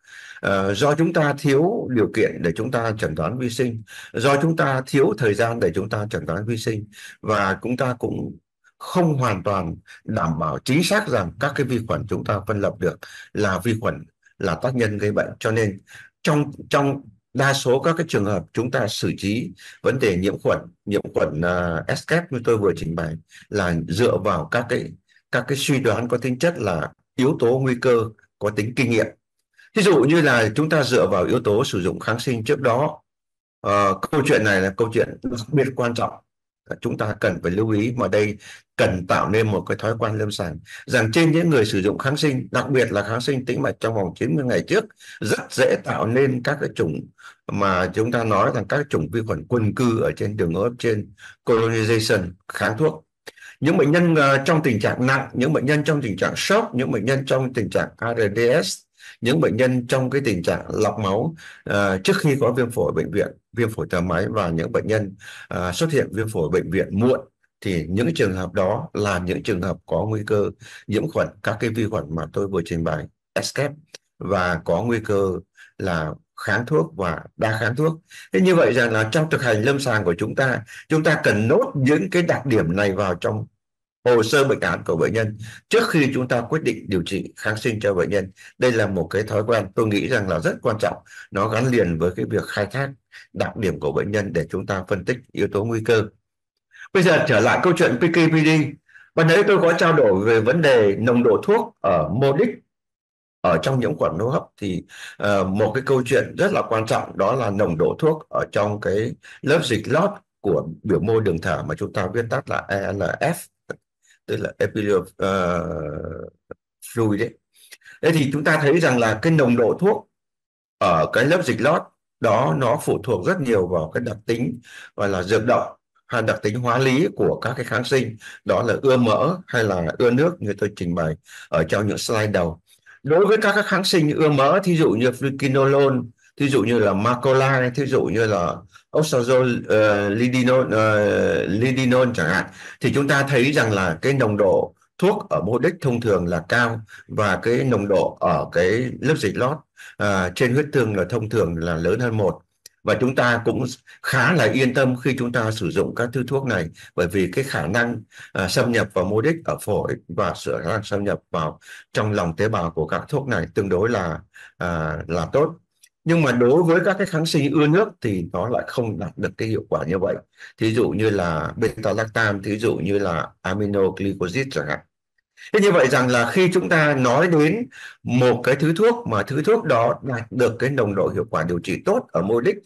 à, do chúng ta thiếu điều kiện để chúng ta chẩn đoán vi sinh do chúng ta thiếu thời gian để chúng ta chẩn đoán vi sinh và chúng ta cũng không hoàn toàn đảm bảo chính xác rằng các cái vi khuẩn chúng ta phân lập được là vi khuẩn là tác nhân gây bệnh cho nên trong trong đa số các cái trường hợp chúng ta xử trí vấn đề nhiễm khuẩn nhiễm khuẩn uh, à, SKEP như tôi vừa trình bày là dựa vào các cái các cái suy đoán có tính chất là yếu tố nguy cơ có tính kinh nghiệm ví dụ như là chúng ta dựa vào yếu tố sử dụng kháng sinh trước đó uh, câu chuyện này là câu chuyện đặc biệt quan trọng chúng ta cần phải lưu ý mà đây cần tạo nên một cái thói quen lâm sàng rằng trên những người sử dụng kháng sinh đặc biệt là kháng sinh tĩnh mạch trong vòng 90 ngày trước rất dễ tạo nên các cái chủng mà chúng ta nói rằng các chủng vi khuẩn quân cư ở trên đường hô hấp trên colonization kháng thuốc những bệnh nhân ờ, trong tình trạng nặng những bệnh nhân trong tình trạng sốc những bệnh nhân trong tình trạng ARDS những bệnh nhân trong cái tình trạng lọc máu à, trước khi có viêm phổi bệnh viện viêm phổi thở máy và những bệnh nhân à, xuất hiện viêm phổi bệnh viện muộn thì những trường hợp đó là những trường hợp có nguy cơ nhiễm khuẩn các cái vi khuẩn mà tôi vừa trình bày SKEP và có nguy cơ là kháng thuốc và đa kháng thuốc. Thế như vậy rằng là trong thực hành lâm sàng của chúng ta, chúng ta cần nốt những cái đặc điểm này vào trong hồ sơ bệnh án của bệnh nhân trước khi chúng ta quyết định điều trị kháng sinh cho bệnh nhân đây là một cái thói quen tôi nghĩ rằng là rất quan trọng nó gắn liền với cái việc khai thác đặc điểm của bệnh nhân để chúng ta phân tích yếu tố nguy cơ bây giờ trở lại câu chuyện PKPD ban nãy tôi có trao đổi về vấn đề nồng độ thuốc ở mô đích ở trong nhiễm khuẩn hô hấp thì uh, một cái câu chuyện rất là quan trọng đó là nồng độ thuốc ở trong cái lớp dịch lót của biểu mô đường thở mà chúng ta viết tắt là ELF tức là epithelial ờ, uh, đấy thế thì chúng ta thấy rằng là cái nồng độ thuốc ở cái lớp dịch lót đó nó phụ thuộc rất nhiều vào cái đặc tính gọi là dược động hay đặc tính hóa lý của các cái kháng sinh đó là ưa mỡ hay là ưa nước như tôi trình bày ở trong những slide đầu đối với các cái kháng sinh ưa mỡ thí dụ như flukinolone thí dụ như là macolai thí dụ như là Oxazol, uh, lidinol chẳng hạn thì chúng ta thấy rằng là cái nồng độ thuốc ở mô đích thông thường là cao và cái nồng độ ở cái lớp dịch lót uh, trên huyết tương là thông thường là lớn hơn một và chúng ta cũng khá là yên tâm khi chúng ta sử dụng các thứ thuốc này bởi vì cái khả năng uh, xâm nhập vào mô đích ở phổi và sửa năng xâm nhập vào trong lòng tế bào của các thuốc này tương đối là uh, là tốt nhưng mà đối với các cái kháng sinh ưa nước thì nó lại không đạt được cái hiệu quả như vậy thí dụ như là beta lactam thí dụ như là aminoglycosid chẳng hạn thế như vậy rằng là khi chúng ta nói đến một cái thứ thuốc mà thứ thuốc đó đạt được cái nồng độ hiệu quả điều trị tốt ở mô đích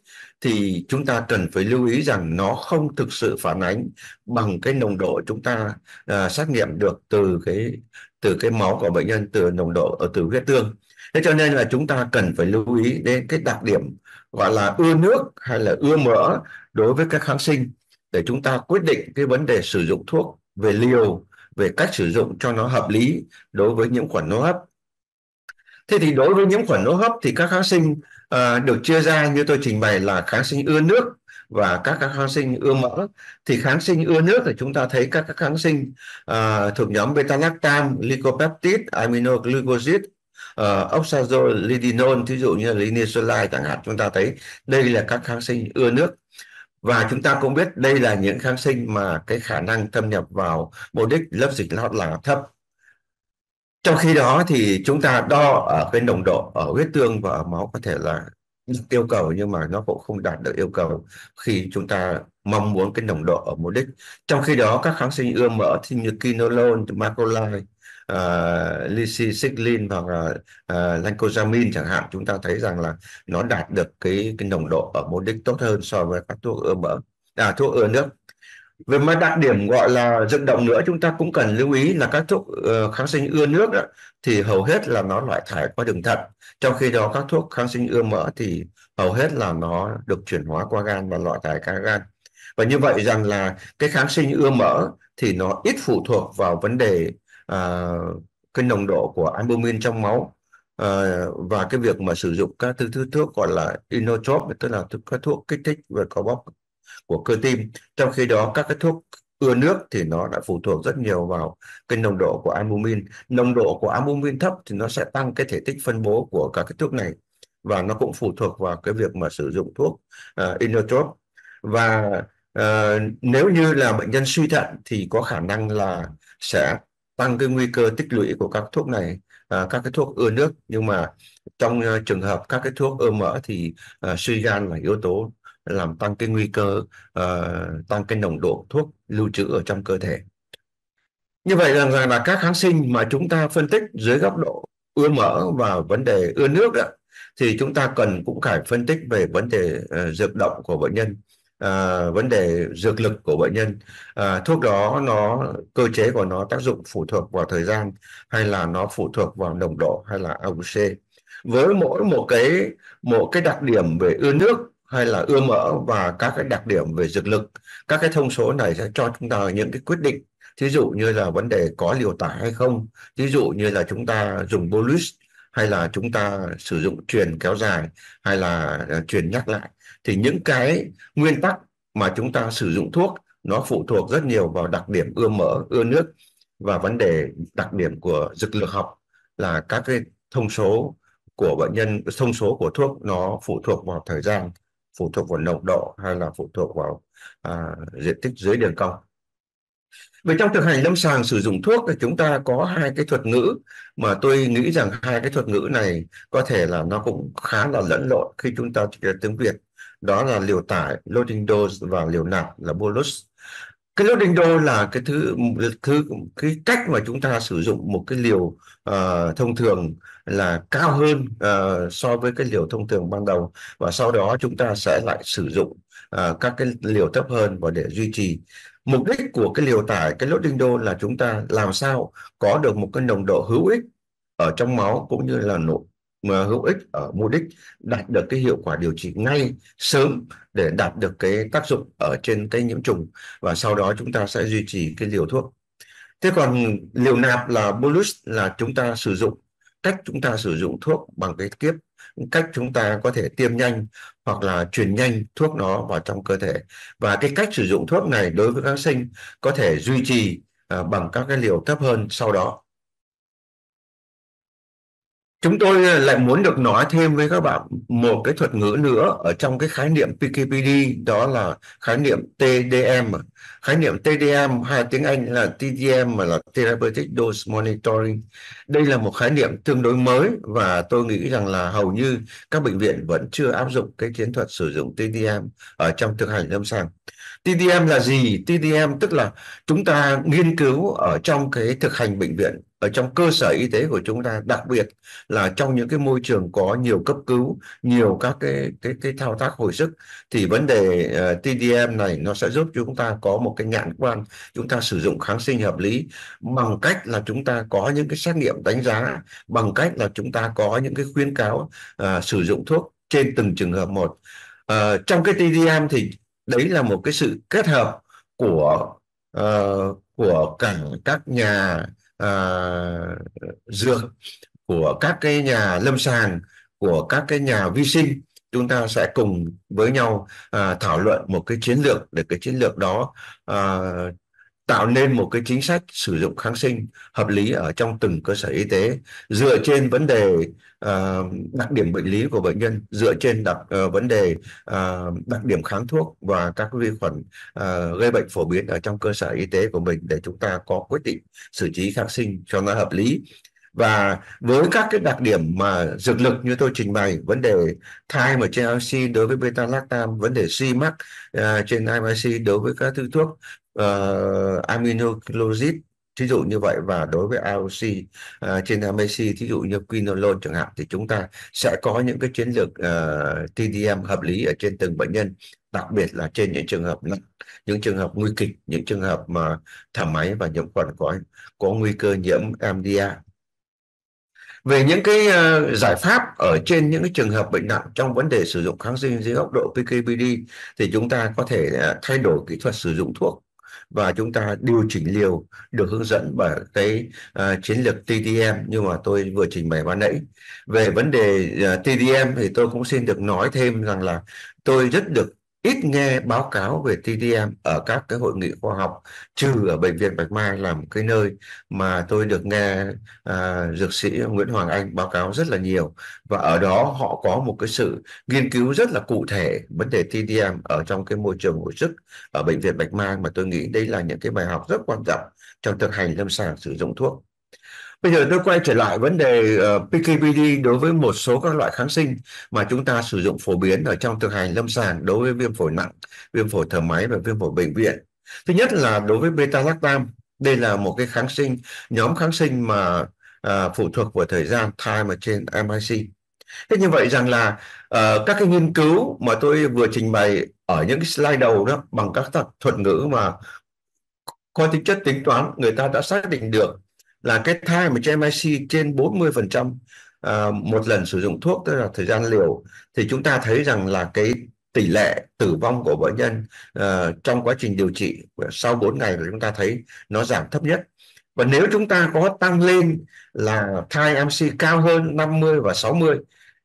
thì chúng ta cần phải lưu ý rằng nó không thực sự phản ánh bằng cái nồng độ chúng ta uh, xét nghiệm được từ cái từ cái máu của bệnh nhân từ nồng độ ở ờ, từ huyết tương thế cho nên là chúng ta cần phải lưu ý đến cái đặc điểm gọi là ưa nước hay là ưa mỡ đối với các kháng sinh để chúng ta quyết định cái vấn đề sử dụng thuốc về liều về cách sử dụng cho nó hợp lý đối với nhiễm khuẩn hô hấp thế thì đối với nhiễm khuẩn hô hấp thì các kháng sinh uh, được chia ra như tôi trình bày là kháng sinh ưa nước và các, các kháng sinh ưa mỡ thì kháng sinh ưa nước thì chúng ta thấy các, các kháng sinh uh, thuộc nhóm beta lactam lycopeptide aminoglycosid uh, ờ, oxazolidinol thí dụ như là linezolide chẳng hạn chúng ta thấy đây là các kháng sinh ưa nước và chúng ta cũng biết đây là những kháng sinh mà cái khả năng thâm nhập vào mục đích lớp dịch lót là thấp trong khi đó thì chúng ta đo ở cái nồng độ ở huyết tương và ở máu có thể là yêu cầu nhưng mà nó cũng không đạt được yêu cầu khi chúng ta mong muốn cái nồng độ ở mục đích trong khi đó các kháng sinh ưa mỡ thì như kinolol, macrolide uh, ờ, lisicylin hoặc là uh, ờ, lancosamine chẳng hạn chúng ta thấy rằng là nó đạt được cái, cái nồng độ ở mục đích tốt hơn so với các thuốc ưa mỡ à, thuốc ưa nước về mặt đặc điểm gọi là dựng động nữa chúng ta cũng cần lưu ý là các thuốc uh, kháng sinh ưa nước đó, thì hầu hết là nó loại thải qua đường thận trong khi đó các thuốc kháng sinh ưa mỡ thì hầu hết là nó được chuyển hóa qua gan và loại thải qua gan và như vậy rằng là cái kháng sinh ưa mỡ thì nó ít phụ thuộc vào vấn đề uh, cái nồng độ của albumin trong máu Uh, và cái việc mà sử dụng các thứ, thứ thuốc gọi là inotrop tức là các thuốc kích thích về co bóp của cơ tim trong khi đó các cái thuốc ưa nước thì nó đã phụ thuộc rất nhiều vào cái nồng độ của albumin nồng độ của albumin thấp thì nó sẽ tăng cái thể tích phân bố của các cái thuốc này và nó cũng phụ thuộc vào cái việc mà sử dụng thuốc uh, à, inotrop và uh, nếu như là bệnh nhân suy thận thì có khả năng là sẽ tăng cái nguy cơ tích lũy của các thuốc này à, các cái thuốc ưa nước nhưng mà trong uh, trường hợp các cái thuốc ưa mỡ thì uh, suy gan là yếu tố làm tăng cái nguy cơ uh, tăng cái nồng độ thuốc lưu trữ ở trong cơ thể như vậy rằng là, là các kháng sinh mà chúng ta phân tích dưới góc độ ưa mỡ và vấn đề ưa nước đó thì chúng ta cần cũng phải phân tích về vấn đề uh, dược động của bệnh nhân à, vấn đề dược lực của bệnh nhân à, thuốc đó nó cơ chế của nó tác dụng phụ thuộc vào thời gian hay là nó phụ thuộc vào nồng độ hay là AUC với mỗi một cái một cái đặc điểm về ưa nước hay là ưa mỡ và các cái đặc điểm về dược lực các cái thông số này sẽ cho chúng ta những cái quyết định thí dụ như là vấn đề có liều tải hay không thí dụ như là chúng ta dùng bolus hay là chúng ta sử dụng truyền kéo dài hay là à, truyền nhắc lại thì những cái nguyên tắc mà chúng ta sử dụng thuốc nó phụ thuộc rất nhiều vào đặc điểm ưa mỡ ưa nước và vấn đề đặc điểm của dược lược học là các cái thông số của bệnh nhân thông số của thuốc nó phụ thuộc vào thời gian phụ thuộc vào nồng độ hay là phụ thuộc vào à, diện tích dưới đường cong Vậy trong thực hành lâm sàng sử dụng thuốc thì chúng ta có hai cái thuật ngữ mà tôi nghĩ rằng hai cái thuật ngữ này có thể là nó cũng khá là lẫn lộn khi chúng ta à, tiếng Việt đó là liều tải loading dose và liều nạp là bolus cái loading dose là cái thứ thứ cái cách mà chúng ta sử dụng một cái liều uh, thông thường là cao hơn uh, so với cái liều thông thường ban đầu và sau đó chúng ta sẽ lại sử dụng uh, các cái liều thấp hơn và để duy trì mục đích của cái liều tải cái loading dose là chúng ta làm sao có được một cái nồng độ hữu ích ở trong máu cũng như là nội mà hữu ích ở mục đích đạt được cái hiệu quả điều trị ngay sớm để đạt được cái tác dụng ở trên cái nhiễm trùng và sau đó chúng ta sẽ duy trì cái liều thuốc thế còn liều nạp là bolus là chúng ta sử dụng cách chúng ta sử dụng thuốc bằng cái kiếp cách chúng ta có thể tiêm nhanh hoặc là truyền nhanh thuốc nó vào trong cơ thể và cái cách sử dụng thuốc này đối với kháng sinh có thể duy trì à, bằng các cái liều thấp hơn sau đó Chúng tôi lại muốn được nói thêm với các bạn một cái thuật ngữ nữa ở trong cái khái niệm PKPD đó là khái niệm TDM. Khái niệm TDM hai tiếng Anh là TDM mà là Therapeutic Dose Monitoring. Đây là một khái niệm tương đối mới và tôi nghĩ rằng là hầu như các bệnh viện vẫn chưa áp dụng cái chiến thuật sử dụng TDM ở trong thực hành lâm sàng. TDM là gì? TDM tức là chúng ta nghiên cứu ở trong cái thực hành bệnh viện, ở trong cơ sở y tế của chúng ta, đặc biệt là trong những cái môi trường có nhiều cấp cứu, nhiều các cái cái cái thao tác hồi sức thì vấn đề uh, ờ, TDM này nó sẽ giúp chúng ta có một cái nhãn quan, chúng ta sử dụng kháng sinh hợp lý bằng cách là chúng ta có những cái xét nghiệm đánh giá, bằng cách là chúng ta có những cái khuyến cáo uh, sử dụng thuốc trên từng trường hợp một. Uh, trong cái TDM thì đấy là một cái sự kết hợp của uh, của cả các nhà uh, dược của các cái nhà lâm sàng của các cái nhà vi sinh chúng ta sẽ cùng với nhau uh, thảo luận một cái chiến lược để cái chiến lược đó uh, tạo nên một cái chính sách sử dụng kháng sinh hợp lý ở trong từng cơ sở y tế dựa trên vấn đề uh, đặc điểm bệnh lý của bệnh nhân dựa trên đặc uh, vấn đề uh, đặc điểm kháng thuốc và các vi khuẩn uh, gây bệnh phổ biến ở trong cơ sở y tế của mình để chúng ta có quyết định xử trí kháng sinh cho nó hợp lý và với các cái đặc điểm mà dược lực như tôi trình bày vấn đề thai mà trên RC đối với beta lactam vấn đề CMAC uh, trên MIC đối với các thứ thuốc uh, ờ, aminoglycid thí dụ như vậy và đối với IOC uh, trên MAC thí dụ như quinolone chẳng hạn thì chúng ta sẽ có những cái chiến lược uh, ờ, TDM hợp lý ở trên từng bệnh nhân đặc biệt là trên những trường hợp nặng những trường hợp nguy kịch những trường hợp mà thở máy và nhiễm khuẩn có có nguy cơ nhiễm MDA về những cái uh, giải pháp ở trên những cái trường hợp bệnh nặng trong vấn đề sử dụng kháng sinh dưới góc độ PKPD thì chúng ta có thể uh, thay đổi kỹ thuật sử dụng thuốc và chúng ta điều chỉnh liều được hướng dẫn bởi cái uh, chiến lược TDM nhưng mà tôi vừa trình bày ban nãy về vấn đề uh, à, TDM thì tôi cũng xin được nói thêm rằng là tôi rất được ít nghe báo cáo về TDM ở các cái hội nghị khoa học trừ ở bệnh viện Bạch Mai là một cái nơi mà tôi được nghe à, dược sĩ Nguyễn Hoàng Anh báo cáo rất là nhiều và ở đó họ có một cái sự nghiên cứu rất là cụ thể vấn đề TDM ở trong cái môi trường hồi sức ở bệnh viện Bạch Mai mà tôi nghĩ đây là những cái bài học rất quan trọng trong thực hành lâm sàng sử dụng thuốc Bây giờ tôi quay trở lại vấn đề uh, ờ, PKPD đối với một số các loại kháng sinh mà chúng ta sử dụng phổ biến ở trong thực hành lâm sàng đối với viêm phổi nặng, viêm phổi thở máy và viêm phổi bệnh viện. Thứ nhất là đối với beta-lactam, đây là một cái kháng sinh, nhóm kháng sinh mà uh, phụ thuộc vào thời gian time ở trên MIC. Thế như vậy rằng là uh, các cái nghiên cứu mà tôi vừa trình bày ở những cái slide đầu đó bằng các thuật ngữ mà có tính chất tính toán người ta đã xác định được là cái thai mà trên MIC trên 40% à, ờ, một lần sử dụng thuốc tức là thời gian liều thì chúng ta thấy rằng là cái tỷ lệ tử vong của bệnh nhân ờ, trong quá trình điều trị sau 4 ngày là chúng ta thấy nó giảm thấp nhất và nếu chúng ta có tăng lên là thai MC cao hơn 50 và 60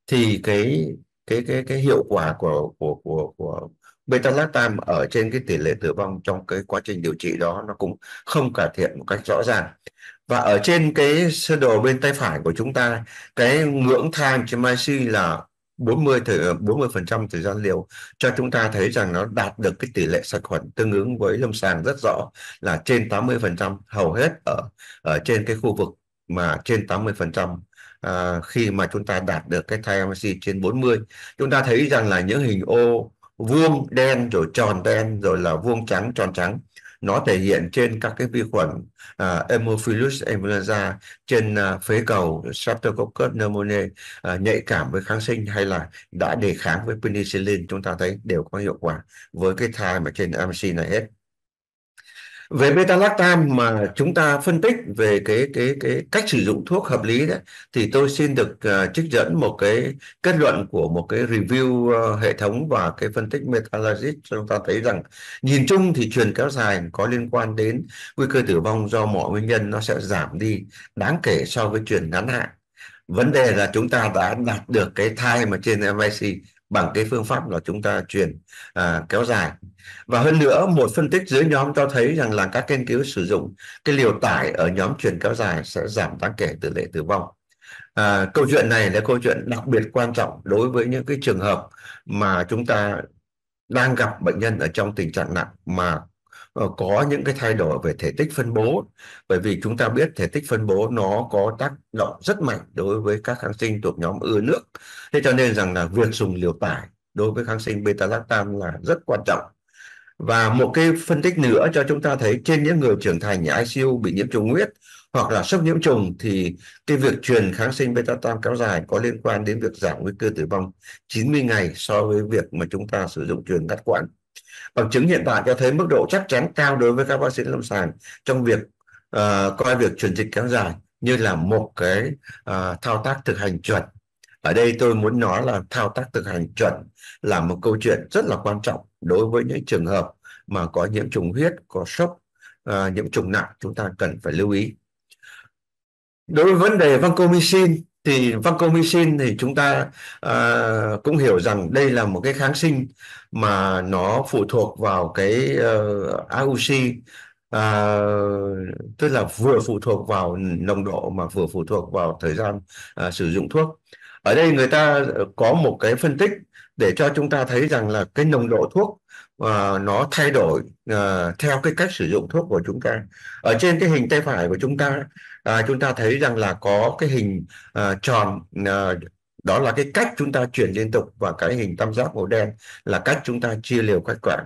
thì cái cái cái cái hiệu quả của của của của beta-lactam ở trên cái tỷ lệ tử vong trong cái quá trình điều trị đó nó cũng không cải thiện một cách rõ ràng và ở trên cái sơ đồ bên tay phải của chúng ta cái ngưỡng thang Chimashi là 40 thời 40 ờ, phần trăm thời gian liều cho chúng ta thấy rằng nó đạt được cái tỷ lệ sạch khuẩn tương ứng với lâm sàng rất rõ là trên 80 phần trăm hầu hết ở ở trên cái khu vực mà trên 80 phần trăm à, khi mà chúng ta đạt được cái TMC trên 40 chúng ta thấy rằng là những hình ô vuông đen rồi tròn đen rồi là vuông trắng tròn trắng nó thể hiện trên các cái vi khuẩn uh, à, Haemophilus influenza trên uh, phế cầu Streptococcus pneumoniae uh, nhạy cảm với kháng sinh hay là đã đề kháng với penicillin chúng ta thấy đều có hiệu quả với cái thai mà trên MC này hết về beta-lactam mà chúng ta phân tích về cái cái cái cách sử dụng thuốc hợp lý đấy thì tôi xin được uh, trích dẫn một cái kết luận của một cái review uh, hệ thống và cái phân tích meta-analysis chúng ta thấy rằng nhìn chung thì truyền kéo dài có liên quan đến nguy cơ tử vong do mọi nguyên nhân nó sẽ giảm đi đáng kể so với truyền ngắn hạn vấn đề là chúng ta đã đạt được cái thai mà trên MIC bằng cái phương pháp là chúng ta truyền à, kéo dài và hơn nữa một phân tích dưới nhóm cho thấy rằng là các nghiên cứu sử dụng cái liều tải ở nhóm truyền kéo dài sẽ giảm đáng kể tỷ lệ tử vong à, câu chuyện này là câu chuyện đặc biệt quan trọng đối với những cái trường hợp mà chúng ta đang gặp bệnh nhân ở trong tình trạng nặng mà Ờ, có những cái thay đổi về thể tích phân bố bởi vì chúng ta biết thể tích phân bố nó có tác động rất mạnh đối với các kháng sinh thuộc nhóm ưa nước thế cho nên rằng là việc dùng liều tải đối với kháng sinh beta lactam là rất quan trọng và một cái phân tích nữa cho chúng ta thấy trên những người trưởng thành nhà ICU bị nhiễm trùng huyết hoặc là sốc nhiễm trùng thì cái việc truyền kháng sinh beta tam kéo dài có liên quan đến việc giảm nguy cơ tử vong 90 ngày so với việc mà chúng ta sử dụng truyền ngắt quãng bằng chứng hiện tại cho thấy mức độ chắc chắn cao đối với các bác sĩ lâm sàng trong việc uh, coi việc truyền dịch kéo dài như là một cái uh, thao tác thực hành chuẩn ở đây tôi muốn nói là thao tác thực hành chuẩn là một câu chuyện rất là quan trọng đối với những trường hợp mà có nhiễm trùng huyết có sốc uh, nhiễm trùng nặng chúng ta cần phải lưu ý đối với vấn đề vancomycin thì vancomycin thì chúng ta ờ, cũng hiểu rằng đây là một cái kháng sinh mà nó phụ thuộc vào cái ờ, AUC ờ, tức là vừa phụ thuộc vào nồng độ mà vừa phụ thuộc vào thời gian ờ, sử dụng thuốc. Ở đây người ta có một cái phân tích để cho chúng ta thấy rằng là cái nồng độ thuốc ờ, nó thay đổi ờ, theo cái cách sử dụng thuốc của chúng ta. Ở trên cái hình tay phải của chúng ta à, chúng ta thấy rằng là có cái hình à, tròn à, đó là cái cách chúng ta chuyển liên tục và cái hình tam giác màu đen là cách chúng ta chia liều các quãng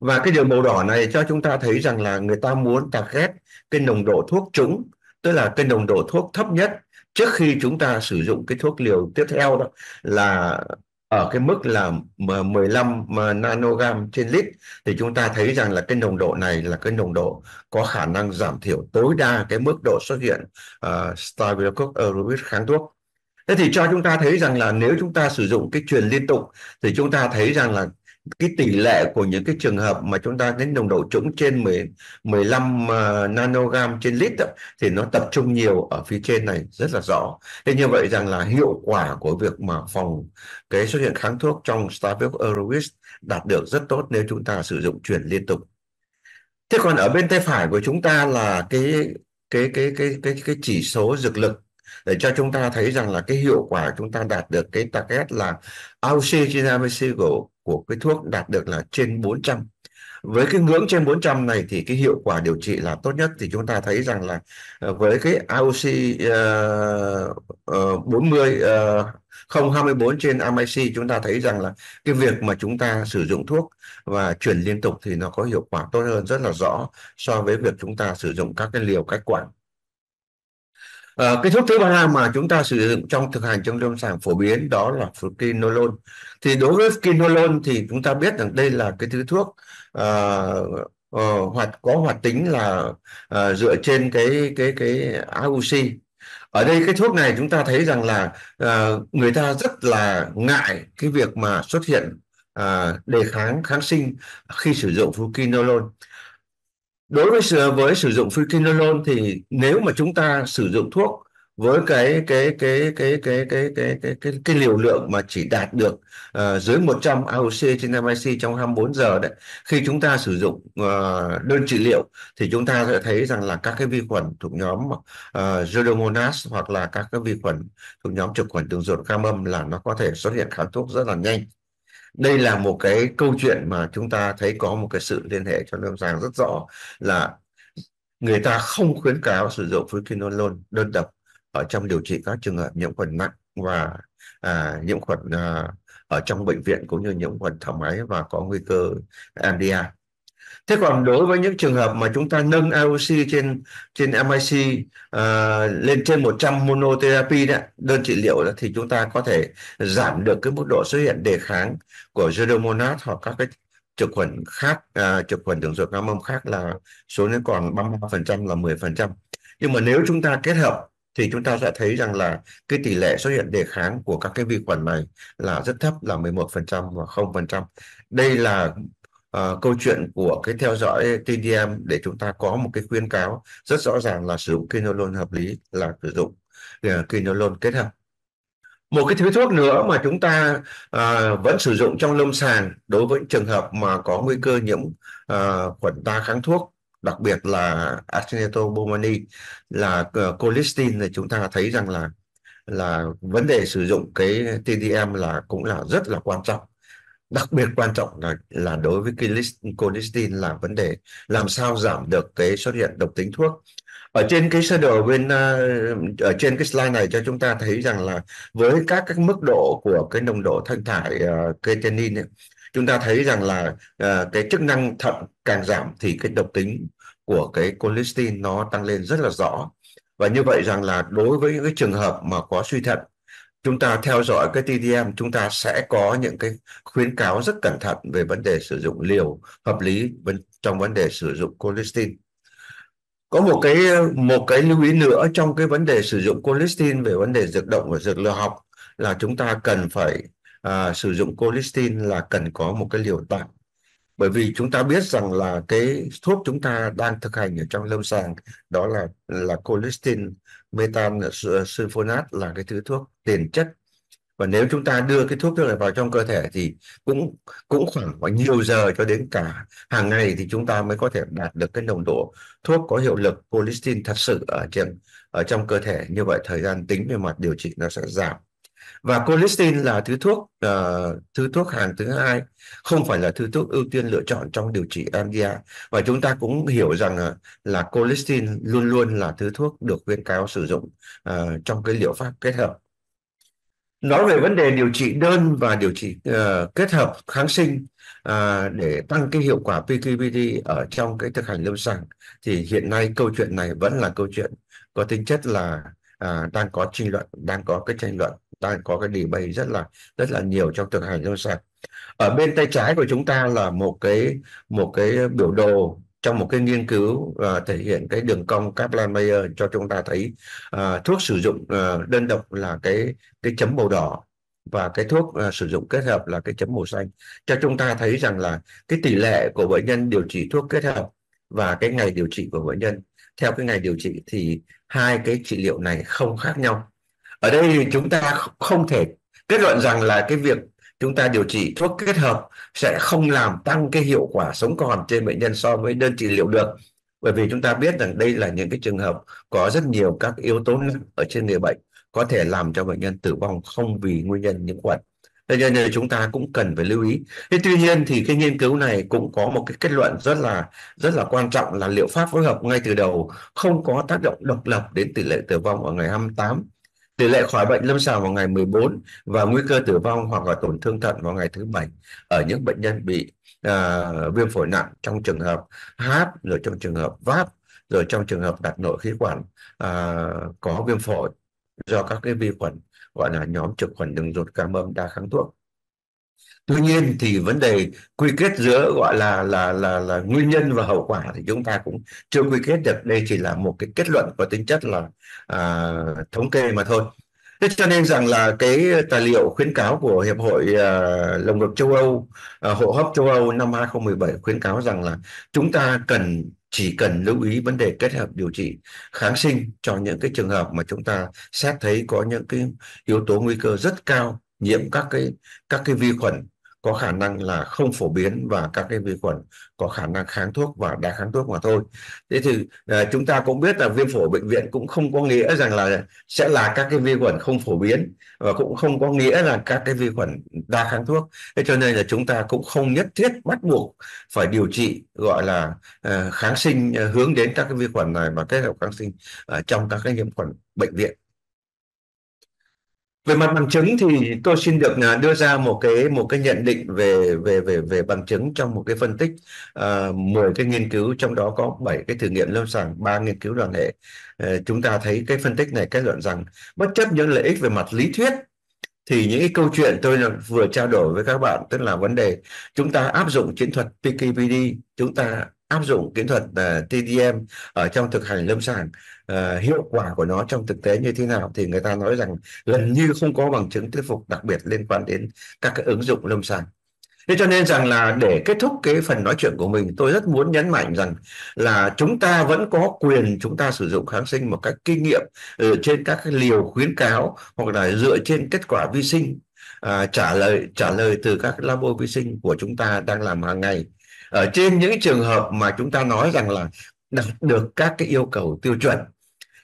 và cái điều màu đỏ này cho chúng ta thấy rằng là người ta muốn ta ghét cái nồng độ thuốc trúng tức là cái nồng độ thuốc thấp nhất trước khi chúng ta sử dụng cái thuốc liều tiếp theo đó là ở cái mức là 15 nanogram trên lít thì chúng ta thấy rằng là cái nồng độ này là cái nồng độ có khả năng giảm thiểu tối đa cái mức độ xuất hiện uh, Staphylococcus aureus kháng thuốc. Thế thì cho chúng ta thấy rằng là nếu chúng ta sử dụng cái truyền liên tục thì chúng ta thấy rằng là cái tỷ lệ của những cái trường hợp mà chúng ta đến nồng độ trũng trên 10, 15 nanogram trên lít đó, thì nó tập trung nhiều ở phía trên này rất là rõ. Thế như vậy rằng là hiệu quả của việc mà phòng cái xuất hiện kháng thuốc trong Starbucks Aerobics đạt được rất tốt nếu chúng ta sử dụng chuyển liên tục. Thế còn ở bên tay phải của chúng ta là cái cái cái cái cái cái chỉ số dược lực để cho chúng ta thấy rằng là cái hiệu quả chúng ta đạt được cái target là AUC trên ABC của, của cái thuốc đạt được là trên 400 với cái ngưỡng trên 400 này thì cái hiệu quả điều trị là tốt nhất thì chúng ta thấy rằng là ờ, với cái AOC uh, uh, 40 uh, 024 trên MIC chúng ta thấy rằng là cái việc mà chúng ta sử dụng thuốc và chuyển liên tục thì nó có hiệu quả tốt hơn rất là rõ so với việc chúng ta sử dụng các cái liều cách quản À, cái thuốc thứ ba mà chúng ta sử dụng trong thực hành trong lâm sàng phổ biến đó là flukinolone. Thì đối với flukinolone thì chúng ta biết rằng đây là cái thứ thuốc à, uh, hoạt có hoạt tính là uh, dựa trên cái cái cái AUC. Ở đây cái thuốc này chúng ta thấy rằng là uh, người ta rất là ngại cái việc mà xuất hiện uh, đề kháng kháng sinh khi sử dụng flukinolone đối với với sử dụng fluconazole thì nếu mà chúng ta sử dụng thuốc với cái cái cái cái cái cái cái cái cái, cái liều lượng mà chỉ đạt được uh, dưới 100 AUC trên MIC trong 24 giờ đấy khi chúng ta sử dụng uh, đơn trị liệu thì chúng ta sẽ thấy rằng là các cái vi khuẩn thuộc nhóm uh, hoặc là các cái vi khuẩn thuộc nhóm trực khuẩn đường ruột cam âm là nó có thể xuất hiện kháng thuốc rất là nhanh đây là một cái câu chuyện mà chúng ta thấy có một cái sự liên hệ cho lâm sàng rất rõ là người ta không khuyến cáo sử dụng fluconazole đơn độc ở trong điều trị các trường hợp nhiễm khuẩn nặng và à, nhiễm khuẩn à, ở trong bệnh viện cũng như nhiễm khuẩn thở máy và có nguy cơ MDR thế còn đối với những trường hợp mà chúng ta nâng IOC trên trên MIC uh, ờ, lên trên 100 monotherapy đó, đơn trị liệu đó, thì chúng ta có thể giảm được cái mức độ xuất hiện đề kháng của Pseudomonas hoặc các cái trực khuẩn khác uh, trực khuẩn đường ruột nam âm khác là xuống đến còn 33% là 10%. Nhưng mà nếu chúng ta kết hợp thì chúng ta sẽ thấy rằng là cái tỷ lệ xuất hiện đề kháng của các cái vi khuẩn này là rất thấp là 11% và 0%. Đây là uh, câu chuyện của cái theo dõi TDM để chúng ta có một cái khuyến cáo rất rõ ràng là sử dụng quinolone hợp lý là sử dụng ờ, quinolone kết hợp một cái thứ thuốc nữa mà chúng ta à, vẫn sử dụng trong lâm sàng đối với trường hợp mà có nguy cơ nhiễm à, khuẩn đa kháng thuốc đặc biệt là Actinetobomani là colistin thì chúng ta thấy rằng là là vấn đề sử dụng cái TDM là cũng là rất là quan trọng đặc biệt quan trọng là là đối với cái colistin là vấn đề làm sao giảm được cái xuất hiện độc tính thuốc ở trên cái sơ đồ bên ờ, ở trên cái slide này cho chúng ta thấy rằng là với các các mức độ của cái nồng độ thanh thải uh, ờ, ketamine ấy, chúng ta thấy rằng là uh, cái chức năng thận càng giảm thì cái độc tính của cái colistin nó tăng lên rất là rõ và như vậy rằng là đối với những cái trường hợp mà có suy thận chúng ta theo dõi cái TDM chúng ta sẽ có những cái khuyến cáo rất cẩn thận về vấn đề sử dụng liều hợp lý trong vấn đề sử dụng colistin có một cái một cái lưu ý nữa trong cái vấn đề sử dụng colistin về vấn đề dược động và dược liệu học là chúng ta cần phải à, sử dụng colistin là cần có một cái liều tạm bởi vì chúng ta biết rằng là cái thuốc chúng ta đang thực hành ở trong lâm sàng đó là là colistin metam sulfonat là cái thứ thuốc tiền chất và nếu chúng ta đưa cái thuốc nước này vào trong cơ thể thì cũng cũng khoảng khoảng nhiều giờ cho đến cả hàng ngày thì chúng ta mới có thể đạt được cái nồng độ thuốc có hiệu lực polystin thật sự ở trên ở trong cơ thể như vậy thời gian tính về mặt điều trị nó sẽ giảm và colistin là thứ thuốc uh, thứ thuốc hàng thứ hai không phải là thứ thuốc ưu tiên lựa chọn trong điều trị MDR và chúng ta cũng hiểu rằng uh, là colistin luôn luôn là thứ thuốc được khuyến cáo sử dụng uh, trong cái liệu pháp kết hợp nói về vấn đề điều trị đơn và điều trị uh, kết hợp kháng sinh uh, để tăng cái hiệu quả PQPD ở trong cái thực hành lâm sàng thì hiện nay câu chuyện này vẫn là câu chuyện có tính chất là uh, đang có tranh luận đang có cái tranh luận ta có cái delay rất là rất là nhiều trong thực hành giao sạc ở bên tay trái của chúng ta là một cái một cái biểu đồ trong một cái nghiên cứu uh, thể hiện cái đường cong Kaplan-Meier cho chúng ta thấy uh, thuốc sử dụng uh, đơn độc là cái cái chấm màu đỏ và cái thuốc uh, sử dụng kết hợp là cái chấm màu xanh cho chúng ta thấy rằng là cái tỷ lệ của bệnh nhân điều trị thuốc kết hợp và cái ngày điều trị của bệnh nhân theo cái ngày điều trị thì hai cái trị liệu này không khác nhau ở đây thì chúng ta không thể kết luận rằng là cái việc chúng ta điều trị thuốc kết hợp sẽ không làm tăng cái hiệu quả sống còn trên bệnh nhân so với đơn trị liệu được bởi vì chúng ta biết rằng đây là những cái trường hợp có rất nhiều các yếu tố ở trên người bệnh có thể làm cho bệnh nhân tử vong không vì nguyên nhân nhiễm khuẩn thế nên là chúng ta cũng cần phải lưu ý thế tuy nhiên thì cái nghiên cứu này cũng có một cái kết luận rất là rất là quan trọng là liệu pháp phối hợp ngay từ đầu không có tác động độc lập đến tỷ lệ tử vong ở ngày 28 Tỷ lệ khỏi bệnh lâm sàng vào ngày 14 và nguy cơ tử vong hoặc là tổn thương thận vào ngày thứ bảy ở những bệnh nhân bị à, viêm phổi nặng trong trường hợp hát rồi trong trường hợp váp rồi trong trường hợp đặt nội khí quản à, có viêm phổi do các cái vi khuẩn gọi là nhóm trực khuẩn đường ruột cam âm đa kháng thuốc tuy nhiên thì vấn đề quy kết giữa gọi là là là là nguyên nhân và hậu quả thì chúng ta cũng chưa quy kết được đây chỉ là một cái kết luận có tính chất là à, thống kê mà thôi Thế cho nên rằng là cái tài liệu khuyến cáo của Hiệp hội uh, Lồng ngực châu Âu, uh, à, Hộ hấp châu Âu năm 2017 khuyến cáo rằng là chúng ta cần chỉ cần lưu ý vấn đề kết hợp điều trị kháng sinh cho những cái trường hợp mà chúng ta xét thấy có những cái yếu tố nguy cơ rất cao nhiễm các cái các cái vi khuẩn có khả năng là không phổ biến và các cái vi khuẩn có khả năng kháng thuốc và đã kháng thuốc mà thôi. Thế thì à, chúng ta cũng biết là viêm phổi bệnh viện cũng không có nghĩa rằng là sẽ là các cái vi khuẩn không phổ biến và cũng không có nghĩa là các cái vi khuẩn đa kháng thuốc. Thế cho nên là chúng ta cũng không nhất thiết bắt buộc phải điều trị gọi là à, kháng sinh à, hướng đến các cái vi khuẩn này mà kết hợp kháng sinh à, trong các cái nhiễm khuẩn bệnh viện về mặt bằng chứng thì tôi xin được à, đưa ra một cái một cái nhận định về về về về bằng chứng trong một cái phân tích uh, à, 10 cái nghiên cứu trong đó có 7 cái thử nghiệm lâm sàng ba nghiên cứu đoàn hệ uh, chúng ta thấy cái phân tích này kết luận rằng bất chấp những lợi ích về mặt lý thuyết thì những cái câu chuyện tôi vừa trao đổi với các bạn tức là vấn đề chúng ta áp dụng chiến thuật PKPD chúng ta áp dụng kỹ thuật uh, ờ, TDM ở trong thực hành lâm sàng uh, hiệu quả của nó trong thực tế như thế nào thì người ta nói rằng gần như không có bằng chứng thuyết phục đặc biệt liên quan đến các cái ứng dụng lâm sàng thế cho nên rằng là để kết thúc cái phần nói chuyện của mình tôi rất muốn nhấn mạnh rằng là chúng ta vẫn có quyền chúng ta sử dụng kháng sinh một cách kinh nghiệm ở ờ, trên các liều khuyến cáo hoặc là dựa trên kết quả vi sinh à, trả lời trả lời từ các labo vi sinh của chúng ta đang làm hàng ngày ở trên những trường hợp mà chúng ta nói rằng là đạt được các cái yêu cầu tiêu chuẩn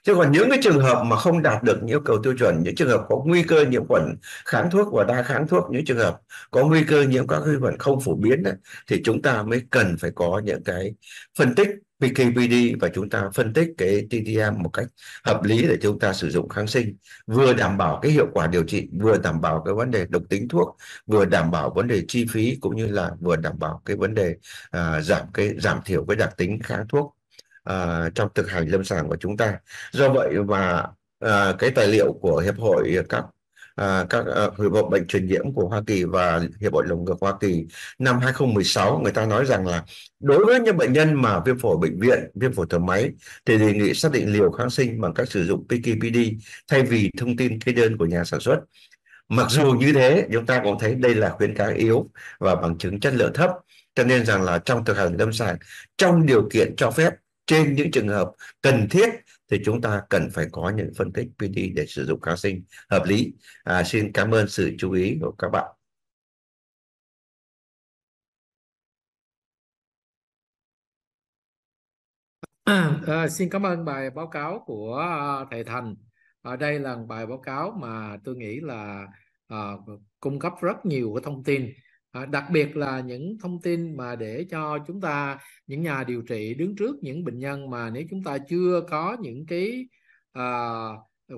chứ còn những cái trường hợp mà không đạt được những yêu cầu tiêu chuẩn những trường hợp có nguy cơ nhiễm khuẩn kháng thuốc và đa kháng thuốc những trường hợp có nguy cơ nhiễm các vi khuẩn không phổ biến ấy, thì chúng ta mới cần phải có những cái phân tích PKPD và chúng ta phân tích cái TTM một cách hợp lý để chúng ta sử dụng kháng sinh vừa đảm bảo cái hiệu quả điều trị vừa đảm bảo cái vấn đề độc tính thuốc vừa đảm bảo vấn đề chi phí cũng như là vừa đảm bảo cái vấn đề uh, giảm cái giảm thiểu cái đặc tính kháng thuốc uh, trong thực hành lâm sàng của chúng ta do vậy và uh, à, cái tài liệu của hiệp hội các À, các à, hiệp hội bệnh truyền nhiễm của Hoa Kỳ và hiệp hội lồng ngực Hoa Kỳ năm 2016 người ta nói rằng là đối với những bệnh nhân mà viêm phổi bệnh viện viêm phổi thở máy thì đề nghị xác định liều kháng sinh bằng cách sử dụng PKPD thay vì thông tin kê đơn của nhà sản xuất mặc dù như thế chúng ta cũng thấy đây là khuyến cáo yếu và bằng chứng chất lượng thấp cho nên rằng là trong thực hành lâm sàng trong điều kiện cho phép trên những trường hợp cần thiết thì chúng ta cần phải có những phân tích PD để sử dụng kháng sinh hợp lý. À, xin cảm ơn sự chú ý của các bạn. À, à xin cảm ơn bài báo cáo của à, thầy Thành. Ở à, đây là bài báo cáo mà tôi nghĩ là à, cung cấp rất nhiều cái thông tin à, đặc biệt là những thông tin mà để cho chúng ta những nhà điều trị đứng trước những bệnh nhân mà nếu chúng ta chưa có những cái à,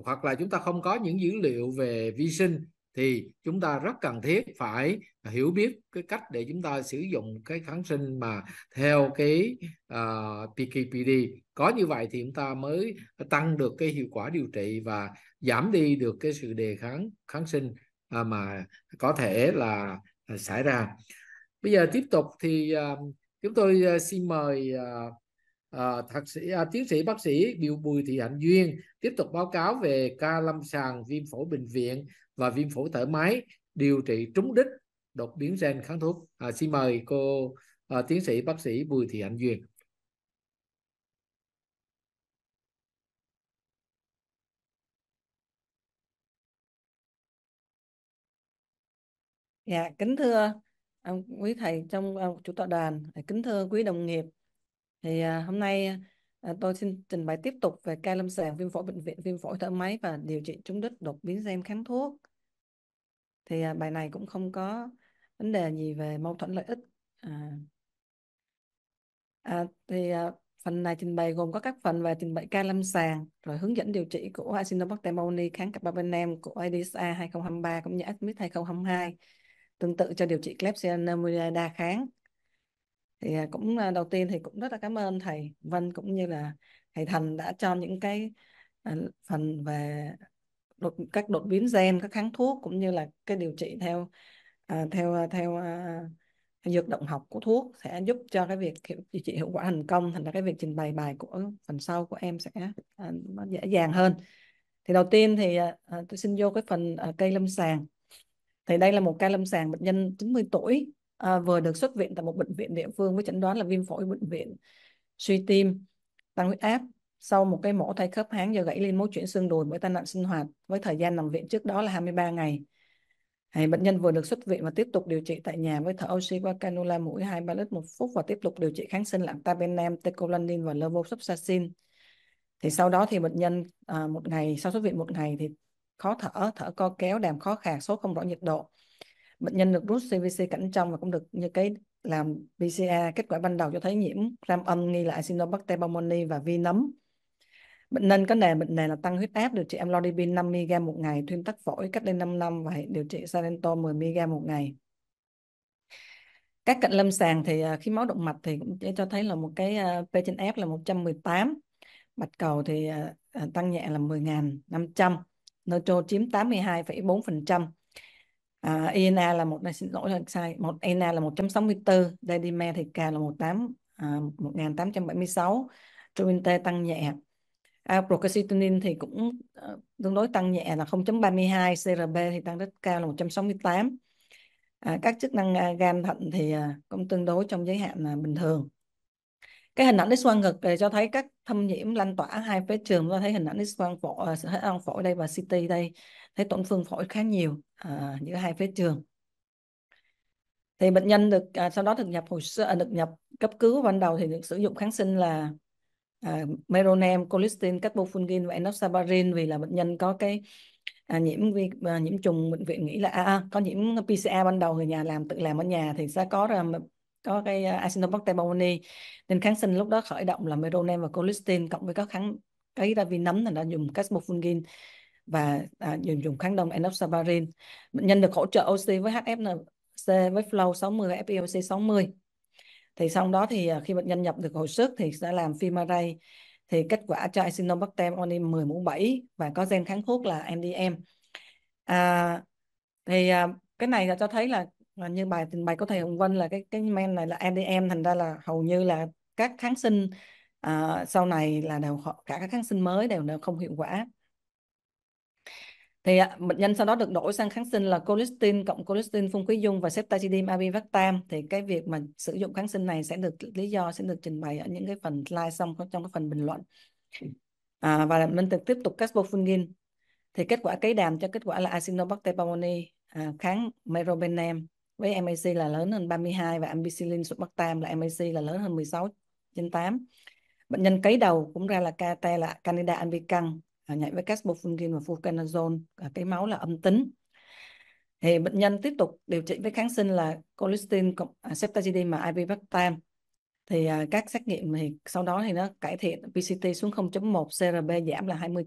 hoặc là chúng ta không có những dữ liệu về vi sinh thì chúng ta rất cần thiết phải hiểu biết cái cách để chúng ta sử dụng cái kháng sinh mà theo cái uh, ờ, PKPD có như vậy thì chúng ta mới tăng được cái hiệu quả điều trị và giảm đi được cái sự đề kháng kháng sinh uh, mà có thể là À, xảy ra bây giờ tiếp tục thì à, chúng tôi à, xin mời thạc sĩ tiến sĩ bác sĩ Bill Bùi Thị Hạnh Duyên tiếp tục báo cáo về ca lâm sàng viêm phổi bệnh viện và viêm phổi thở máy điều trị trúng đích đột biến gen kháng thuốc. À, xin mời cô à, tiến sĩ bác sĩ Bùi Thị Hạnh Duyên. Dạ, kính thưa ông quý thầy trong ông chủ tọa đoàn à, kính thưa quý đồng nghiệp. Thì à, hôm nay à, tôi xin trình bày tiếp tục về ca lâm sàng viêm phổi bệnh viện viêm phổi thở máy và điều trị chống đích đột biến gen kháng thuốc. Thì à, bài này cũng không có vấn đề gì về mâu thuẫn lợi ích. À, à, thì à, phần này trình bày gồm có các phần về trình bày ca lâm sàng, rồi hướng dẫn điều trị của Acinobacter baumannii kháng carbapenem của IDSA 2023 cũng như Admit 2022 tương tự cho điều trị Klebsiella đa kháng thì à, cũng à, đầu tiên thì cũng rất là cảm ơn thầy Vân cũng như là thầy Thành đã cho những cái à, phần về đột, các đột biến gen các kháng thuốc cũng như là cái điều trị theo theo theo dược động học của thuốc sẽ giúp cho cái việc điều trị hiệu quả thành công thành ra cái việc trình bày bài của phần sau của em sẽ dễ dàng hơn thì đầu tiên thì tôi xin vô cái phần cây lâm sàng thì đây là một ca lâm sàng bệnh nhân 90 tuổi à, vừa được xuất viện tại một bệnh viện địa phương với chẩn đoán là viêm phổi bệnh viện suy tim tăng huyết áp sau một cái mổ thay khớp háng do gãy lên mối chuyển xương đùi bởi tai nạn sinh hoạt với thời gian nằm viện trước đó là 23 ngày. Thì bệnh nhân vừa được xuất viện và tiếp tục điều trị tại nhà với thở oxy qua cannula mũi 2-3 lít một phút và tiếp tục điều trị kháng sinh tabenem tecolanin và levofloxacin. Thì sau đó thì bệnh nhân à, một ngày sau xuất viện một ngày thì khó thở thở co kéo đàm khó khạc sốt không rõ nhiệt độ bệnh nhân được rút CVC cảnh trong và cũng được như cái làm PCR kết quả ban đầu cho thấy nhiễm gram âm nghi là Acinobacter pneumoniae và vi nấm bệnh nhân có nền bệnh nền là tăng huyết áp điều trị amlodipine 5 mg một ngày thuyên tắc phổi cách đây 5 năm và điều trị Sarento 10 mg một ngày các cận lâm sàng thì à, khí máu động mạch thì cũng cho thấy là một cái à, P trên F là 118 bạch cầu thì à, tăng nhẹ là 10.500 Nitro chiếm 82,4%. À, INA e là một à, xin lỗi là sai, một INA e là 1.64, Dailyme thì K là 18 à, 1876, Trovinte tăng nhẹ. À, procalcitonin thì cũng ờ, tương đối tăng nhẹ là 0.32, CRB thì tăng rất cao là 168. À, các chức năng à, gan thận thì à, cũng tương đối trong giới hạn là bình thường cái hình ảnh X quang ngực để cho thấy các thâm nhiễm lan tỏa hai phế trường chúng ta thấy hình ảnh X quang phổi X à, quang phổi đây và CT đây thấy tổn thương phổi khá nhiều à, giữa hai phế trường thì bệnh nhân được à, sau đó được nhập hồi à, được nhập cấp cứu ban đầu thì được sử dụng kháng sinh là à, meronem, colistin, carbofungin và enoxaparin vì là bệnh nhân có cái à, nhiễm vi, à, nhiễm trùng bệnh viện nghĩ là à, à, có nhiễm PCR ban đầu người nhà làm tự làm ở nhà thì sẽ có là có cái à, Acinobacter baumannii nên kháng sinh lúc đó khởi động là meronem và colistin cộng với các kháng cái ra vi nấm là đã dùng casmofungin và à, dùng dùng kháng đông enoxaparin bệnh nhân được hỗ trợ oxy với HFNC với flow 60 và FeOC 60 thì sau đó thì à, khi bệnh nhân nhập được hồi sức thì sẽ làm phim array thì kết quả cho Acinobacter baumannii 10 mũ 7 và có gen kháng thuốc là MDM à, thì à, cái này là cho thấy là Ờ, như bài trình bày của thầy Hồng Vân là cái cái men này là ADM thành ra là hầu như là các kháng sinh à, sau này là đều cả các kháng sinh mới đều đều không hiệu quả thì à, bệnh nhân sau đó được đổi sang kháng sinh là colistin cộng colistin phun quý dung và ceftazidime avivactam thì cái việc mà sử dụng kháng sinh này sẽ được lý do sẽ được trình bày ở những cái phần slide xong trong cái phần bình luận à, và mình tiếp tục caspofungin thì kết quả cấy đàm cho kết quả là acinobacter pneumoniae à, kháng meropenem với MAC là lớn hơn 32 và ampicillin subactam là MAC là lớn hơn 16 trên 8. Bệnh nhân cấy đầu cũng ra là KT là Candida albicans à, nhạy với caspofungin và fluconazole à, cấy máu là âm tính thì bệnh nhân tiếp tục điều trị với kháng sinh là colistin cộng ceftazidime à, và ipivactam thì các xét nghiệm thì sau đó thì nó cải thiện PCT xuống 0.1 CRB giảm là 20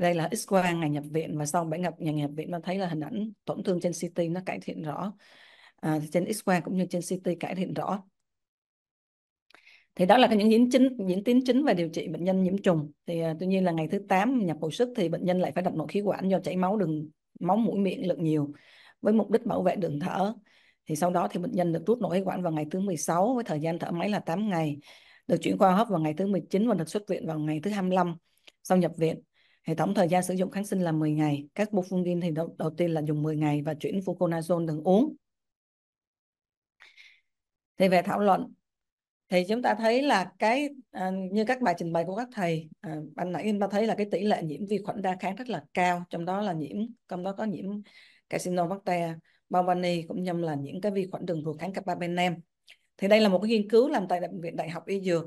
đây là x quang ngày nhập viện và sau bảy ngập ngày nhập viện nó thấy là hình ảnh tổn thương trên CT nó cải thiện rõ à, trên x quang cũng như trên CT cải thiện rõ thì đó là những diễn chính diễn tiến chính về điều trị bệnh nhân nhiễm trùng thì à, tuy nhiên là ngày thứ 8 nhập hồi sức thì bệnh nhân lại phải đặt nội khí quản do chảy máu đường máu mũi miệng lượng nhiều với mục đích bảo vệ đường thở thì sau đó thì bệnh nhân được rút nội khí quản vào ngày thứ 16 với thời gian thở máy là 8 ngày được chuyển khoa hấp vào ngày thứ 19 và được xuất viện vào ngày thứ 25 sau nhập viện Hệ thống thời gian sử dụng kháng sinh là 10 ngày. Các bufundim thì đầu, đầu tiên là dùng 10 ngày và chuyển fluconazole đừng uống. Thì về thảo luận thì chúng ta thấy là cái à, như các bài trình bày của các thầy à, ban nãy chúng ta thấy là cái tỷ lệ nhiễm vi khuẩn đa kháng rất là cao trong đó là nhiễm trong đó có nhiễm Casinobacter baumani cũng như là những cái vi khuẩn đường ruột kháng carbapenem thì đây là một cái nghiên cứu làm tại bệnh viện đại học y dược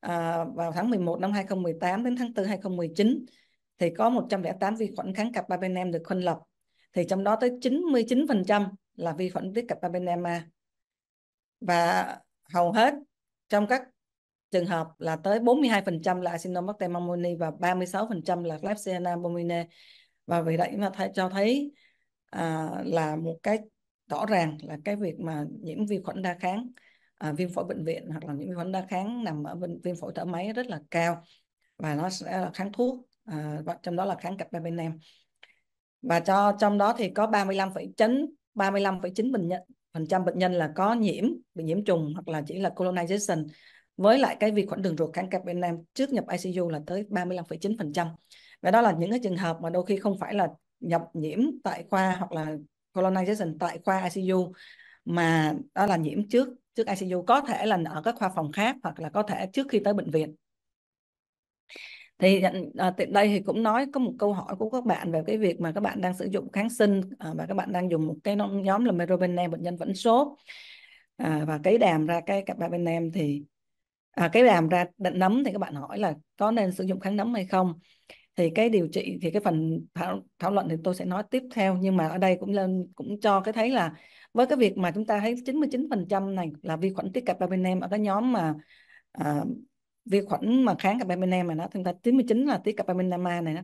à, vào tháng 11 năm 2018 đến tháng 4 2019 thì có 108 vi khuẩn kháng cặp babenem được phân lập thì trong đó tới 99% là vi khuẩn viết cặp babenema và hầu hết trong các trường hợp là tới 42% là Acinobacter pneumoniae và 36% là Klebsiella pneumoniae và vì vậy mà thấy, cho thấy à, là một cái rõ ràng là cái việc mà nhiễm vi khuẩn đa kháng à, viêm phổi bệnh viện hoặc là những vi khuẩn đa kháng nằm ở viêm phổi thở máy rất là cao và nó sẽ là kháng thuốc À, và trong đó là kháng cặp em và cho trong đó thì có 35,9 35,9 bệnh nhân phần trăm bệnh nhân là có nhiễm bị nhiễm trùng hoặc là chỉ là colonization với lại cái vi khuẩn đường ruột kháng cặp bên em trước nhập ICU là tới 35,9%. Và đó là những cái trường hợp mà đôi khi không phải là nhập nhiễm tại khoa hoặc là colonization tại khoa ICU mà đó là nhiễm trước trước ICU có thể là ở các khoa phòng khác hoặc là có thể trước khi tới bệnh viện thì à, ờ, ờ, tiện đây thì cũng nói có một câu hỏi của các bạn về cái việc mà các bạn đang sử dụng kháng sinh à, và các bạn đang dùng một cái nhóm là meropenem bệnh nhân vẫn sốt à, và cái đàm ra cái cặp bên em thì à, cái đàm ra nấm thì các bạn hỏi là có nên sử dụng kháng nấm hay không thì cái điều trị thì cái phần thảo, thảo luận thì tôi sẽ nói tiếp theo nhưng mà ở đây cũng lên cũng cho cái thấy là với cái việc mà chúng ta thấy 99% này là vi khuẩn tiết cặp bên em ở cái nhóm mà à, vi khuẩn mà kháng carbapenem này nó chúng ta 99 là tí carbapenema này đó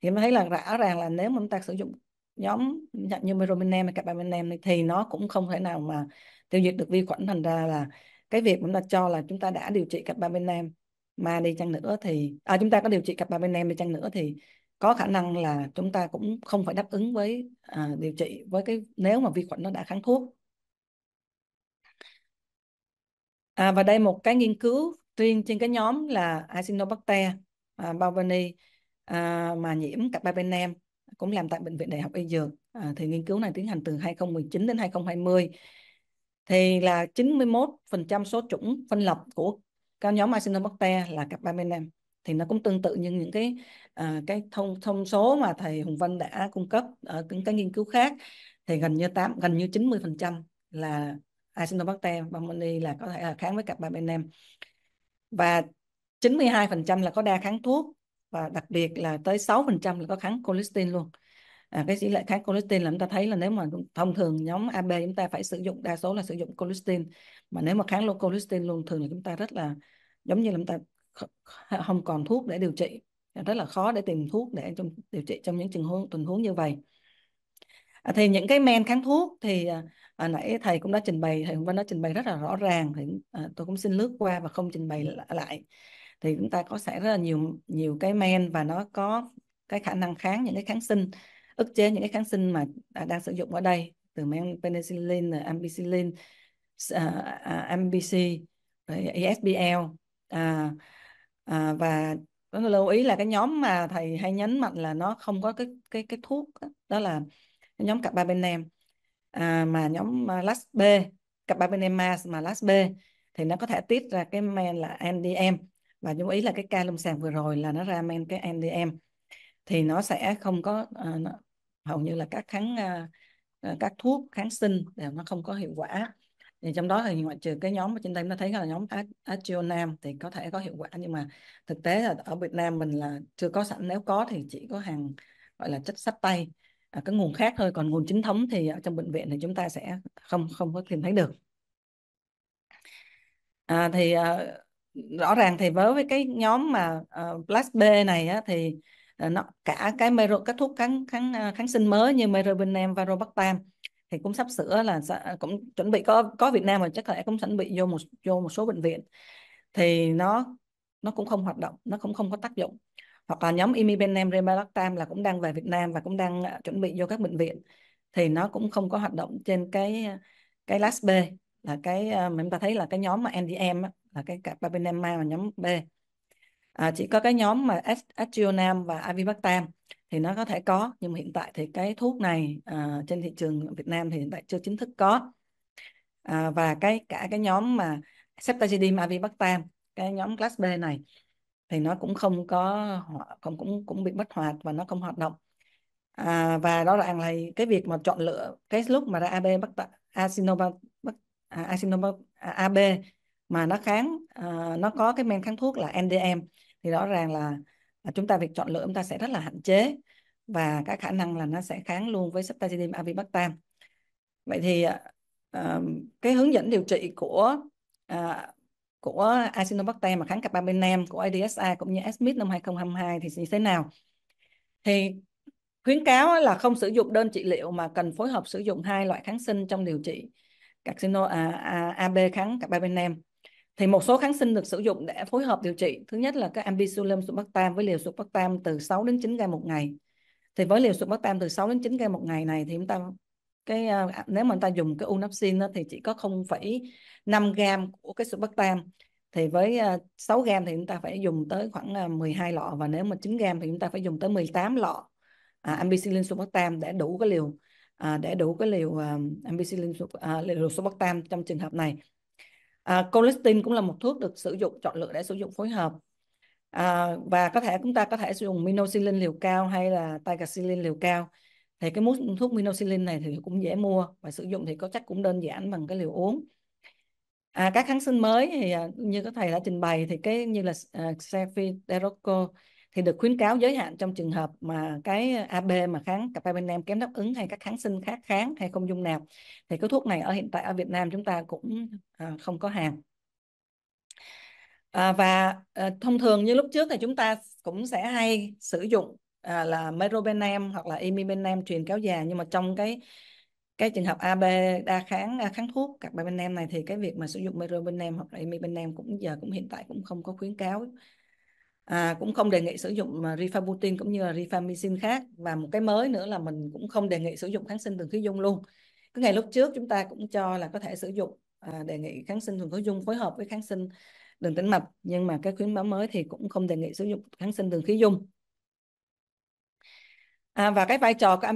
thì em thấy là rõ ràng là nếu mà chúng ta sử dụng nhóm như meropenem hay carbapenem này thì nó cũng không thể nào mà tiêu diệt được vi khuẩn thành ra là cái việc chúng ta cho là chúng ta đã điều trị carbapenem mà đi chăng nữa thì à, chúng ta có điều trị carbapenem đi chăng nữa thì có khả năng là chúng ta cũng không phải đáp ứng với à, điều trị với cái nếu mà vi khuẩn nó đã kháng thuốc à, và đây một cái nghiên cứu riêng trên cái nhóm là Acinobacter à, baumannii à, mà nhiễm carbapenem cũng làm tại bệnh viện Đại học Y Dược. À, thì nghiên cứu này tiến hành từ 2019 đến 2020 thì là 91% số chủng phân lập của cao nhóm Acinobacter là carbapenem thì nó cũng tương tự như những cái à, cái thông thông số mà thầy Hùng Vân đã cung cấp ở những cái nghiên cứu khác thì gần như 8 gần như 90% là Acinobacter baumannii là có thể là kháng với carbapenem và 92% là có đa kháng thuốc và đặc biệt là tới 6% là có kháng cholesterol luôn à, cái tỷ lệ kháng cholesterol là chúng ta thấy là nếu mà thông thường nhóm AB chúng ta phải sử dụng đa số là sử dụng cholesterol mà nếu mà kháng lô cholesterol luôn thường là chúng ta rất là giống như là chúng ta không còn thuốc để điều trị rất là khó để tìm thuốc để trong điều trị trong những trường huống tình huống như vậy à, thì những cái men kháng thuốc thì à, à, nãy thầy cũng đã trình bày thầy cũng đã trình bày rất là rõ ràng thì à, tôi cũng xin lướt qua và không trình bày lại thì chúng ta có sẽ rất là nhiều nhiều cái men và nó có cái khả năng kháng những cái kháng sinh ức chế những cái kháng sinh mà đang sử dụng ở đây từ men penicillin, à, ampicillin, uh, à, à, MBC, ESBL à, à, và có người lưu ý là cái nhóm mà thầy hay nhấn mạnh là nó không có cái cái cái thuốc đó, đó là nhóm cặp ba bên em à, mà nhóm à, Las B cặp carbapenema mà Las B thì nó có thể tiết ra cái men là NDM và chú ý là cái ca lâm sàng vừa rồi là nó ra men cái NDM thì nó sẽ không có à, nó, hầu như là các kháng à, à, các thuốc kháng sinh đều nó không có hiệu quả thì trong đó thì ngoại trừ cái nhóm mà trên đây nó thấy là nhóm Achionam thì có thể có hiệu quả nhưng mà thực tế là ở Việt Nam mình là chưa có sẵn nếu có thì chỉ có hàng gọi là chất sách tay à, các nguồn khác thôi còn nguồn chính thống thì ở trong bệnh viện thì chúng ta sẽ không không có tìm thấy được à, thì à, rõ ràng thì với cái nhóm mà uh, ờ, plus B này á, thì uh, nó cả cái mero, các thuốc kháng kháng kháng sinh mới như meropenem và robaxam thì cũng sắp sửa là cũng chuẩn bị có có Việt Nam mà chắc lẽ cũng chuẩn bị vô một vô một số bệnh viện thì nó nó cũng không hoạt động nó cũng không có tác dụng hoặc là nhóm imipenem lemaractam là cũng đang về Việt Nam và cũng đang ờ, chuẩn bị vô các bệnh viện thì nó cũng không có hoạt động trên cái ờ, cái last B là cái ờ, mà chúng ta thấy là cái nhóm mà NDM là cái carbapenemide mà nhóm B à, chỉ có cái nhóm mà Astrionam và Avibactam thì nó có thể có nhưng mà hiện tại thì cái thuốc này à, trên thị trường Việt Nam thì hiện tại chưa chính thức có à, và cái cả cái nhóm mà Ceftazidime Avibactam cái nhóm class B này thì nó cũng không có không cũng cũng bị bất hoạt và nó không hoạt động à, và đó là này cái việc mà chọn lựa cái lúc mà ra AB bắt Acinobacter à, AB à, mà nó kháng à, nó có cái men kháng thuốc là NDM thì rõ ràng là à, chúng ta việc chọn lựa chúng ta sẽ rất là hạn chế và các khả năng là nó sẽ kháng luôn với ceftazidime avibactam vậy thì à, cái hướng dẫn điều trị của à, của Acinobacter mà kháng carbapenem của ADSA cũng như SMIT năm 2022 thì như thế nào. Thì khuyến cáo là không sử dụng đơn trị liệu mà cần phối hợp sử dụng hai loại kháng sinh trong điều trị carcino à, à, AB kháng carbapenem. Thì một số kháng sinh được sử dụng để phối hợp điều trị. Thứ nhất là các ampisulum sulbactam với liều sulbactam từ 6 đến 9 gam một ngày. Thì với liều sulbactam từ 6 đến 9 gam một ngày này thì chúng ta cái à, à, nếu mà người ta dùng cái unapsin thì chỉ có 0,5 gram của cái subactam thì với à, 6 gram thì chúng ta phải dùng tới khoảng à, 12 lọ và nếu mà 9 gram thì chúng ta phải dùng tới 18 lọ à, ampicillin subactam để đủ cái liều à, để đủ cái liều à, ampicillin à, liều subactam trong trường hợp này à, colistin cũng là một thuốc được sử dụng chọn lựa để sử dụng phối hợp à, và có thể chúng ta có thể sử dụng minoxidil liều cao hay là tagaxilin liều cao thì cái mút thuốc minoxidil này thì cũng dễ mua và sử dụng thì có chắc cũng đơn giản bằng cái liều uống à, các kháng sinh mới thì à, như các thầy đã trình bày thì cái như là uh, à, cefiderocol thì được khuyến cáo giới hạn trong trường hợp mà cái AB mà kháng carbapenem kém đáp ứng hay các kháng sinh khác kháng hay không dung nạp thì cái thuốc này ở hiện tại ở Việt Nam chúng ta cũng à, không có hàng à, và à, thông thường như lúc trước thì chúng ta cũng sẽ hay sử dụng à, là meropenem hoặc là imipenem truyền kéo dài nhưng mà trong cái cái trường hợp AB đa kháng kháng thuốc các bài bên em này thì cái việc mà sử dụng meropenem hoặc là imipenem cũng giờ cũng hiện tại cũng không có khuyến cáo à, cũng không đề nghị sử dụng à, rifabutin cũng như là rifamycin khác và một cái mới nữa là mình cũng không đề nghị sử dụng kháng sinh đường khí dung luôn cái ngày lúc trước chúng ta cũng cho là có thể sử dụng à, đề nghị kháng sinh đường khí dung phối hợp với kháng sinh đường tĩnh mạch nhưng mà cái khuyến báo mới thì cũng không đề nghị sử dụng kháng sinh đường khí dung À, và cái vai trò của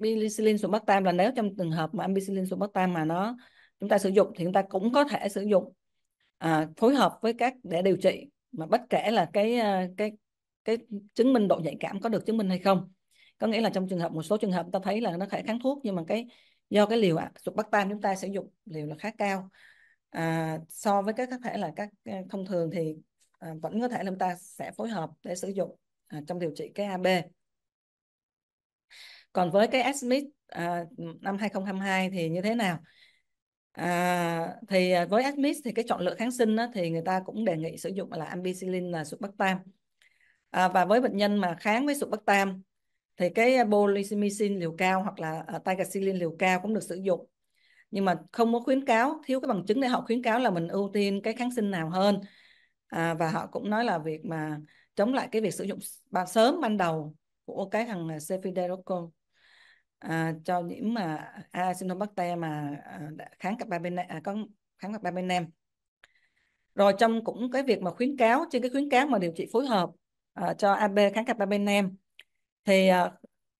ampicillin sulbactam là nếu trong trường hợp mà ampicillin sulbactam mà nó chúng ta sử dụng thì chúng ta cũng có thể sử dụng à, phối hợp với các để điều trị mà bất kể là cái à, cái cái chứng minh độ nhạy cảm có được chứng minh hay không có nghĩa là trong trường hợp một số trường hợp ta thấy là nó thể kháng thuốc nhưng mà cái do cái liều sulbactam chúng ta sử dụng liều là khá cao à, so với các có thể là các à, thông thường thì à, vẫn có thể là chúng ta sẽ phối hợp để sử dụng à, trong điều trị cái AB còn với cái SMIT à, năm 2022 thì như thế nào à, thì à, với SMIT thì cái chọn lựa kháng sinh đó, thì người ta cũng đề nghị sử dụng là ampicillin là sụt subactam à, và với bệnh nhân mà kháng với sụt bắc tam thì cái bolicimicin liều cao hoặc là uh, liều cao cũng được sử dụng nhưng mà không có khuyến cáo thiếu cái bằng chứng để họ khuyến cáo là mình ưu tiên cái kháng sinh nào hơn à, và họ cũng nói là việc mà chống lại cái việc sử dụng sớm ban đầu của cái thằng cefidrocol à, cho nhiễm mà acinobacter mà à, à kháng cặp ba carbapenem à, có kháng cặp ba bên em. rồi trong cũng cái việc mà khuyến cáo trên cái khuyến cáo mà điều trị phối hợp à, cho AB kháng cặp ba bên em, thì à,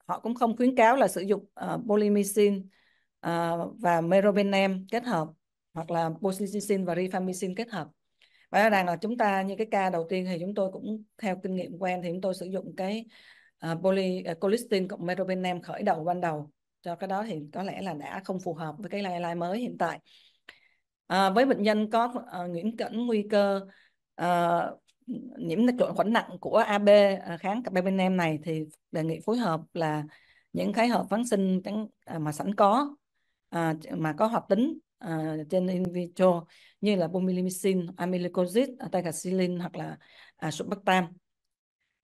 họ cũng không khuyến cáo là sử dụng uh, à, polymycin uh, à, và meropenem kết hợp hoặc là bosulinum và rifamycin kết hợp. Và rằng là chúng ta như cái ca đầu tiên thì chúng tôi cũng theo kinh nghiệm quen thì chúng tôi sử dụng cái uh, à, polycolistin cộng meropenem khởi đầu ban đầu cho cái đó thì có lẽ là đã không phù hợp với cái guideline mới hiện tại à, với bệnh nhân có uh, nhiễm cẩn nguy cơ uh, nhiễm nội khuẩn nặng của AB uh, à, kháng carbapenem này thì đề nghị phối hợp là những cái hợp kháng sinh mà sẵn có uh, mà có hoạt tính uh, trên in vitro như là bumilimicin, amylocosid, tagacilin hoặc là uh, subactam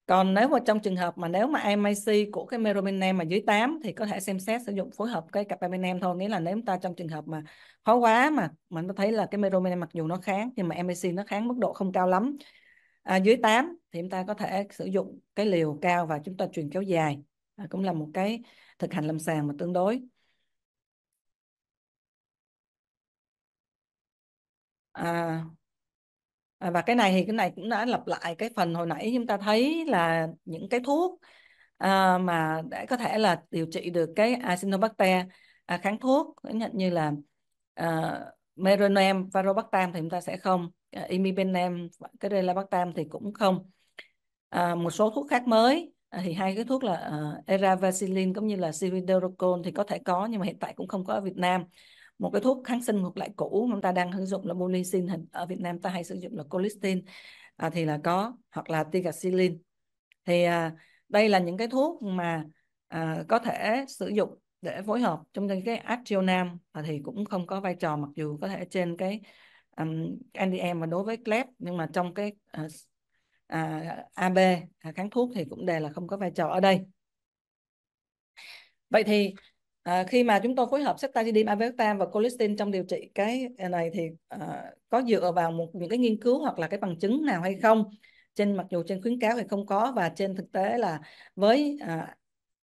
còn nếu mà trong trường hợp mà nếu mà MAC của cái meropenem mà dưới 8 thì có thể xem xét sử dụng phối hợp cái carbapenem thôi, nghĩa là nếu ta trong trường hợp mà khó quá mà mình ta thấy là cái meropenem mặc dù nó kháng nhưng mà MAC nó kháng mức độ không cao lắm. À, dưới 8 thì chúng ta có thể sử dụng cái liều cao và chúng ta truyền kéo dài. À, cũng là một cái thực hành lâm sàng mà tương đối. À, À, và cái này thì cái này cũng đã lặp lại cái phần hồi nãy chúng ta thấy là những cái thuốc à, mà để có thể là điều trị được cái Acinobacter à, kháng thuốc nhận như là à, Meronem, Varobactam thì chúng ta sẽ không, à, Imipenem, cái thì cũng không. À, một số thuốc khác mới à, thì hai cái thuốc là à, Eravacillin cũng như là Siridorocol thì có thể có nhưng mà hiện tại cũng không có ở Việt Nam một cái thuốc kháng sinh ngược lại cũ chúng ta đang sử dụng là molicin ở Việt Nam ta hay sử dụng là colistin à, thì là có hoặc là tigasilin thì à, đây là những cái thuốc mà à, có thể sử dụng để phối hợp trong cái Actionam à, thì cũng không có vai trò mặc dù có thể trên cái um, NDM và đối với CLEP nhưng mà trong cái uh, à, à, AB à, kháng thuốc thì cũng đề là không có vai trò ở đây vậy thì À, khi mà chúng tôi phối hợp ceftazidime, avextam và colistin trong điều trị cái à, này thì à, có dựa vào một những cái nghiên cứu hoặc là cái bằng chứng nào hay không? Trên mặc dù trên khuyến cáo thì không có và trên thực tế là với à,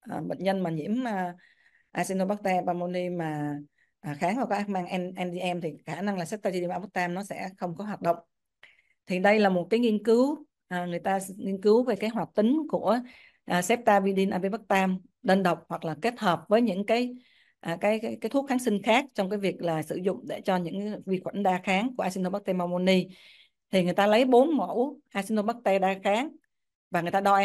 à, bệnh nhân mà nhiễm à, Acinobacter pneumoniae mà à, kháng vào các mang NDM thì khả năng là ceftazidime avextam nó sẽ không có hoạt động. Thì đây là một cái nghiên cứu à, người ta nghiên cứu về cái hoạt tính của à, ceftazidime avextam đơn độc hoặc là kết hợp với những cái à, cái, cái cái thuốc kháng sinh khác trong cái việc là sử dụng để cho những vi khuẩn đa kháng của Acinetobacter pneumoniae thì người ta lấy bốn mẫu Acinetobacter đa kháng và người ta đo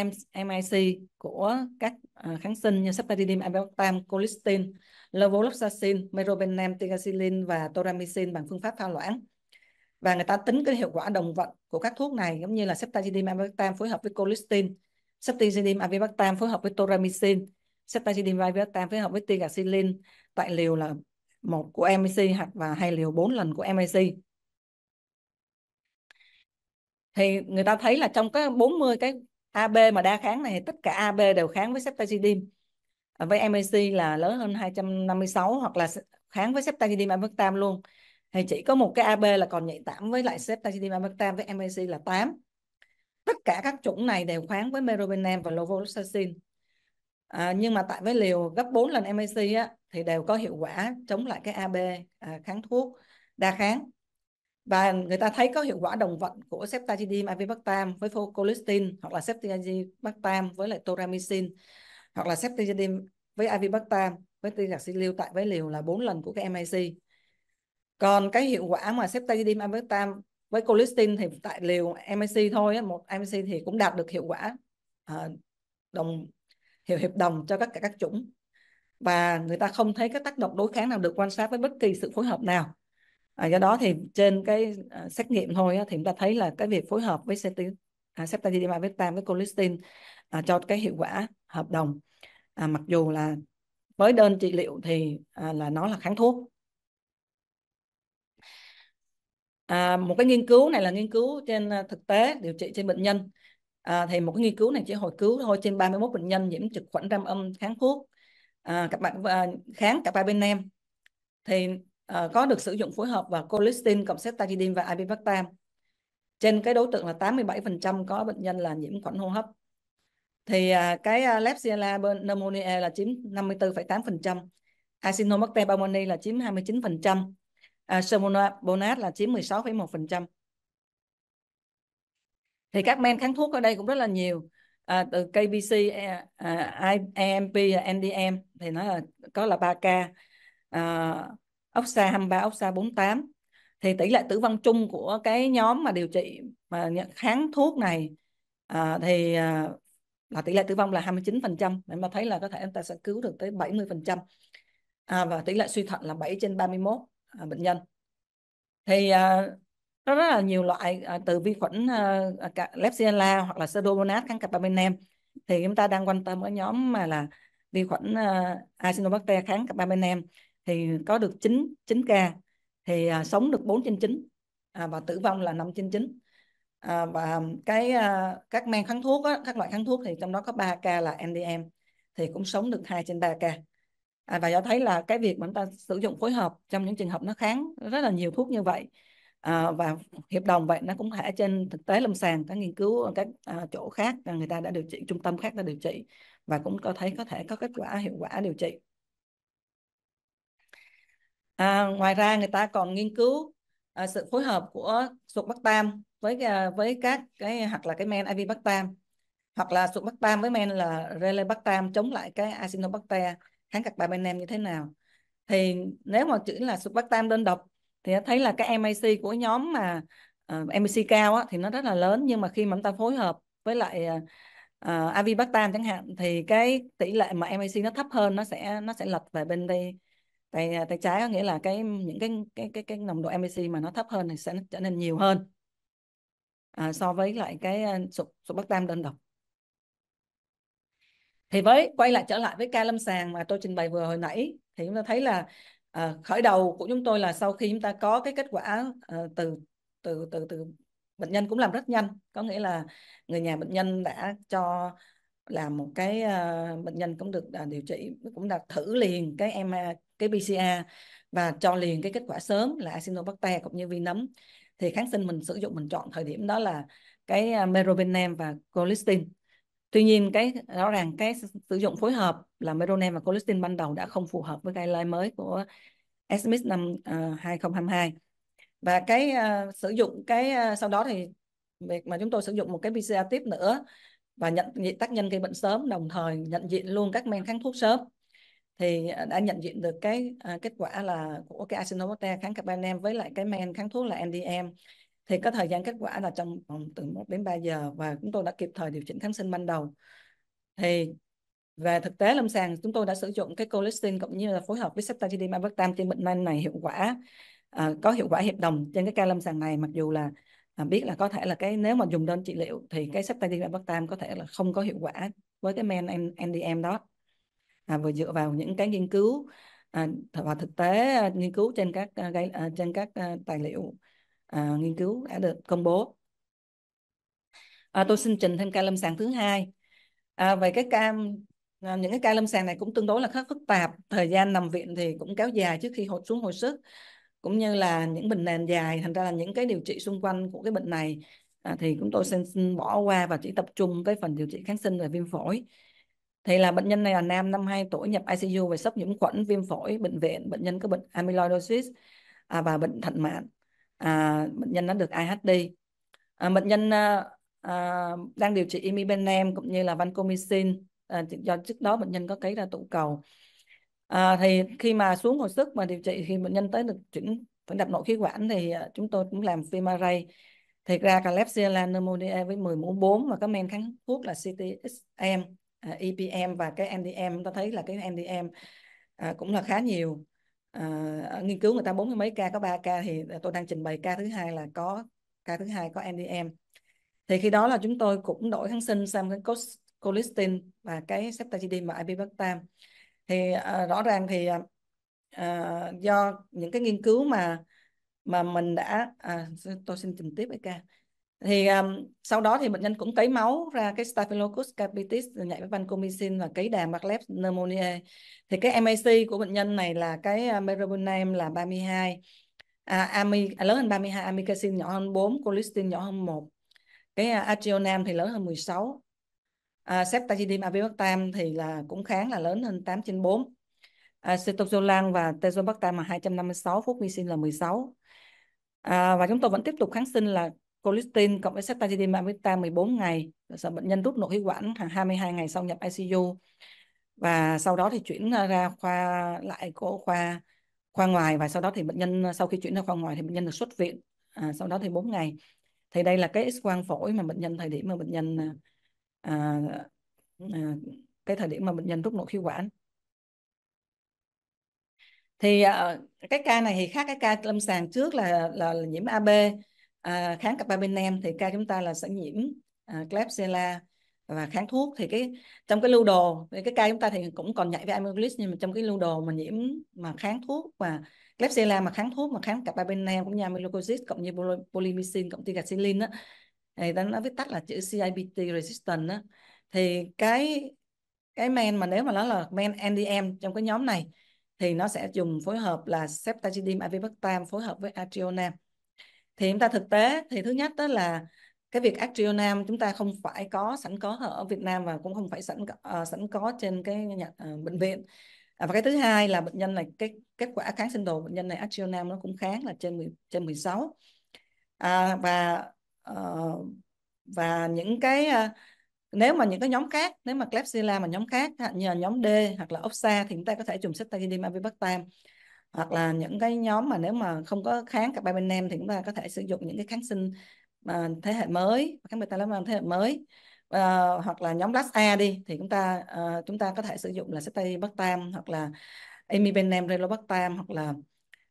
MIC của các à, kháng sinh như Septidim, Avibactam, Colistin, Levofloxacin Meropenem Tigacilin và Toramycin bằng phương pháp pha loãng. Và người ta tính cái hiệu quả đồng vận của các thuốc này giống như là Septidim, Avibactam phối hợp với Colistin, Septidim, Avibactam phối hợp với Toramycin Ceftazidime với phối hợp với tigasilin tại liều là một của MAC hoặc và hai liều 4 lần của MAC. Thì người ta thấy là trong cái 40 cái AB mà đa kháng này tất cả AB đều kháng với ceftazidime. Với MAC là lớn hơn 256 hoặc là kháng với ceftazidime amvictam luôn. Thì chỉ có một cái AB là còn nhạy cảm với lại ceftazidime amvictam với MAC là 8. Tất cả các chủng này đều kháng với meropenem và lovoxacin À, nhưng mà tại với liều gấp 4 lần MAC á, thì đều có hiệu quả chống lại cái AB à, kháng thuốc đa kháng. Và người ta thấy có hiệu quả đồng vận của ceftazidime avibactam với focolistin hoặc là ceftazidime với lại toramycin hoặc là ceftazidime với avibactam với tiêu tại với liều là 4 lần của cái MAC. Còn cái hiệu quả mà ceftazidime avibactam với colistin thì tại liều MAC thôi, một MAC thì cũng đạt được hiệu quả à, đồng hiểu hiệp đồng cho tất cả các chủng và người ta không thấy các tác động đối kháng nào được quan sát với bất kỳ sự phối hợp nào à, do đó thì trên cái uh, xét nghiệm thôi á, thì chúng ta thấy là cái việc phối hợp với à, septazidima với tam với colistin à, cho cái hiệu quả hợp đồng à, mặc dù là với đơn trị liệu thì à, là nó là kháng thuốc à, một cái nghiên cứu này là nghiên cứu trên à, thực tế điều trị trên bệnh nhân à, thì một cái nghiên cứu này chỉ hồi cứu thôi trên 31 bệnh nhân nhiễm trực khuẩn gram âm kháng thuốc à, các bạn à, kháng cả ba bên em thì à, có được sử dụng phối hợp và colistin cộng ceftazidime và ipivactam trên cái đối tượng là 87% có bệnh nhân là nhiễm khuẩn hô hấp thì à, cái à, Klebsiella pneumoniae là chiếm 54,8%, Acinobacter pneumoniae là chiếm 29%, à, Salmonella là chiếm 16,1% thì các men kháng thuốc ở đây cũng rất là nhiều à, từ KBC, e, à, AMP, e NDM thì nó là có là 3K, à, Oxa 23, Oxa 48 thì tỷ lệ tử vong chung của cái nhóm mà điều trị mà kháng thuốc này à, thì à, là tỷ lệ tử vong là 29% để mà thấy là có thể chúng ta sẽ cứu được tới 70% à, và tỷ lệ suy thận là 7 trên 31 à, bệnh nhân thì à, nó rất là nhiều loại à, từ vi khuẩn ờ, à, Klebsiella hoặc là Pseudomonas Campylobacter thì chúng ta đang quan tâm ở nhóm mà là vi khuẩn à, ờ, Acinobacter kháng Campylobacter thì có được 9 9 ca thì à, sống được 4 trên 9 à, và tử vong là 5 trên 9 à, và cái à, các men kháng thuốc á, các loại kháng thuốc thì trong đó có 3 ca là NDM thì cũng sống được 2 trên 3 ca à, và do thấy là cái việc mà chúng ta sử dụng phối hợp trong những trường hợp nó kháng rất là nhiều thuốc như vậy à, và hiệp đồng vậy nó cũng thể trên thực tế lâm sàng các nghiên cứu ở các à, chỗ khác người ta đã điều trị trung tâm khác đã điều trị và cũng có thấy có thể có kết quả hiệu quả điều trị à, ngoài ra người ta còn nghiên cứu à, sự phối hợp của sụt bắc tam với à, với các cái hoặc là cái men IV bắc tam hoặc là sụt bắc tam với men là relebactam chống lại cái acinobacter kháng cạc ba bên em như thế nào thì nếu mà chỉ là sụt bắc tam đơn độc thì thấy là cái MAC của nhóm mà uh, ờ, MAC cao á, thì nó rất là lớn nhưng mà khi mà chúng ta phối hợp với lại uh, ờ, ờ, avibactam chẳng hạn thì cái tỷ lệ mà MAC nó thấp hơn nó sẽ nó sẽ lật về bên đây tay tay trái có nghĩa là cái những cái cái cái cái nồng độ MAC mà nó thấp hơn thì sẽ trở nên nhiều hơn à, so với lại cái sụp sụp bắc tam đơn độc thì với quay lại trở lại với ca lâm sàng mà tôi trình bày vừa hồi nãy thì chúng ta thấy là à, khởi đầu của chúng tôi là sau khi chúng ta có cái kết quả à, từ từ từ từ bệnh nhân cũng làm rất nhanh có nghĩa là người nhà bệnh nhân đã cho làm một cái uh, bệnh nhân cũng được uh, điều trị cũng đã thử liền cái em à, cái PCR và cho liền cái kết quả sớm là Acinobacter cũng như vi nấm thì kháng sinh mình sử dụng mình chọn thời điểm đó là cái à, meropenem và colistin Tuy nhiên cái rõ ràng cái sử dụng phối hợp là Meronem và Colistin ban đầu đã không phù hợp với guideline mới của SMIS năm uh, ờ, 2022 và cái uh, sử dụng cái uh, sau đó thì việc mà chúng tôi sử dụng một cái PCR tiếp nữa và nhận diện tác nhân gây bệnh sớm đồng thời nhận diện luôn các men kháng thuốc sớm thì đã nhận diện được cái uh, kết quả là của cái acinobacter kháng carbanem với lại cái men kháng thuốc là NDM thì có thời gian kết quả là trong vòng từ 1 đến 3 giờ và chúng tôi đã kịp thời điều chỉnh kháng sinh ban đầu thì về thực tế lâm sàng chúng tôi đã sử dụng cái colistin cũng như là phối hợp với ceftazidime avactam trên bệnh nhân này hiệu quả à, có hiệu quả hiệp đồng trên cái ca lâm sàng này mặc dù là à, biết là có thể là cái nếu mà dùng đơn trị liệu thì cái ceftazidime avactam có thể là không có hiệu quả với cái men NDM đó à, vừa dựa vào những cái nghiên cứu à, và thực tế à, nghiên cứu trên các à, à trên các à, tài liệu à, nghiên cứu đã được công bố à, tôi xin trình thêm ca lâm sàng thứ hai à, về cái ca à, những cái ca lâm sàng này cũng tương đối là khá phức tạp thời gian nằm viện thì cũng kéo dài trước khi hồi xuống hồi sức cũng như là những bệnh nền dài thành ra là những cái điều trị xung quanh của cái bệnh này à, thì chúng tôi xin, xin bỏ qua và chỉ tập trung cái phần điều trị kháng sinh về viêm phổi thì là bệnh nhân này là nam năm 52 tuổi nhập ICU về sốc nhiễm khuẩn viêm phổi bệnh viện bệnh nhân có bệnh amyloidosis à, và bệnh thận mạn à, bệnh nhân nó được IHD à, bệnh nhân à, à, đang điều trị imipenem cũng như là vancomycin à, do trước đó bệnh nhân có cấy ra tụ cầu à, thì khi mà xuống hồi sức mà điều trị khi bệnh nhân tới được chuẩn phải đặt nội khí quản thì à, chúng tôi cũng làm phim array thì ra Klebsiella là pneumoniae với 10 mũ 4 và các men kháng thuốc là CTSM, à, EPM và cái NDM. ta thấy là cái NDM à, cũng là khá nhiều à, nghiên cứu người ta bốn mươi mấy ca có ba ca thì tôi đang trình bày ca thứ hai là có ca thứ hai có NDM thì khi đó là chúng tôi cũng đổi kháng sinh sang cái colistin và cái ceftazidime và ipivactam thì à, rõ ràng thì à, do những cái nghiên cứu mà mà mình đã à, tôi xin trình tiếp với ca thì um, sau đó thì bệnh nhân cũng cấy máu ra cái Staphylococcus capitis nhạy với vancomycin và cấy đàn Bacillus pneumoniae thì cái MAC của bệnh nhân này là cái meropenem là 32 à, ami à, lớn hơn 32 amikacin nhỏ hơn 4 colistin nhỏ hơn 1 cái uh, à, Atrionam thì lớn hơn 16 à, Septagidim avibactam thì là cũng kháng là lớn hơn 8 trên 4 à, Cetozolan và Tezobactam là 256 phúc là 16 à, và chúng tôi vẫn tiếp tục kháng sinh là colistin cộng với ceftazidime amivita 14 ngày rồi bệnh nhân rút nội khí quản hàng 22 ngày sau nhập ICU và sau đó thì chuyển ờ, ra khoa lại của khoa khoa ngoài và sau đó thì bệnh nhân ờ, sau khi chuyển ra khoa ngoài thì bệnh nhân được xuất viện à, sau đó thì 4 ngày thì đây là cái x quang phổi mà bệnh nhân thời điểm mà bệnh nhân à, à, cái thời điểm mà bệnh nhân rút nội khí quản thì à, cái ca này thì khác cái ca lâm sàng trước là là, là nhiễm AB à, kháng carbapenem thì ca chúng ta là sẽ nhiễm à, Klebsiella và kháng thuốc thì cái trong cái lưu đồ cái ca chúng ta thì cũng còn nhảy với amygdalis nhưng mà trong cái lưu đồ mà nhiễm mà kháng thuốc và Klebsiella mà kháng thuốc mà kháng cặp bên carbapenem cũng như amyloglocosis cộng như polymyxin cộng tigasilin á thì ta nói viết tắt là chữ CIBT resistant á thì cái cái men mà nếu mà nó là men NDM trong cái nhóm này thì nó sẽ dùng phối hợp là ceftazidime avibactam phối hợp với atrionam thì chúng ta thực tế thì thứ nhất đó là cái việc Actionam chúng ta không phải có sẵn có ở Việt Nam và cũng không phải sẵn uh, sẵn có trên cái nhà, uh, bệnh viện à, và cái thứ hai là bệnh nhân này cái kết quả kháng sinh đồ bệnh nhân này Actionam nó cũng kháng là trên 10, trên 16 à, và uh, và những cái uh, nếu mà những cái nhóm khác nếu mà Klebsiella mà nhóm khác nhờ nhóm D hoặc là Opsa thì chúng ta có thể dùng ceftazidime avibactam hoặc là những cái nhóm mà nếu mà không có kháng các bài bên em thì chúng ta có thể sử dụng những cái kháng sinh mà thế hệ mới kháng beta lactam thế hệ mới uh, hoặc là nhóm last A đi thì chúng ta uh, chúng ta có thể sử dụng là cetabactam hoặc là imipenem relobactam hoặc là uh,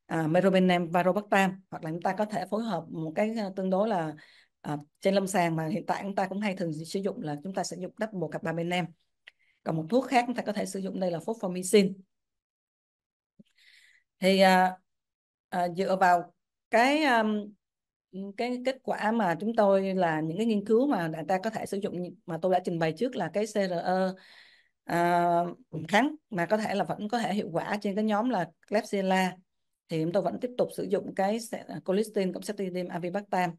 à, meropenem varobactam hoặc là chúng ta có thể phối hợp một cái ờ, tương đối là uh, trên lâm sàng mà hiện tại chúng ta cũng hay thường sử dụng là chúng ta sử dụng double em còn một thuốc khác chúng ta có thể sử dụng đây là fosfomycin thì à, à, dựa vào cái um, cái kết quả mà chúng tôi là những cái nghiên cứu mà đại ta có thể sử dụng mà tôi đã trình bày trước là cái CRE à, kháng mà có thể là vẫn có thể hiệu quả trên cái nhóm là Klebsiella thì chúng tôi vẫn tiếp tục sử dụng cái à, colistin cộng septidin avibactam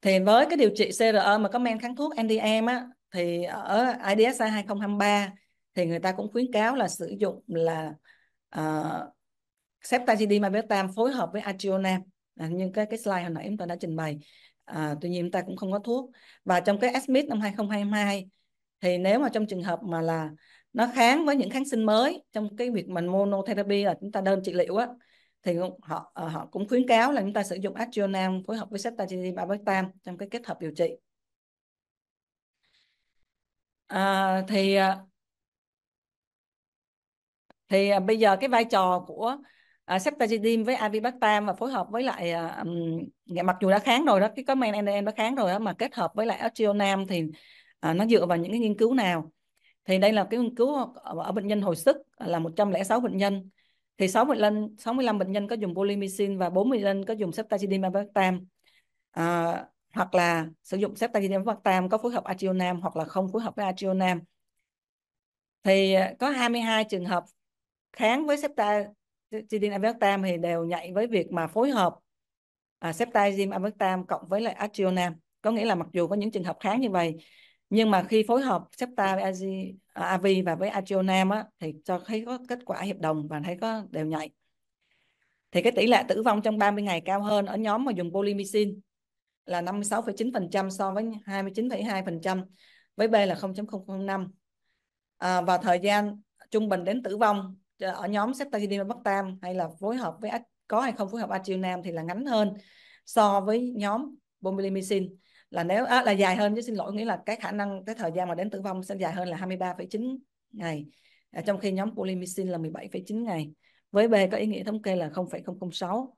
thì với cái điều trị CRE mà có men kháng thuốc NDM á thì ở IDSA 2023 thì người ta cũng khuyến cáo là sử dụng là uh, Septagidi Mabetam phối hợp với Achionam à, nhưng cái cái slide hồi nãy chúng ta đã trình bày à, tuy nhiên chúng ta cũng không có thuốc và trong cái SMIT năm 2022 thì nếu mà trong trường hợp mà là nó kháng với những kháng sinh mới trong cái việc mà monotherapy là chúng ta đơn trị liệu á thì họ ờ, họ cũng khuyến cáo là chúng ta sử dụng Atrionam phối hợp với Ceftazidime Abertam trong cái kết hợp điều trị. À, thì ờ, thì ờ, bây giờ cái vai trò của uh, à, septagidim với avibactam và phối hợp với lại uh, mặc dù đã kháng rồi đó cái có men NN đã kháng rồi đó mà kết hợp với lại osteonam thì uh, nó dựa vào những cái nghiên cứu nào thì đây là cái nghiên cứu ở, ở bệnh nhân hồi sức là 106 bệnh nhân thì 6 bệnh nhân 65 bệnh nhân có dùng polymycin và 40 bệnh nhân có dùng septagidim avibactam à, hoặc là sử dụng septagidim avibactam có phối hợp atrionam hoặc là không phối hợp với atrionam thì có 22 trường hợp kháng với septa Chidin Avestam thì đều nhạy với việc mà phối hợp à, Septizim Avestam cộng với lại Atrionam. Có nghĩa là mặc dù có những trường hợp kháng như vậy, nhưng mà khi phối hợp Septa với à, AV và với Atrionam á, thì cho thấy có kết quả hiệp đồng và thấy có đều nhạy. Thì cái tỷ lệ tử vong trong 30 ngày cao hơn ở nhóm mà dùng polymycin là 56,9% so với 29,2%, với B là 0.005. À, và thời gian trung bình đến tử vong Ờ, ở nhóm Septuagint và Bắc Tam hay là phối hợp với có hay không phối hợp Achil Nam thì là ngắn hơn so với nhóm Bombelimicin là nếu à, là dài hơn chứ xin lỗi nghĩa là cái khả năng cái thời gian mà đến tử vong sẽ dài hơn là 23,9 ngày à, trong khi nhóm Polimicin là 17,9 ngày với B có ý nghĩa thống kê là 0,006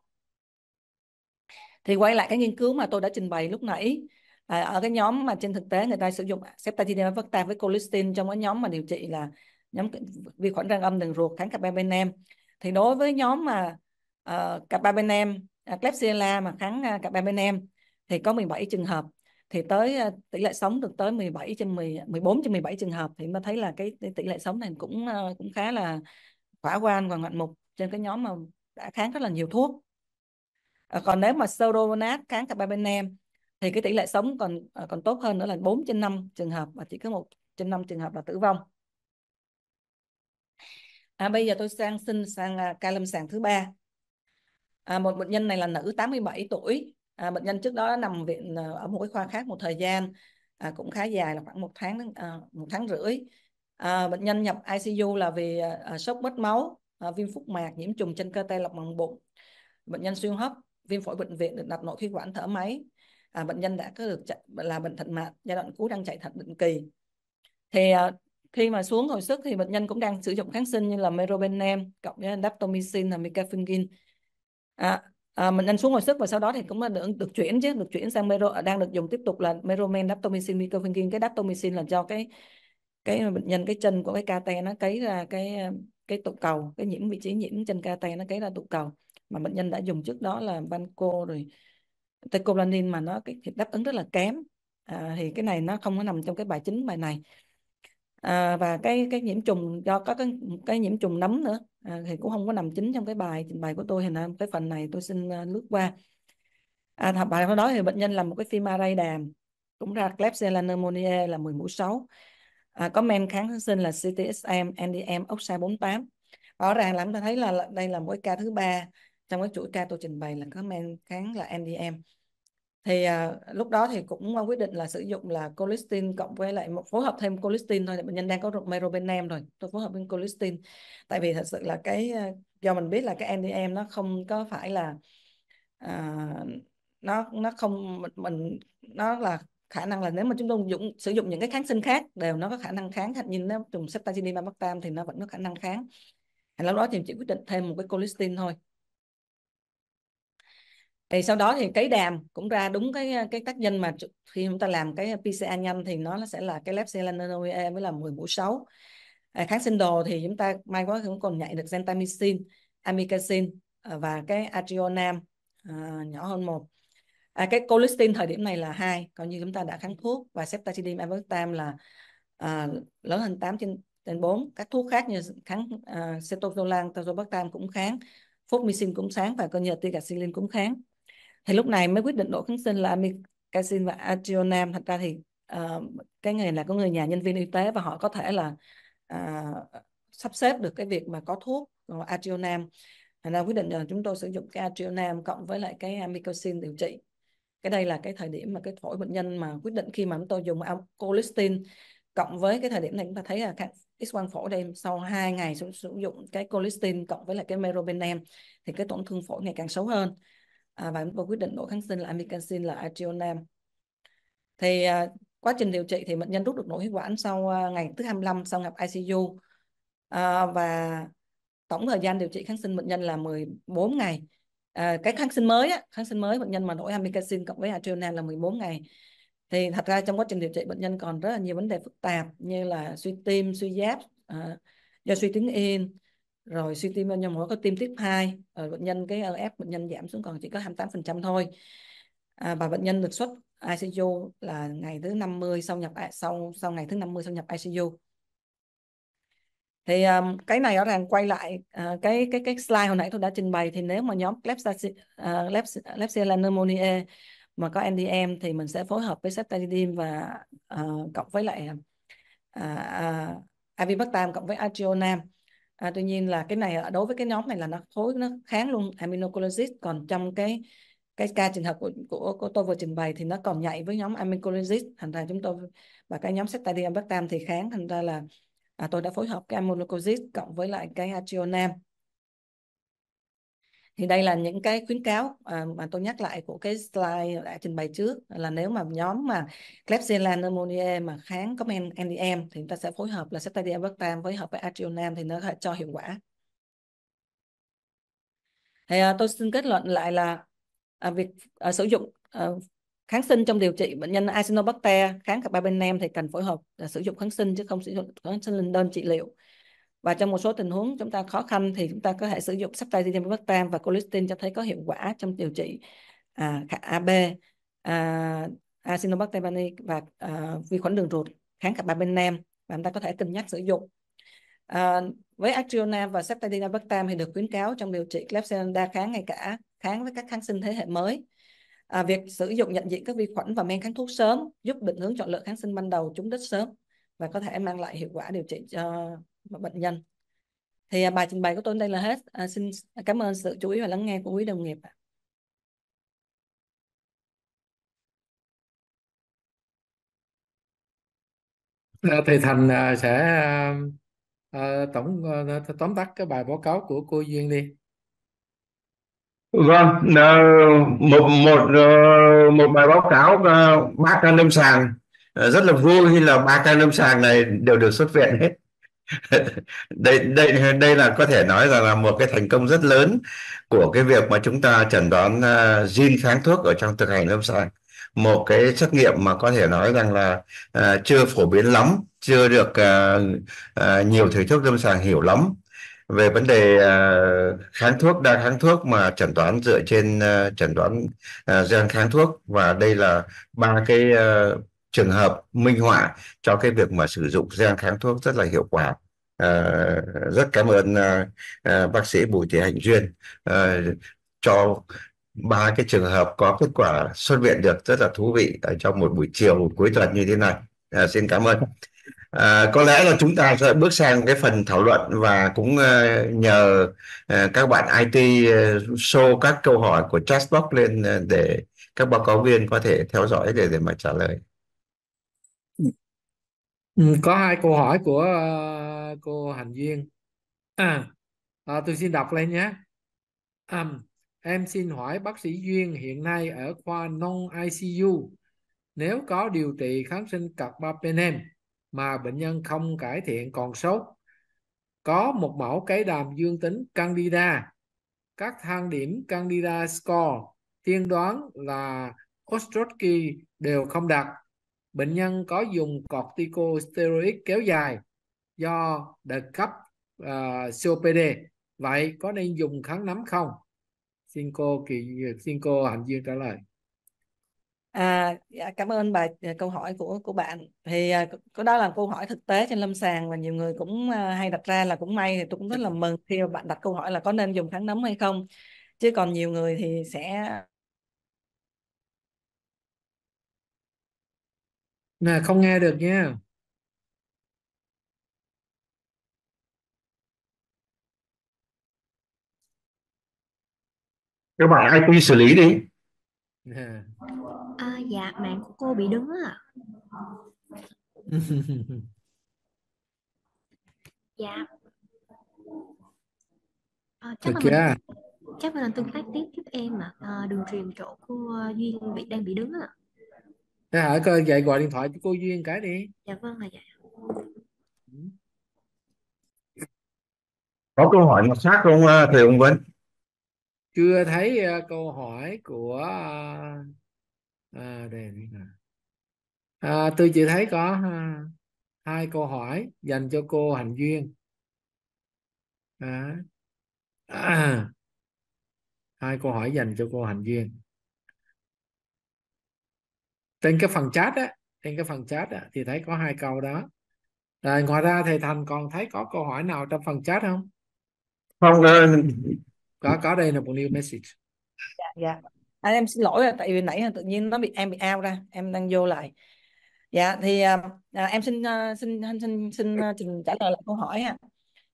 thì quay lại cái nghiên cứu mà tôi đã trình bày lúc nãy à, ở cái nhóm mà trên thực tế người ta sử dụng Septagenina vecta với colistin trong cái nhóm mà điều trị là nhóm vi khuẩn răng âm đường ruột kháng carbapenem thì đối với nhóm mà uh, ờ, carbapenem uh, à, Klebsiella mà kháng uh, à, carbapenem thì có 17 trường hợp thì tới uh, tỷ lệ sống được tới 17 trên 10, 14 trên 17 trường hợp thì mới thấy là cái, cái tỷ lệ sống này cũng uh, cũng khá là khả quan và ngoạn mục trên cái nhóm mà đã kháng rất là nhiều thuốc à, còn nếu mà seromonat kháng carbapenem thì cái tỷ lệ sống còn còn tốt hơn nữa là 4 trên 5 trường hợp và chỉ có một trên 5 trường hợp là tử vong à, bây giờ tôi sang xin sang à, ca lâm sàng thứ ba à, một bệnh nhân này là nữ 87 tuổi à, bệnh nhân trước đó nằm viện à, ở một cái khoa khác một thời gian à, cũng khá dài là khoảng một tháng à, một tháng rưỡi à, bệnh nhân nhập ICU là vì à, à, sốc mất máu à, viêm phúc mạc nhiễm trùng trên cơ tay lọc màng bụng bệnh nhân suy hấp viêm phổi bệnh viện được đặt nội khí quản thở máy à, bệnh nhân đã có được chạy, là bệnh thận mạn giai đoạn cuối đang chạy thận định kỳ thì à, khi mà xuống hồi sức thì bệnh nhân cũng đang sử dụng kháng sinh như là meropenem cộng với daptomycin và mecafungin à, à, mình ăn xuống hồi sức và sau đó thì cũng được được chuyển chứ được chuyển sang mero à, đang được dùng tiếp tục là meromen daptomycin mecafungin cái daptomycin là cho cái cái bệnh nhân cái chân của cái ca cate nó cấy ra cái à, cái tụ cầu cái nhiễm vị trí nhiễm chân ca cate nó cấy ra tụ cầu mà bệnh nhân đã dùng trước đó là vanco rồi tecobalanin mà nó cái đáp ứng rất là kém à, thì cái này nó không có nằm trong cái bài chính bài này à, và cái cái nhiễm trùng do có cái cái nhiễm trùng nấm nữa à, thì cũng không có nằm chính trong cái bài trình bày của tôi hình nên cái phần này tôi xin à, lướt qua à, bài có nói thì bệnh nhân làm một cái phim array đàm cũng ra Klebsiella pneumoniae là 10 mũi 6 à, có men kháng sinh là CTSM, NDM, Oxide 48 rõ ràng lắm ta thấy là đây là mỗi ca thứ ba trong cái chuỗi ca tôi trình bày là có men kháng là NDM thì à, lúc đó thì cũng à, quyết định là sử dụng là colistin cộng với lại một phối hợp thêm colistin thôi bệnh nhân đang có meropenem rồi tôi phối hợp với colistin tại vì thật sự là cái à, do mình biết là cái NDM nó không có phải là à, nó nó không mình, nó là khả năng là nếu mà chúng tôi dùng sử dụng những cái kháng sinh khác đều nó có khả năng kháng hạt nhìn nếu dùng ceftazidime tam thì nó vẫn có khả năng kháng lúc đó thì chỉ quyết định thêm một cái colistin thôi thì sau đó thì cấy đàm cũng ra đúng cái cái tác nhân mà khi chúng ta làm cái PCR nhanh thì nó sẽ là cái lepsilanolenoe mới là 10 mũ 6 à, kháng sinh đồ thì chúng ta may quá cũng còn nhạy được gentamicin amikacin à, và cái atrionam à, nhỏ hơn một à, cái colistin thời điểm này là hai coi như chúng ta đã kháng thuốc và ceftazidime avastam là à, lớn hơn 8 trên trên 4 các thuốc khác như kháng à, cetozolan tazobactam cũng kháng phốt cũng sáng và coi như tigacilin cũng kháng thì lúc này mới quyết định đổi kháng sinh là amikacin và agionam thật ra thì uh, cái nghề là có người nhà nhân viên y tế và họ có thể là uh, sắp xếp được cái việc mà có thuốc uh, agionam thành ra quyết định là chúng tôi sử dụng cái agionam cộng với lại cái amikacin điều trị cái đây là cái thời điểm mà cái phổi bệnh nhân mà quyết định khi mà chúng tôi dùng colistin cộng với cái thời điểm này chúng ta thấy là các x quang phổi đây sau 2 ngày sử dụng cái colistin cộng với lại cái meropenem thì cái tổn thương phổi ngày càng xấu hơn à, và chúng tôi quyết định đổi kháng sinh là amikacin là Atrionam thì à, quá trình điều trị thì bệnh nhân rút được nội huyết quản sau à, ngày thứ 25 sau nhập ICU à, và tổng thời gian điều trị kháng sinh bệnh nhân là 14 ngày à, cái kháng sinh mới á, kháng sinh mới bệnh nhân mà đổi amikacin cộng với Atrionam là 14 ngày thì thật ra trong quá trình điều trị bệnh nhân còn rất là nhiều vấn đề phức tạp như là suy tim suy giáp à, do suy tuyến yên rồi suy tim bệnh nhân máu có tim tiếp 2 rồi ờ, bệnh nhân cái LF bệnh nhân giảm xuống còn chỉ có 28% thôi à, và bệnh nhân được xuất ICU là ngày thứ 50 sau nhập sau sau ngày thứ 50 sau nhập ICU thì um, cái này rõ ràng quay lại uh, cái cái cái slide hồi nãy tôi đã trình bày thì nếu mà nhóm Klebsiella ờ, uh, pneumoniae mà có NDM thì mình sẽ phối hợp với ceftazidime và uh, cộng với lại uh, uh, avibactam cộng với atrionam À, tuy nhiên là cái này đối với cái nhóm này là nó khối nó kháng luôn aminoglycid còn trong cái cái ca trường hợp của, của của tôi vừa trình bày thì nó còn nhạy với nhóm aminoglycid thành ra chúng tôi và cái nhóm cetadium bactam thì kháng thành ra là à, tôi đã phối hợp cái aminoglycid cộng với lại cái atrionam thì đây là những cái khuyến cáo à, mà tôi nhắc lại của cái slide đã trình bày trước là nếu mà nhóm mà Klebsiella pneumoniae mà kháng có NDM thì chúng ta sẽ phối hợp là Cetadiam với hợp với Atrionam thì nó sẽ cho hiệu quả thì à, tôi xin kết luận lại là à, việc à, sử dụng à, kháng sinh trong điều trị bệnh nhân Acinobacter kháng cặp ba bên nem thì cần phối hợp à, sử dụng kháng sinh chứ không sử dụng kháng sinh đơn trị liệu và trong một số tình huống chúng ta khó khăn thì chúng ta có thể sử dụng saptazidim và colistin cho thấy có hiệu quả trong điều trị à, AB à, Acinobacter pneumoniae và à, vi khuẩn đường ruột kháng cả ba bên nam và chúng ta có thể cân nhắc sử dụng à, với Actrionam và Septadinabactam thì được khuyến cáo trong điều trị Klebsiella kháng ngay cả kháng với các kháng sinh thế hệ mới à, việc sử dụng nhận diện các vi khuẩn và men kháng thuốc sớm giúp định hướng chọn lựa kháng sinh ban đầu chúng đích sớm và có thể mang lại hiệu quả điều trị cho bệnh nhân thì à, bài trình bày của tôi đây là hết à, xin cảm ơn sự chú ý và lắng nghe của quý đồng nghiệp ờ, thầy thành à, sẽ à, tổng tóm tắt cái bài báo cáo của cô duyên đi vâng ờ, một một ờ, một bài báo cáo ba ca lâm sàng rất là vui là ba ca lâm sàng này đều được xuất viện hết đây đây đây là có thể nói rằng là một cái thành công rất lớn của cái việc mà chúng ta chẩn đoán uh, gene kháng thuốc ở trong thực hành lâm sàng một cái xét nghiệm mà có thể nói rằng là uh, chưa phổ biến lắm chưa được uh, uh, nhiều thầy thuốc lâm sàng hiểu lắm về vấn đề uh, kháng thuốc đa kháng thuốc mà chẩn đoán dựa trên uh, chẩn đoán uh, gen kháng thuốc và đây là ba cái uh, trường hợp minh họa cho cái việc mà sử dụng gen kháng thuốc rất là hiệu quả à, rất cảm ơn à, bác sĩ Bùi Thị Hạnh Duyên à, cho ba cái trường hợp có kết quả xuất viện được rất là thú vị ở trong một buổi chiều cuối tuần như thế này à, xin cảm ơn À, có lẽ là chúng ta sẽ bước sang cái phần thảo luận và cũng uh, nhờ uh, các bạn IT uh, show các câu hỏi của chatbox lên uh, để các báo cáo viên có thể theo dõi để để mà trả lời. Ừ, có hai câu hỏi của ờ, cô Hành Duyên. À, à, tôi xin đọc lên nhé. À, em xin hỏi bác sĩ Duyên hiện nay ở khoa non ICU nếu có điều trị kháng sinh carbapenem mà bệnh nhân không cải thiện còn sốt có một mẫu cái đàm dương tính candida các thang điểm candida score tiên đoán là Ostrowski đều không đạt bệnh nhân có dùng corticosteroid kéo dài do đợt cấp uh, ờ, COPD vậy có nên dùng kháng nấm không xin cô kỳ xin cô hạnh dương trả lời à dạ, cảm ơn bài ờ, câu hỏi của của bạn thì ờ, có đó là câu hỏi thực tế trên lâm sàng và nhiều người cũng hay đặt ra là cũng may thì tôi cũng rất là mừng khi bạn đặt câu hỏi là có nên dùng kháng nấm hay không chứ còn nhiều người thì sẽ nè không nghe được nha các bạn IP xử lý đi à, dạ mạng của cô bị đứng à dạ à, chắc Được là mình, chắc là tương tác tiếp giúp em ạ à. à, đường truyền chỗ cô duyên bị đang bị đứng ạ à. Thế hỏi coi vậy gọi điện thoại cho cô Duyên cái đi. Dạ vâng ạ. Dạ. Ừ. Có câu hỏi một xác không à, thầy ông Vinh? Chưa thấy à, câu hỏi của uh, à, đây nè. À, tôi chỉ thấy có uh, hai câu hỏi dành cho cô Hạnh Duyên. À. À. Hai câu hỏi dành cho cô Hạnh Duyên trên cái phần chat á trên cái phần chat á, thì thấy có hai câu đó rồi ngoài ra thầy thành còn thấy có câu hỏi nào trong phần chat không không ờ, có có đây là một new message dạ dạ anh à, em xin lỗi tại vì nãy tự nhiên nó bị em bị ao ra em đang vô lại dạ thì à, à em xin à, xin xin xin, xin trình trả lời lại câu hỏi ha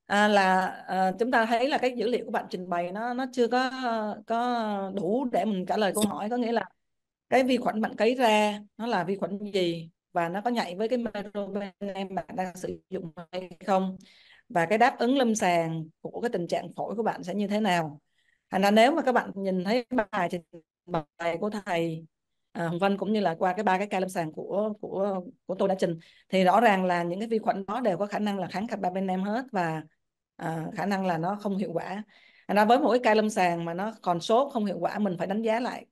à, là à, chúng ta thấy là cái dữ liệu của bạn trình bày nó nó chưa có có đủ để mình trả lời câu hỏi có nghĩa là cái vi khuẩn bạn cấy ra nó là vi khuẩn gì và nó có nhạy với cái meropenem bạn đang sử dụng hay không và cái đáp ứng lâm sàng của cái tình trạng phổi của bạn sẽ như thế nào thành ra nếu mà các bạn nhìn thấy bài trình bày của thầy à, Hồng Vân cũng như là qua cái ba cái ca lâm sàng của của của tôi đã trình thì rõ ràng là những cái vi khuẩn đó đều có khả năng là kháng carbapenem hết và à, khả năng là nó không hiệu quả thành với mỗi cái ca lâm sàng mà nó còn sốt không hiệu quả mình phải đánh giá lại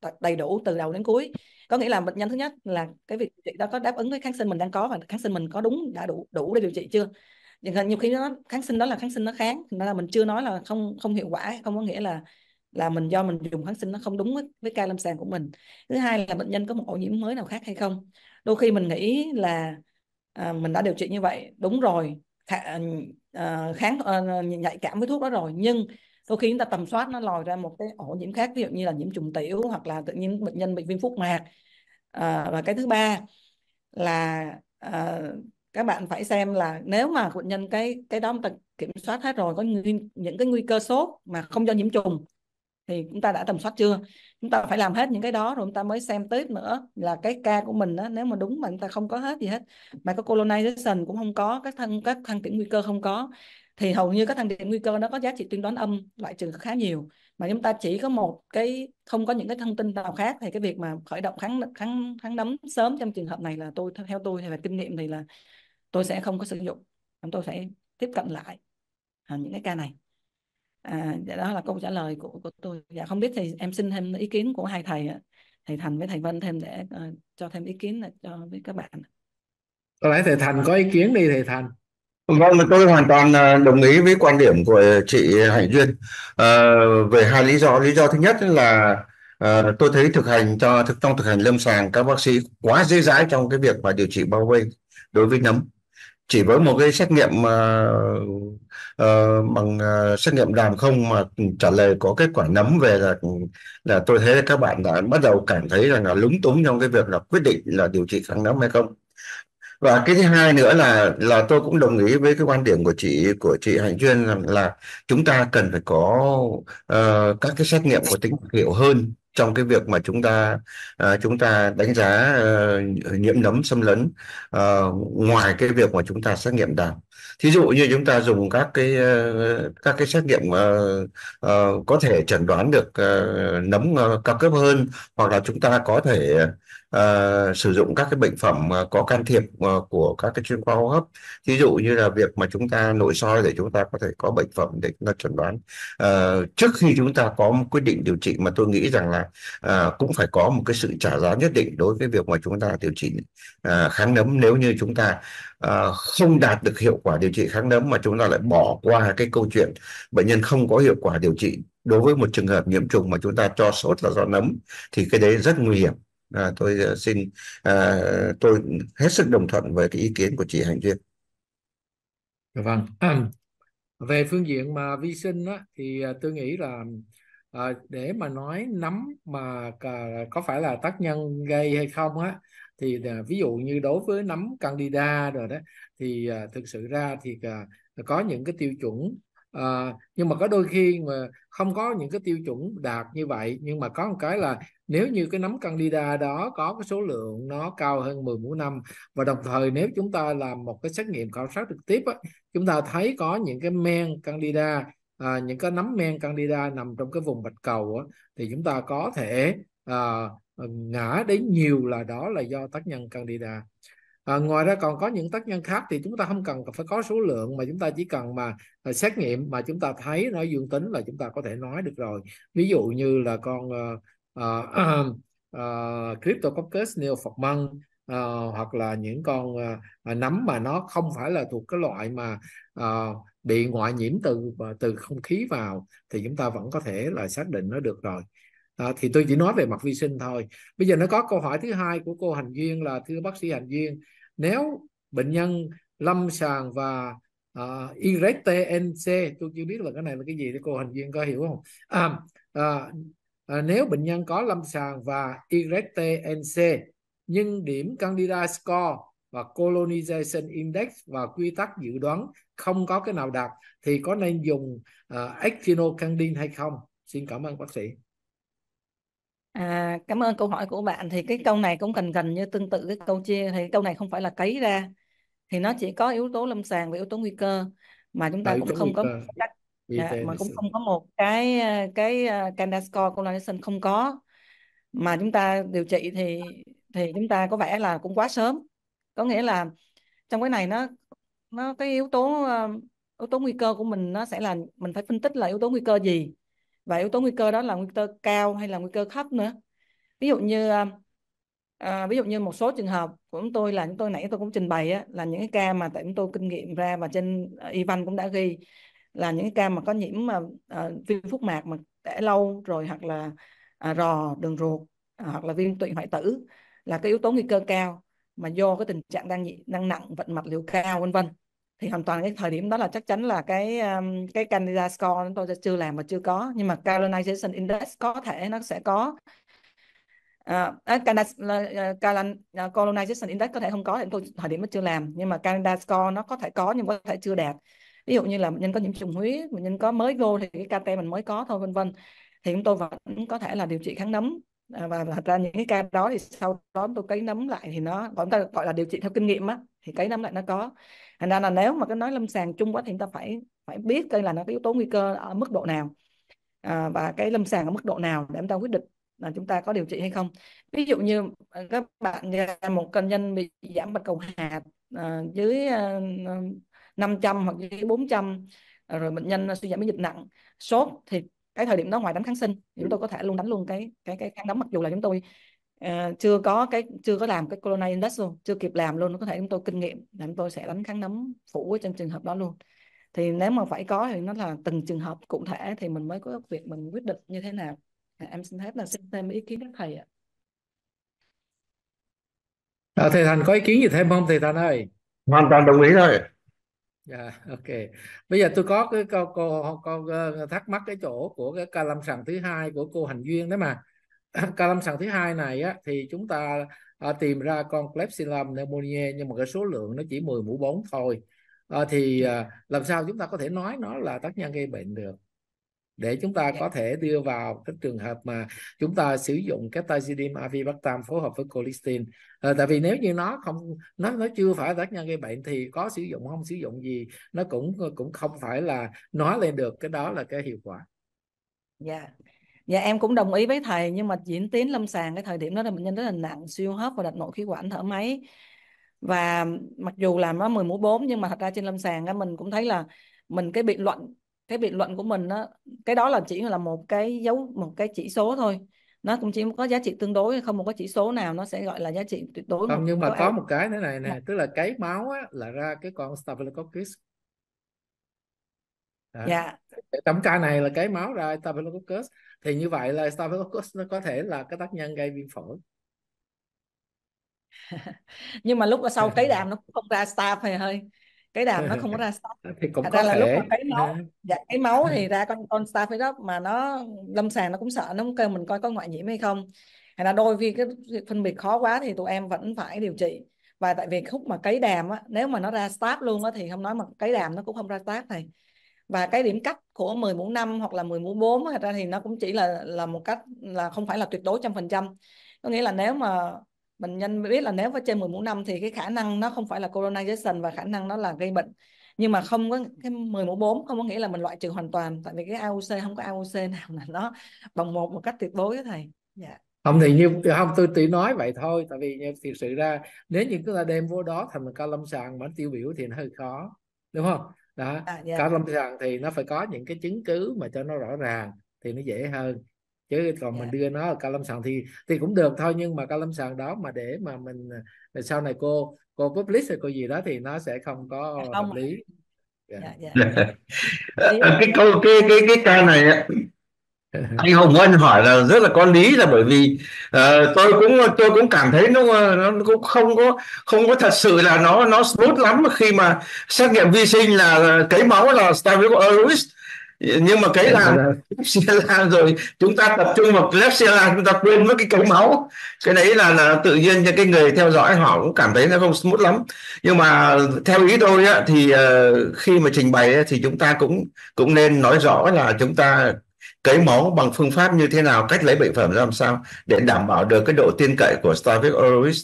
tận đầy đủ từ đầu đến cuối có nghĩa là bệnh nhân thứ nhất là cái việc điều trị đó có đáp ứng với kháng sinh mình đang có và kháng sinh mình có đúng đã đủ đủ để điều trị chưa nhiều khi nó kháng sinh đó là kháng sinh nó kháng nên là mình chưa nói là không không hiệu quả không có nghĩa là là mình do mình dùng kháng sinh nó không đúng với, với ca lâm sàng của mình thứ hai là bệnh nhân có một ổ nhiễm mới nào khác hay không đôi khi mình nghĩ là à, mình đã điều trị như vậy đúng rồi khả, à, kháng à, nhạy cảm với thuốc đó rồi nhưng đôi khi chúng ta tầm soát nó lòi ra một cái ổ nhiễm khác ví dụ như là nhiễm trùng tiểu hoặc là tự nhiên bệnh nhân bị viêm phúc mạc à, và cái thứ ba là à, các bạn phải xem là nếu mà bệnh nhân cái cái đó ta kiểm soát hết rồi có những cái nguy cơ sốt mà không do nhiễm trùng thì chúng ta đã tầm soát chưa chúng ta phải làm hết những cái đó rồi chúng ta mới xem tiếp nữa là cái ca của mình đó, nếu mà đúng mà chúng ta không có hết gì hết mà có colonization cũng không có các thân các thân kiểm nguy cơ không có thì hầu như các thang điểm nguy cơ nó có giá trị tuyên đoán âm loại trừ khá nhiều mà chúng ta chỉ có một cái không có những cái thông tin nào khác thì cái việc mà khởi động kháng kháng kháng nấm sớm trong trường hợp này là tôi theo tôi thì về kinh nghiệm thì là tôi sẽ không có sử dụng chúng tôi sẽ tiếp cận lại à, những cái ca này à, dạ, đó là câu trả lời của của tôi dạ không biết thì em xin thêm ý kiến của hai thầy thầy thành với thầy vân thêm để uh, cho thêm ý kiến là cho với các bạn có lẽ thầy thành có ý kiến đi thầy thành Vâng, tôi hoàn toàn à, đồng ý với quan điểm của chị Hạnh Duyên à, về hai lý do. Lý do thứ nhất là à, tôi thấy thực hành cho thực trong thực hành lâm sàng các bác sĩ quá dễ dãi trong cái việc mà điều trị bao vây đối với nấm. Chỉ với một cái xét nghiệm à, à, bằng à, xét nghiệm đàm không mà trả lời có kết quả nấm về là là tôi thấy các bạn đã bắt đầu cảm thấy rằng là lúng túng trong cái việc là quyết định là điều trị kháng nấm hay không và cái thứ hai nữa là là tôi cũng đồng ý với cái quan điểm của chị của chị Hạnh Duyên là, là chúng ta cần phải có uh, các cái xét nghiệm có tính hiệu hơn trong cái việc mà chúng ta uh, chúng ta đánh giá uh, nhiễm nấm xâm lấn uh, ngoài cái việc mà chúng ta xét nghiệm đào thí dụ như chúng ta dùng các cái uh, các cái xét nghiệm uh, uh, có thể chẩn đoán được uh, nấm uh, cao cấp hơn hoặc là chúng ta có thể uh, sử dụng các cái bệnh phẩm uh, có can thiệp uh, của các cái chuyên khoa hô hấp ví dụ như là việc mà chúng ta nội soi để chúng ta có thể có bệnh phẩm để chúng ta chẩn đoán uh, trước khi chúng ta có một quyết định điều trị mà tôi nghĩ rằng là uh, cũng phải có một cái sự trả giá nhất định đối với việc mà chúng ta điều trị uh, kháng nấm nếu như chúng ta uh, không đạt được hiệu quả điều trị kháng nấm mà chúng ta lại bỏ qua cái câu chuyện bệnh nhân không có hiệu quả điều trị đối với một trường hợp nhiễm trùng mà chúng ta cho sốt là do nấm thì cái đấy rất nguy hiểm à, tôi ờ, xin à, tôi hết sức đồng thuận với cái ý kiến của chị Hạnh Duyên vâng về phương diện mà vi sinh á, thì ờ, tôi nghĩ là à, để mà nói nấm mà có phải là tác nhân gây hay không á thì à, ví dụ như đối với nấm candida rồi đó thì à, thực sự ra thì à, có những cái tiêu chuẩn à, nhưng mà có đôi khi mà không có những cái tiêu chuẩn đạt như vậy nhưng mà có một cái là nếu như cái nấm candida đó có cái số lượng nó cao hơn 10 mũ năm và đồng thời nếu chúng ta làm một cái xét nghiệm khảo sát trực tiếp á, chúng ta thấy có những cái men candida à, những cái nấm men candida nằm trong cái vùng bạch cầu á, thì chúng ta có thể à, ngã đến nhiều là đó là do tác nhân candida À, ngoài ra còn có những tác nhân khác thì chúng ta không cần phải có số lượng mà chúng ta chỉ cần mà, mà xét nghiệm mà chúng ta thấy nó dương tính là chúng ta có thể nói được rồi ví dụ như là con uh, uh, uh, cryptococcus neoformans uh, hoặc là những con uh, nấm mà nó không phải là thuộc cái loại mà uh, bị ngoại nhiễm từ ờ, từ không khí vào thì chúng ta vẫn có thể là xác định nó được rồi à, thì tôi chỉ nói về mặt vi sinh thôi bây giờ nó có câu hỏi thứ hai của cô Hành Duyên là thưa bác sĩ Hành Duyên nếu bệnh nhân lâm sàng và uh, IRTNC tôi chưa biết là cái này là cái gì thì cô Hành Duyên có hiểu không à, à, à, nếu bệnh nhân có lâm sàng và YTNC nhưng điểm Candida score và colonization index và quy tắc dự đoán không có cái nào đạt thì có nên dùng uh, actinocandin hay không? Xin cảm ơn bác sĩ. À, cảm ơn câu hỏi của bạn thì cái câu này cũng gần gần như tương tự cái câu chia thì câu này không phải là cấy ra thì nó chỉ có yếu tố lâm sàng và yếu tố nguy cơ mà chúng ta Đấy, cũng không có cách Dạ, mà cũng không có một cái ờ, cái ờ, Canda score colonization không có mà chúng ta điều trị thì thì chúng ta có vẻ là cũng quá sớm có nghĩa là trong cái này nó nó cái yếu tố ờ, yếu tố nguy cơ của mình nó sẽ là mình phải phân tích là yếu tố nguy cơ gì và yếu tố nguy cơ đó là nguy cơ cao hay là nguy cơ thấp nữa ví dụ như à, ví dụ như một số trường hợp của chúng tôi là chúng tôi nãy tôi cũng trình bày á, là những cái ca mà tại chúng tôi kinh nghiệm ra và trên Ivan cũng đã ghi là những cái ca mà có nhiễm mà ờ, à, ờ, viêm phúc mạc mà để lâu rồi hoặc là à, rò đường ruột à, hoặc là viêm tụy hoại tử là cái yếu tố nguy cơ cao mà do cái tình trạng đang đang nặng vận mạch liều cao vân vân thì hoàn toàn cái thời điểm đó là chắc chắn là cái um, cái candida score chúng tôi sẽ chưa làm và chưa có nhưng mà colonization index có thể nó sẽ có uh, colonization index có thể không có thì tôi thời điểm nó chưa làm nhưng mà Canada score nó có thể có nhưng có thể chưa đạt ví dụ như là bệnh nhân có nhiễm trùng huyết bệnh nhân có mới vô thì cái kt mình mới có thôi vân vân thì chúng tôi vẫn có thể là điều trị kháng nấm à, và thật ra những cái ca đó thì sau đó tôi cấy nấm lại thì nó gọi ta gọi là điều trị theo kinh nghiệm á thì cấy nấm lại nó có thành ra là nếu mà cái nói lâm sàng chung quá thì chúng ta phải phải biết coi là nó có yếu tố nguy cơ ở mức độ nào à, và cái lâm sàng ở mức độ nào để chúng ta quyết định là chúng ta có điều trị hay không ví dụ như các bạn một bệnh nhân bị giảm bạch cầu hạt à, dưới à, 500 hoặc dưới 400 à, rồi bệnh nhân suy giảm miễn dịch nặng sốt thì cái thời điểm đó ngoài đánh kháng sinh thì chúng tôi có thể luôn đánh luôn cái cái cái kháng đấm mặc dù là chúng tôi uh, chưa có cái chưa có làm cái corona index luôn chưa kịp làm luôn nó có thể chúng tôi kinh nghiệm là chúng tôi sẽ đánh kháng nấm phủ trong trường hợp đó luôn thì nếu mà phải có thì nó là từng trường hợp cụ thể thì mình mới có việc mình quyết định như thế nào à, em xin phép là xin thêm ý kiến các thầy ạ à, thầy thành có ý kiến gì thêm không thầy thành ơi hoàn toàn đồng ý thôi dạ yeah, ok bây giờ tôi có cái câu câu câu ờ, thắc mắc cái chỗ của cái ca lâm sàng thứ hai của cô hành duyên đó mà ca lâm sàng thứ hai này á, thì chúng ta à, tìm ra con Klebsiella pneumoniae nhưng mà cái số lượng nó chỉ 10 mũ 4 thôi à, thì à, làm sao chúng ta có thể nói nó là tác nhân gây bệnh được để chúng ta có thể đưa vào cái trường hợp mà chúng ta sử dụng cái tazidim avibactam phối hợp với colistin à, tại vì nếu như nó không nó nó chưa phải tác nhân gây bệnh thì có sử dụng không sử dụng gì nó cũng cũng không phải là nói lên được cái đó là cái hiệu quả dạ yeah. dạ em cũng đồng ý với thầy nhưng mà diễn tiến lâm sàng cái thời điểm đó là bệnh nhân rất là nặng siêu hấp và đặt nội khí quản thở máy và mặc dù làm nó 10 mũi 4 nhưng mà thật ra trên lâm sàng á, mình cũng thấy là mình cái biện luận cái biện luận của mình đó, cái đó là chỉ là một cái dấu một cái chỉ số thôi nó cũng chỉ có giá trị tương đối không một cái chỉ số nào nó sẽ gọi là giá trị tuyệt đối không nhưng mà có em. một cái nữa này nè dạ. tức là cái máu á, là ra cái con staphylococcus dạ Yeah. trong ca này là cái máu ra staphylococcus thì như vậy là staphylococcus nó có thể là cái tác nhân gây viêm phổi nhưng mà lúc sau cái đàm nó cũng không ra staph hay hơi cái đàm nó không có ra stock thì cũng Thật có ra là lúc mà cái máu dạ, dạ cái máu thì dạ. ra con con Staphylococcus mà nó lâm sàng nó cũng sợ nó cũng kêu mình coi có ngoại nhiễm hay không hay là đôi khi cái phân biệt khó quá thì tụi em vẫn phải điều trị và tại vì khúc mà cấy đàm á nếu mà nó ra stap luôn á thì không nói mà cấy đàm nó cũng không ra stap thầy và cái điểm cắt của 10 mũ 5 hoặc là 10 mũ 4 thật ra thì nó cũng chỉ là là một cách là không phải là tuyệt đối trăm phần trăm có nghĩa là nếu mà mình nhanh biết là nếu có trên 10 mũ năm thì cái khả năng nó không phải là colonization và khả năng nó là gây bệnh nhưng mà không có cái 10 mũ 4 không có nghĩa là mình loại trừ hoàn toàn tại vì cái auc không có auc nào là nó bằng một một cách tuyệt đối với thầy dạ không thì như không tôi tự nói vậy thôi tại vì thực sự ra nếu như chúng ta đem vô đó thành một ca lâm sàng bản tiêu biểu thì nó hơi khó đúng không đó à, yeah. Dạ. ca lâm sàng thì nó phải có những cái chứng cứ mà cho nó rõ ràng thì nó dễ hơn chứ còn yeah. mình dạ. đưa nó ở ca lâm sàng thì thì cũng được thôi nhưng mà ca lâm sàng đó mà để mà mình sau này cô cô public hay cô gì đó thì nó sẽ không có dạ, không. hợp lý yeah. Yeah, dạ. cái câu cái cái cái ca này anh Hồng Anh hỏi là rất là có lý là bởi vì uh, tôi cũng tôi cũng cảm thấy nó nó cũng không có không có thật sự là nó nó smooth lắm khi mà xét nghiệm vi sinh là ờ, cấy máu là Staphylococcus aureus nhưng mà cái dạ, là dạ. Lepsela rồi chúng ta tập trung vào Lepsela chúng ta quên mất cái cống máu cái đấy là, là tự nhiên cho cái người theo dõi họ cũng cảm thấy nó không smooth lắm nhưng mà theo ý tôi á, thì uh, khi mà trình bày á, thì chúng ta cũng cũng nên nói rõ là chúng ta cấy máu bằng phương pháp như thế nào cách lấy bệnh phẩm ra làm sao để đảm bảo được cái độ tin cậy của Starvik Orovis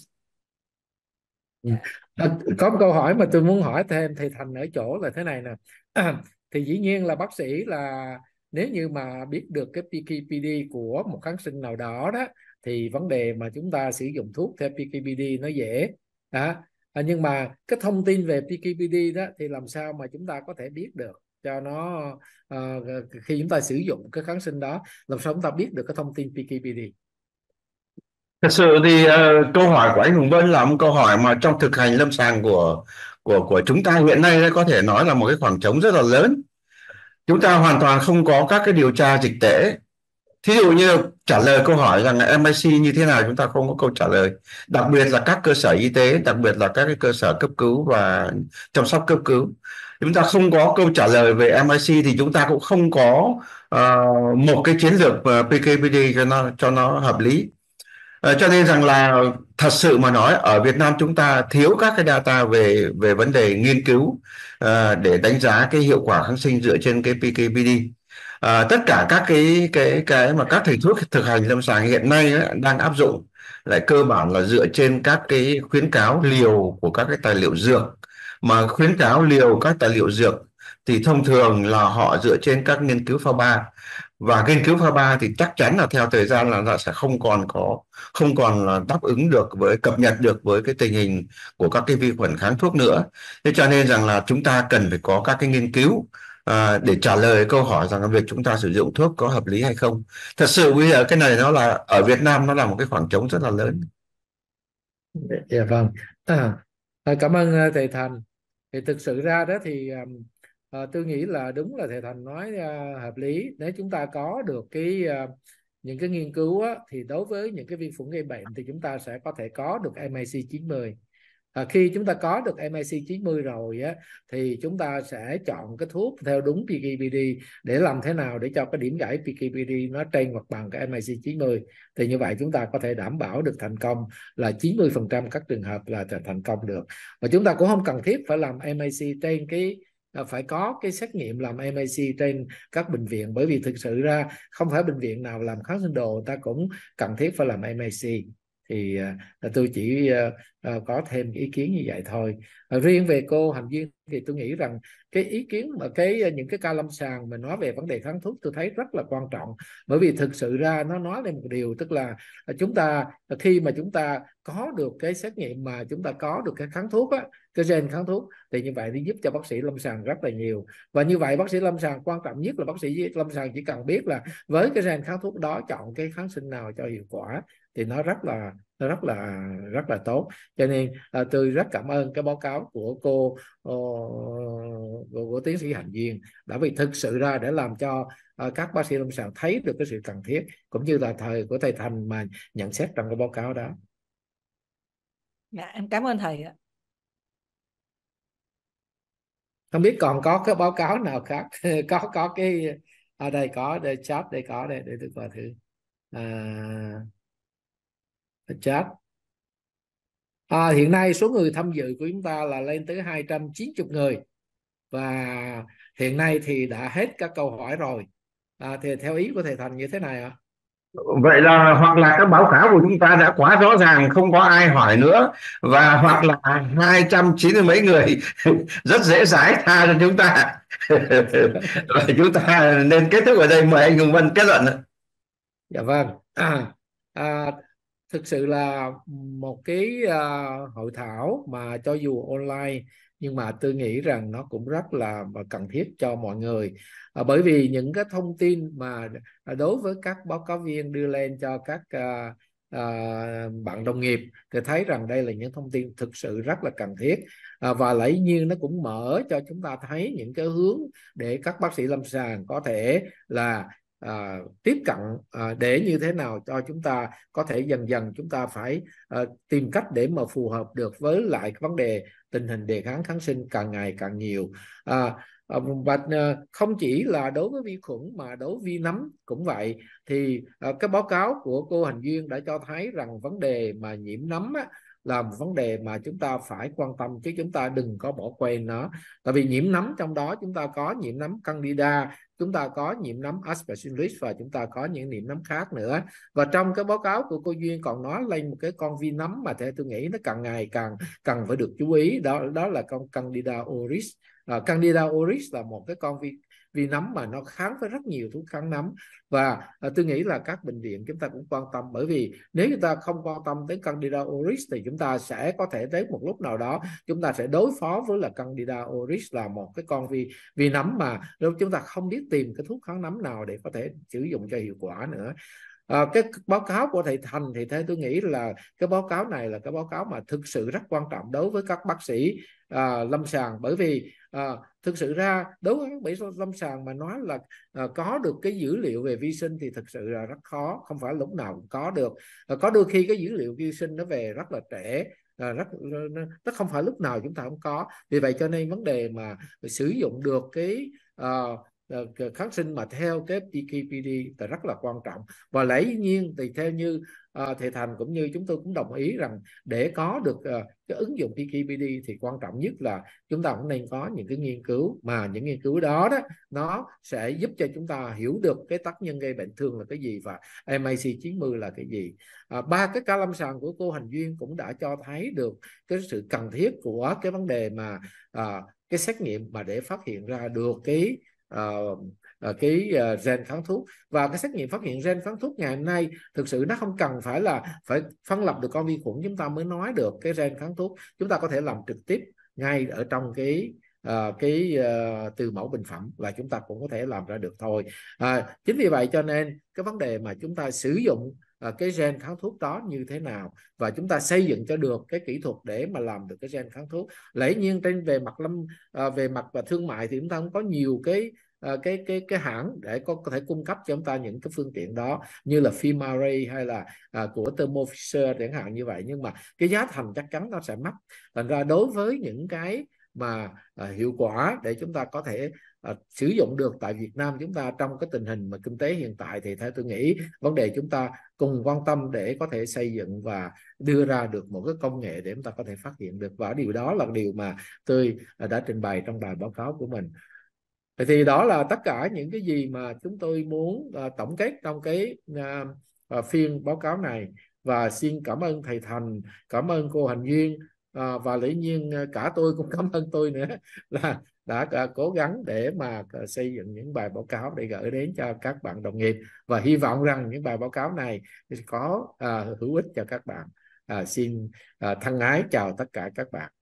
yeah. Dạ. À, có một câu hỏi mà tôi muốn hỏi thêm thì thành ở chỗ là thế này nè thì dĩ nhiên là bác sĩ là nếu như mà biết được cái PKPD của một kháng sinh nào đó đó thì vấn đề mà chúng ta sử dụng thuốc theo PKPD nó dễ đó. À, nhưng mà cái thông tin về PKPD đó thì làm sao mà chúng ta có thể biết được cho nó uh, khi chúng ta sử dụng cái kháng sinh đó làm sao chúng ta biết được cái thông tin PKPD thật sự thì uh, câu hỏi của anh Hùng Vân là một câu hỏi mà trong thực hành lâm sàng của của của chúng ta hiện nay có thể nói là một cái khoảng trống rất là lớn chúng ta hoàn toàn không có các cái điều tra dịch tễ thí dụ như trả lời câu hỏi rằng MIC như thế nào chúng ta không có câu trả lời đặc biệt là các cơ sở y tế đặc biệt là các cái cơ sở cấp cứu và chăm sóc cấp cứu chúng ta không có câu trả lời về MIC thì chúng ta cũng không có uh, một cái chiến lược ờ, PKPD cho nó cho nó hợp lý Ờ, cho nên rằng là thật sự mà nói ở Việt Nam chúng ta thiếu các cái data về về vấn đề nghiên cứu à, để đánh giá cái hiệu quả kháng sinh dựa trên cái PKPD à, ờ, tất cả các cái cái cái mà các thầy thuốc thực hành lâm sàng hiện nay ấy, đang áp dụng lại cơ bản là dựa trên các cái khuyến cáo liều của các cái tài liệu dược mà khuyến cáo liều các tài liệu dược thì thông thường là họ dựa trên các nghiên cứu pha ba và nghiên cứu pha ba thì chắc chắn là theo thời gian là sẽ không còn có không còn là đáp ứng được với cập nhật được với cái tình hình của các cái vi khuẩn kháng thuốc nữa thế cho nên rằng là chúng ta cần phải có các cái nghiên cứu à, để trả lời câu hỏi rằng là việc chúng ta sử dụng thuốc có hợp lý hay không thật sự bây giờ cái này nó là ở Việt Nam nó là một cái khoảng trống rất là lớn dạ vâng à, cảm ơn à, thầy Thành thì thực sự ra đó thì um, à, tôi nghĩ là đúng là thầy thành nói à, hợp lý nếu chúng ta có được cái à, những cái nghiên cứu á, thì đối với những cái vi khuẩn gây bệnh thì chúng ta sẽ có thể có được MIC 90 à, khi chúng ta có được MIC 90 rồi á, thì chúng ta sẽ chọn cái thuốc theo đúng PKPD để làm thế nào để cho cái điểm gãy PKPD nó trên hoặc bằng cái MIC 90 thì như vậy chúng ta có thể đảm bảo được thành công là 90% các trường hợp là thành công được và chúng ta cũng không cần thiết phải làm MIC trên cái phải có cái xét nghiệm làm MAC trên các bệnh viện bởi vì thực sự ra không phải bệnh viện nào làm kháng sinh đồ ta cũng cần thiết phải làm MAC thì uh, tôi chỉ uh, uh, có thêm ý kiến như vậy thôi uh, riêng về cô hành duyên thì tôi nghĩ rằng cái ý kiến mà cái những cái ca lâm sàng mà nói về vấn đề kháng thuốc tôi thấy rất là quan trọng bởi vì thực sự ra nó nói lên một điều tức là chúng ta khi mà chúng ta có được cái xét nghiệm mà chúng ta có được cái kháng thuốc á, cái gen kháng thuốc thì như vậy thì giúp cho bác sĩ lâm sàng rất là nhiều và như vậy bác sĩ lâm sàng quan trọng nhất là bác sĩ lâm sàng chỉ cần biết là với cái gen kháng thuốc đó chọn cái kháng sinh nào cho hiệu quả thì nó rất là nó rất là rất là tốt cho nên à, tôi rất cảm ơn cái báo cáo của cô uh, của, của tiến sĩ hạnh duyên đã vì thực sự ra để làm cho uh, các bác sĩ lâm sàng thấy được cái sự cần thiết cũng như là thời của thầy thành mà nhận xét trong cái báo cáo đó dạ, em cảm ơn thầy ạ không biết còn có cái báo cáo nào khác có có cái ở à, đây có đây chat đây có đây để tôi coi thử à, chat à, hiện nay số người tham dự của chúng ta là lên tới 290 người và hiện nay thì đã hết các câu hỏi rồi à, thì theo ý của thầy thành như thế này ạ à? vậy là hoặc là các báo cáo của chúng ta đã quá rõ ràng không có ai hỏi nữa và hoặc là hai trăm chín mươi mấy người rất dễ giải tha cho chúng ta và chúng ta nên kết thúc ở đây mời anh Hùng Vân kết luận dạ vâng à, à, thực sự là một cái à, hội thảo mà cho dù online nhưng mà tôi nghĩ rằng nó cũng rất là cần thiết cho mọi người à, bởi vì những cái thông tin mà à, đối với các báo cáo viên đưa lên cho các à, à, bạn đồng nghiệp thì thấy rằng đây là những thông tin thực sự rất là cần thiết à, và lẫy nhiên nó cũng mở cho chúng ta thấy những cái hướng để các bác sĩ lâm sàng có thể là à, tiếp cận à, để như thế nào cho chúng ta có thể dần dần chúng ta phải à, tìm cách để mà phù hợp được với lại vấn đề tình hình đề kháng kháng sinh càng ngày càng nhiều à, à và à, không chỉ là đối với vi khuẩn mà đối với vi nấm cũng vậy thì à, cái báo cáo của cô Hành Duyên đã cho thấy rằng vấn đề mà nhiễm nấm á, là một vấn đề mà chúng ta phải quan tâm chứ chúng ta đừng có bỏ quên nó tại vì nhiễm nấm trong đó chúng ta có nhiễm nấm candida chúng ta có nhiễm nấm aspergillus và chúng ta có những nhiễm nấm khác nữa và trong cái báo cáo của cô duyên còn nói lên một cái con vi nấm mà theo tôi nghĩ nó càng ngày càng cần phải được chú ý đó đó là con candida auris uh, candida auris là một cái con vi vi nấm mà nó kháng với rất nhiều thuốc kháng nấm và à, tôi nghĩ là các bệnh viện chúng ta cũng quan tâm bởi vì nếu chúng ta không quan tâm tới candida auris thì chúng ta sẽ có thể tới một lúc nào đó chúng ta sẽ đối phó với là candida auris là một cái con vi vi nấm mà nếu chúng ta không biết tìm cái thuốc kháng nấm nào để có thể sử dụng cho hiệu quả nữa À, cái báo cáo của thầy Thành thì theo tôi nghĩ là cái báo cáo này là cái báo cáo mà thực sự rất quan trọng đối với các bác sĩ à, lâm sàng bởi vì à, thực sự ra đối với các lâm sàng mà nói là à, có được cái dữ liệu về vi sinh thì thực sự là rất khó không phải lúc nào cũng có được à, có đôi khi cái dữ liệu vi sinh nó về rất là trễ là rất nó, không phải lúc nào chúng ta cũng có vì vậy cho nên vấn đề mà sử dụng được cái uh, Ờ, kháng sinh mà theo cái PKPD là rất là quan trọng và lẽ nhiên thì theo như uh, thầy thành cũng như chúng tôi cũng đồng ý rằng để có được uh, cái ứng dụng PKPD thì quan trọng nhất là chúng ta cũng nên có những cái nghiên cứu mà những nghiên cứu đó đó nó sẽ giúp cho chúng ta hiểu được cái tác nhân gây bệnh thường là cái gì và MAC 90 là cái gì uh, ba cái ca lâm sàng của cô Hành Duyên cũng đã cho thấy được cái sự cần thiết của cái vấn đề mà uh, cái xét nghiệm mà để phát hiện ra được cái uh, uh, cái uh, gen kháng thuốc và cái xét nghiệm phát hiện gen kháng thuốc ngày hôm nay thực sự nó không cần phải là phải phân lập được con vi khuẩn chúng ta mới nói được cái gen kháng thuốc chúng ta có thể làm trực tiếp ngay ở trong cái uh, cái uh, từ mẫu bình phẩm là chúng ta cũng có thể làm ra được thôi uh, chính vì vậy cho nên cái vấn đề mà chúng ta sử dụng ờ, cái gen kháng thuốc đó như thế nào và chúng ta xây dựng cho được cái kỹ thuật để mà làm được cái gen kháng thuốc lẽ nhiên trên về mặt lâm về mặt và thương mại thì chúng ta cũng có nhiều cái Ờ, cái cái cái hãng để có, có thể cung cấp cho chúng ta những cái phương tiện đó như là phim array hay là uh, của Thermo Fisher chẳng hạn như vậy nhưng mà cái giá thành chắc chắn nó sẽ mắc thành ra đối với những cái mà uh, hiệu quả để chúng ta có thể uh, sử dụng được tại Việt Nam chúng ta trong cái tình hình mà kinh tế hiện tại thì theo tôi nghĩ vấn đề chúng ta cùng quan tâm để có thể xây dựng và đưa ra được một cái công nghệ để chúng ta có thể phát hiện được và điều đó là điều mà tôi đã trình bày trong bài báo cáo của mình vậy thì đó là tất cả những cái gì mà chúng tôi muốn uh, tổng kết trong cái uh, uh, phiên báo cáo này và xin cảm ơn thầy thành cảm ơn cô hành duyên à, và dĩ nhiên cả tôi cũng cảm ơn tôi nữa là đã, đã cố gắng để mà xây dựng những bài báo cáo để gửi đến cho các bạn đồng nghiệp và hy vọng rằng những bài báo cáo này có à, hữu ích cho các bạn à, xin à, thân ái chào tất cả các bạn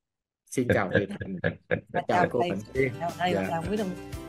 xin chào thầy thành dạ, chào cô thành Duyên chào thầy dạ. chào quý đồng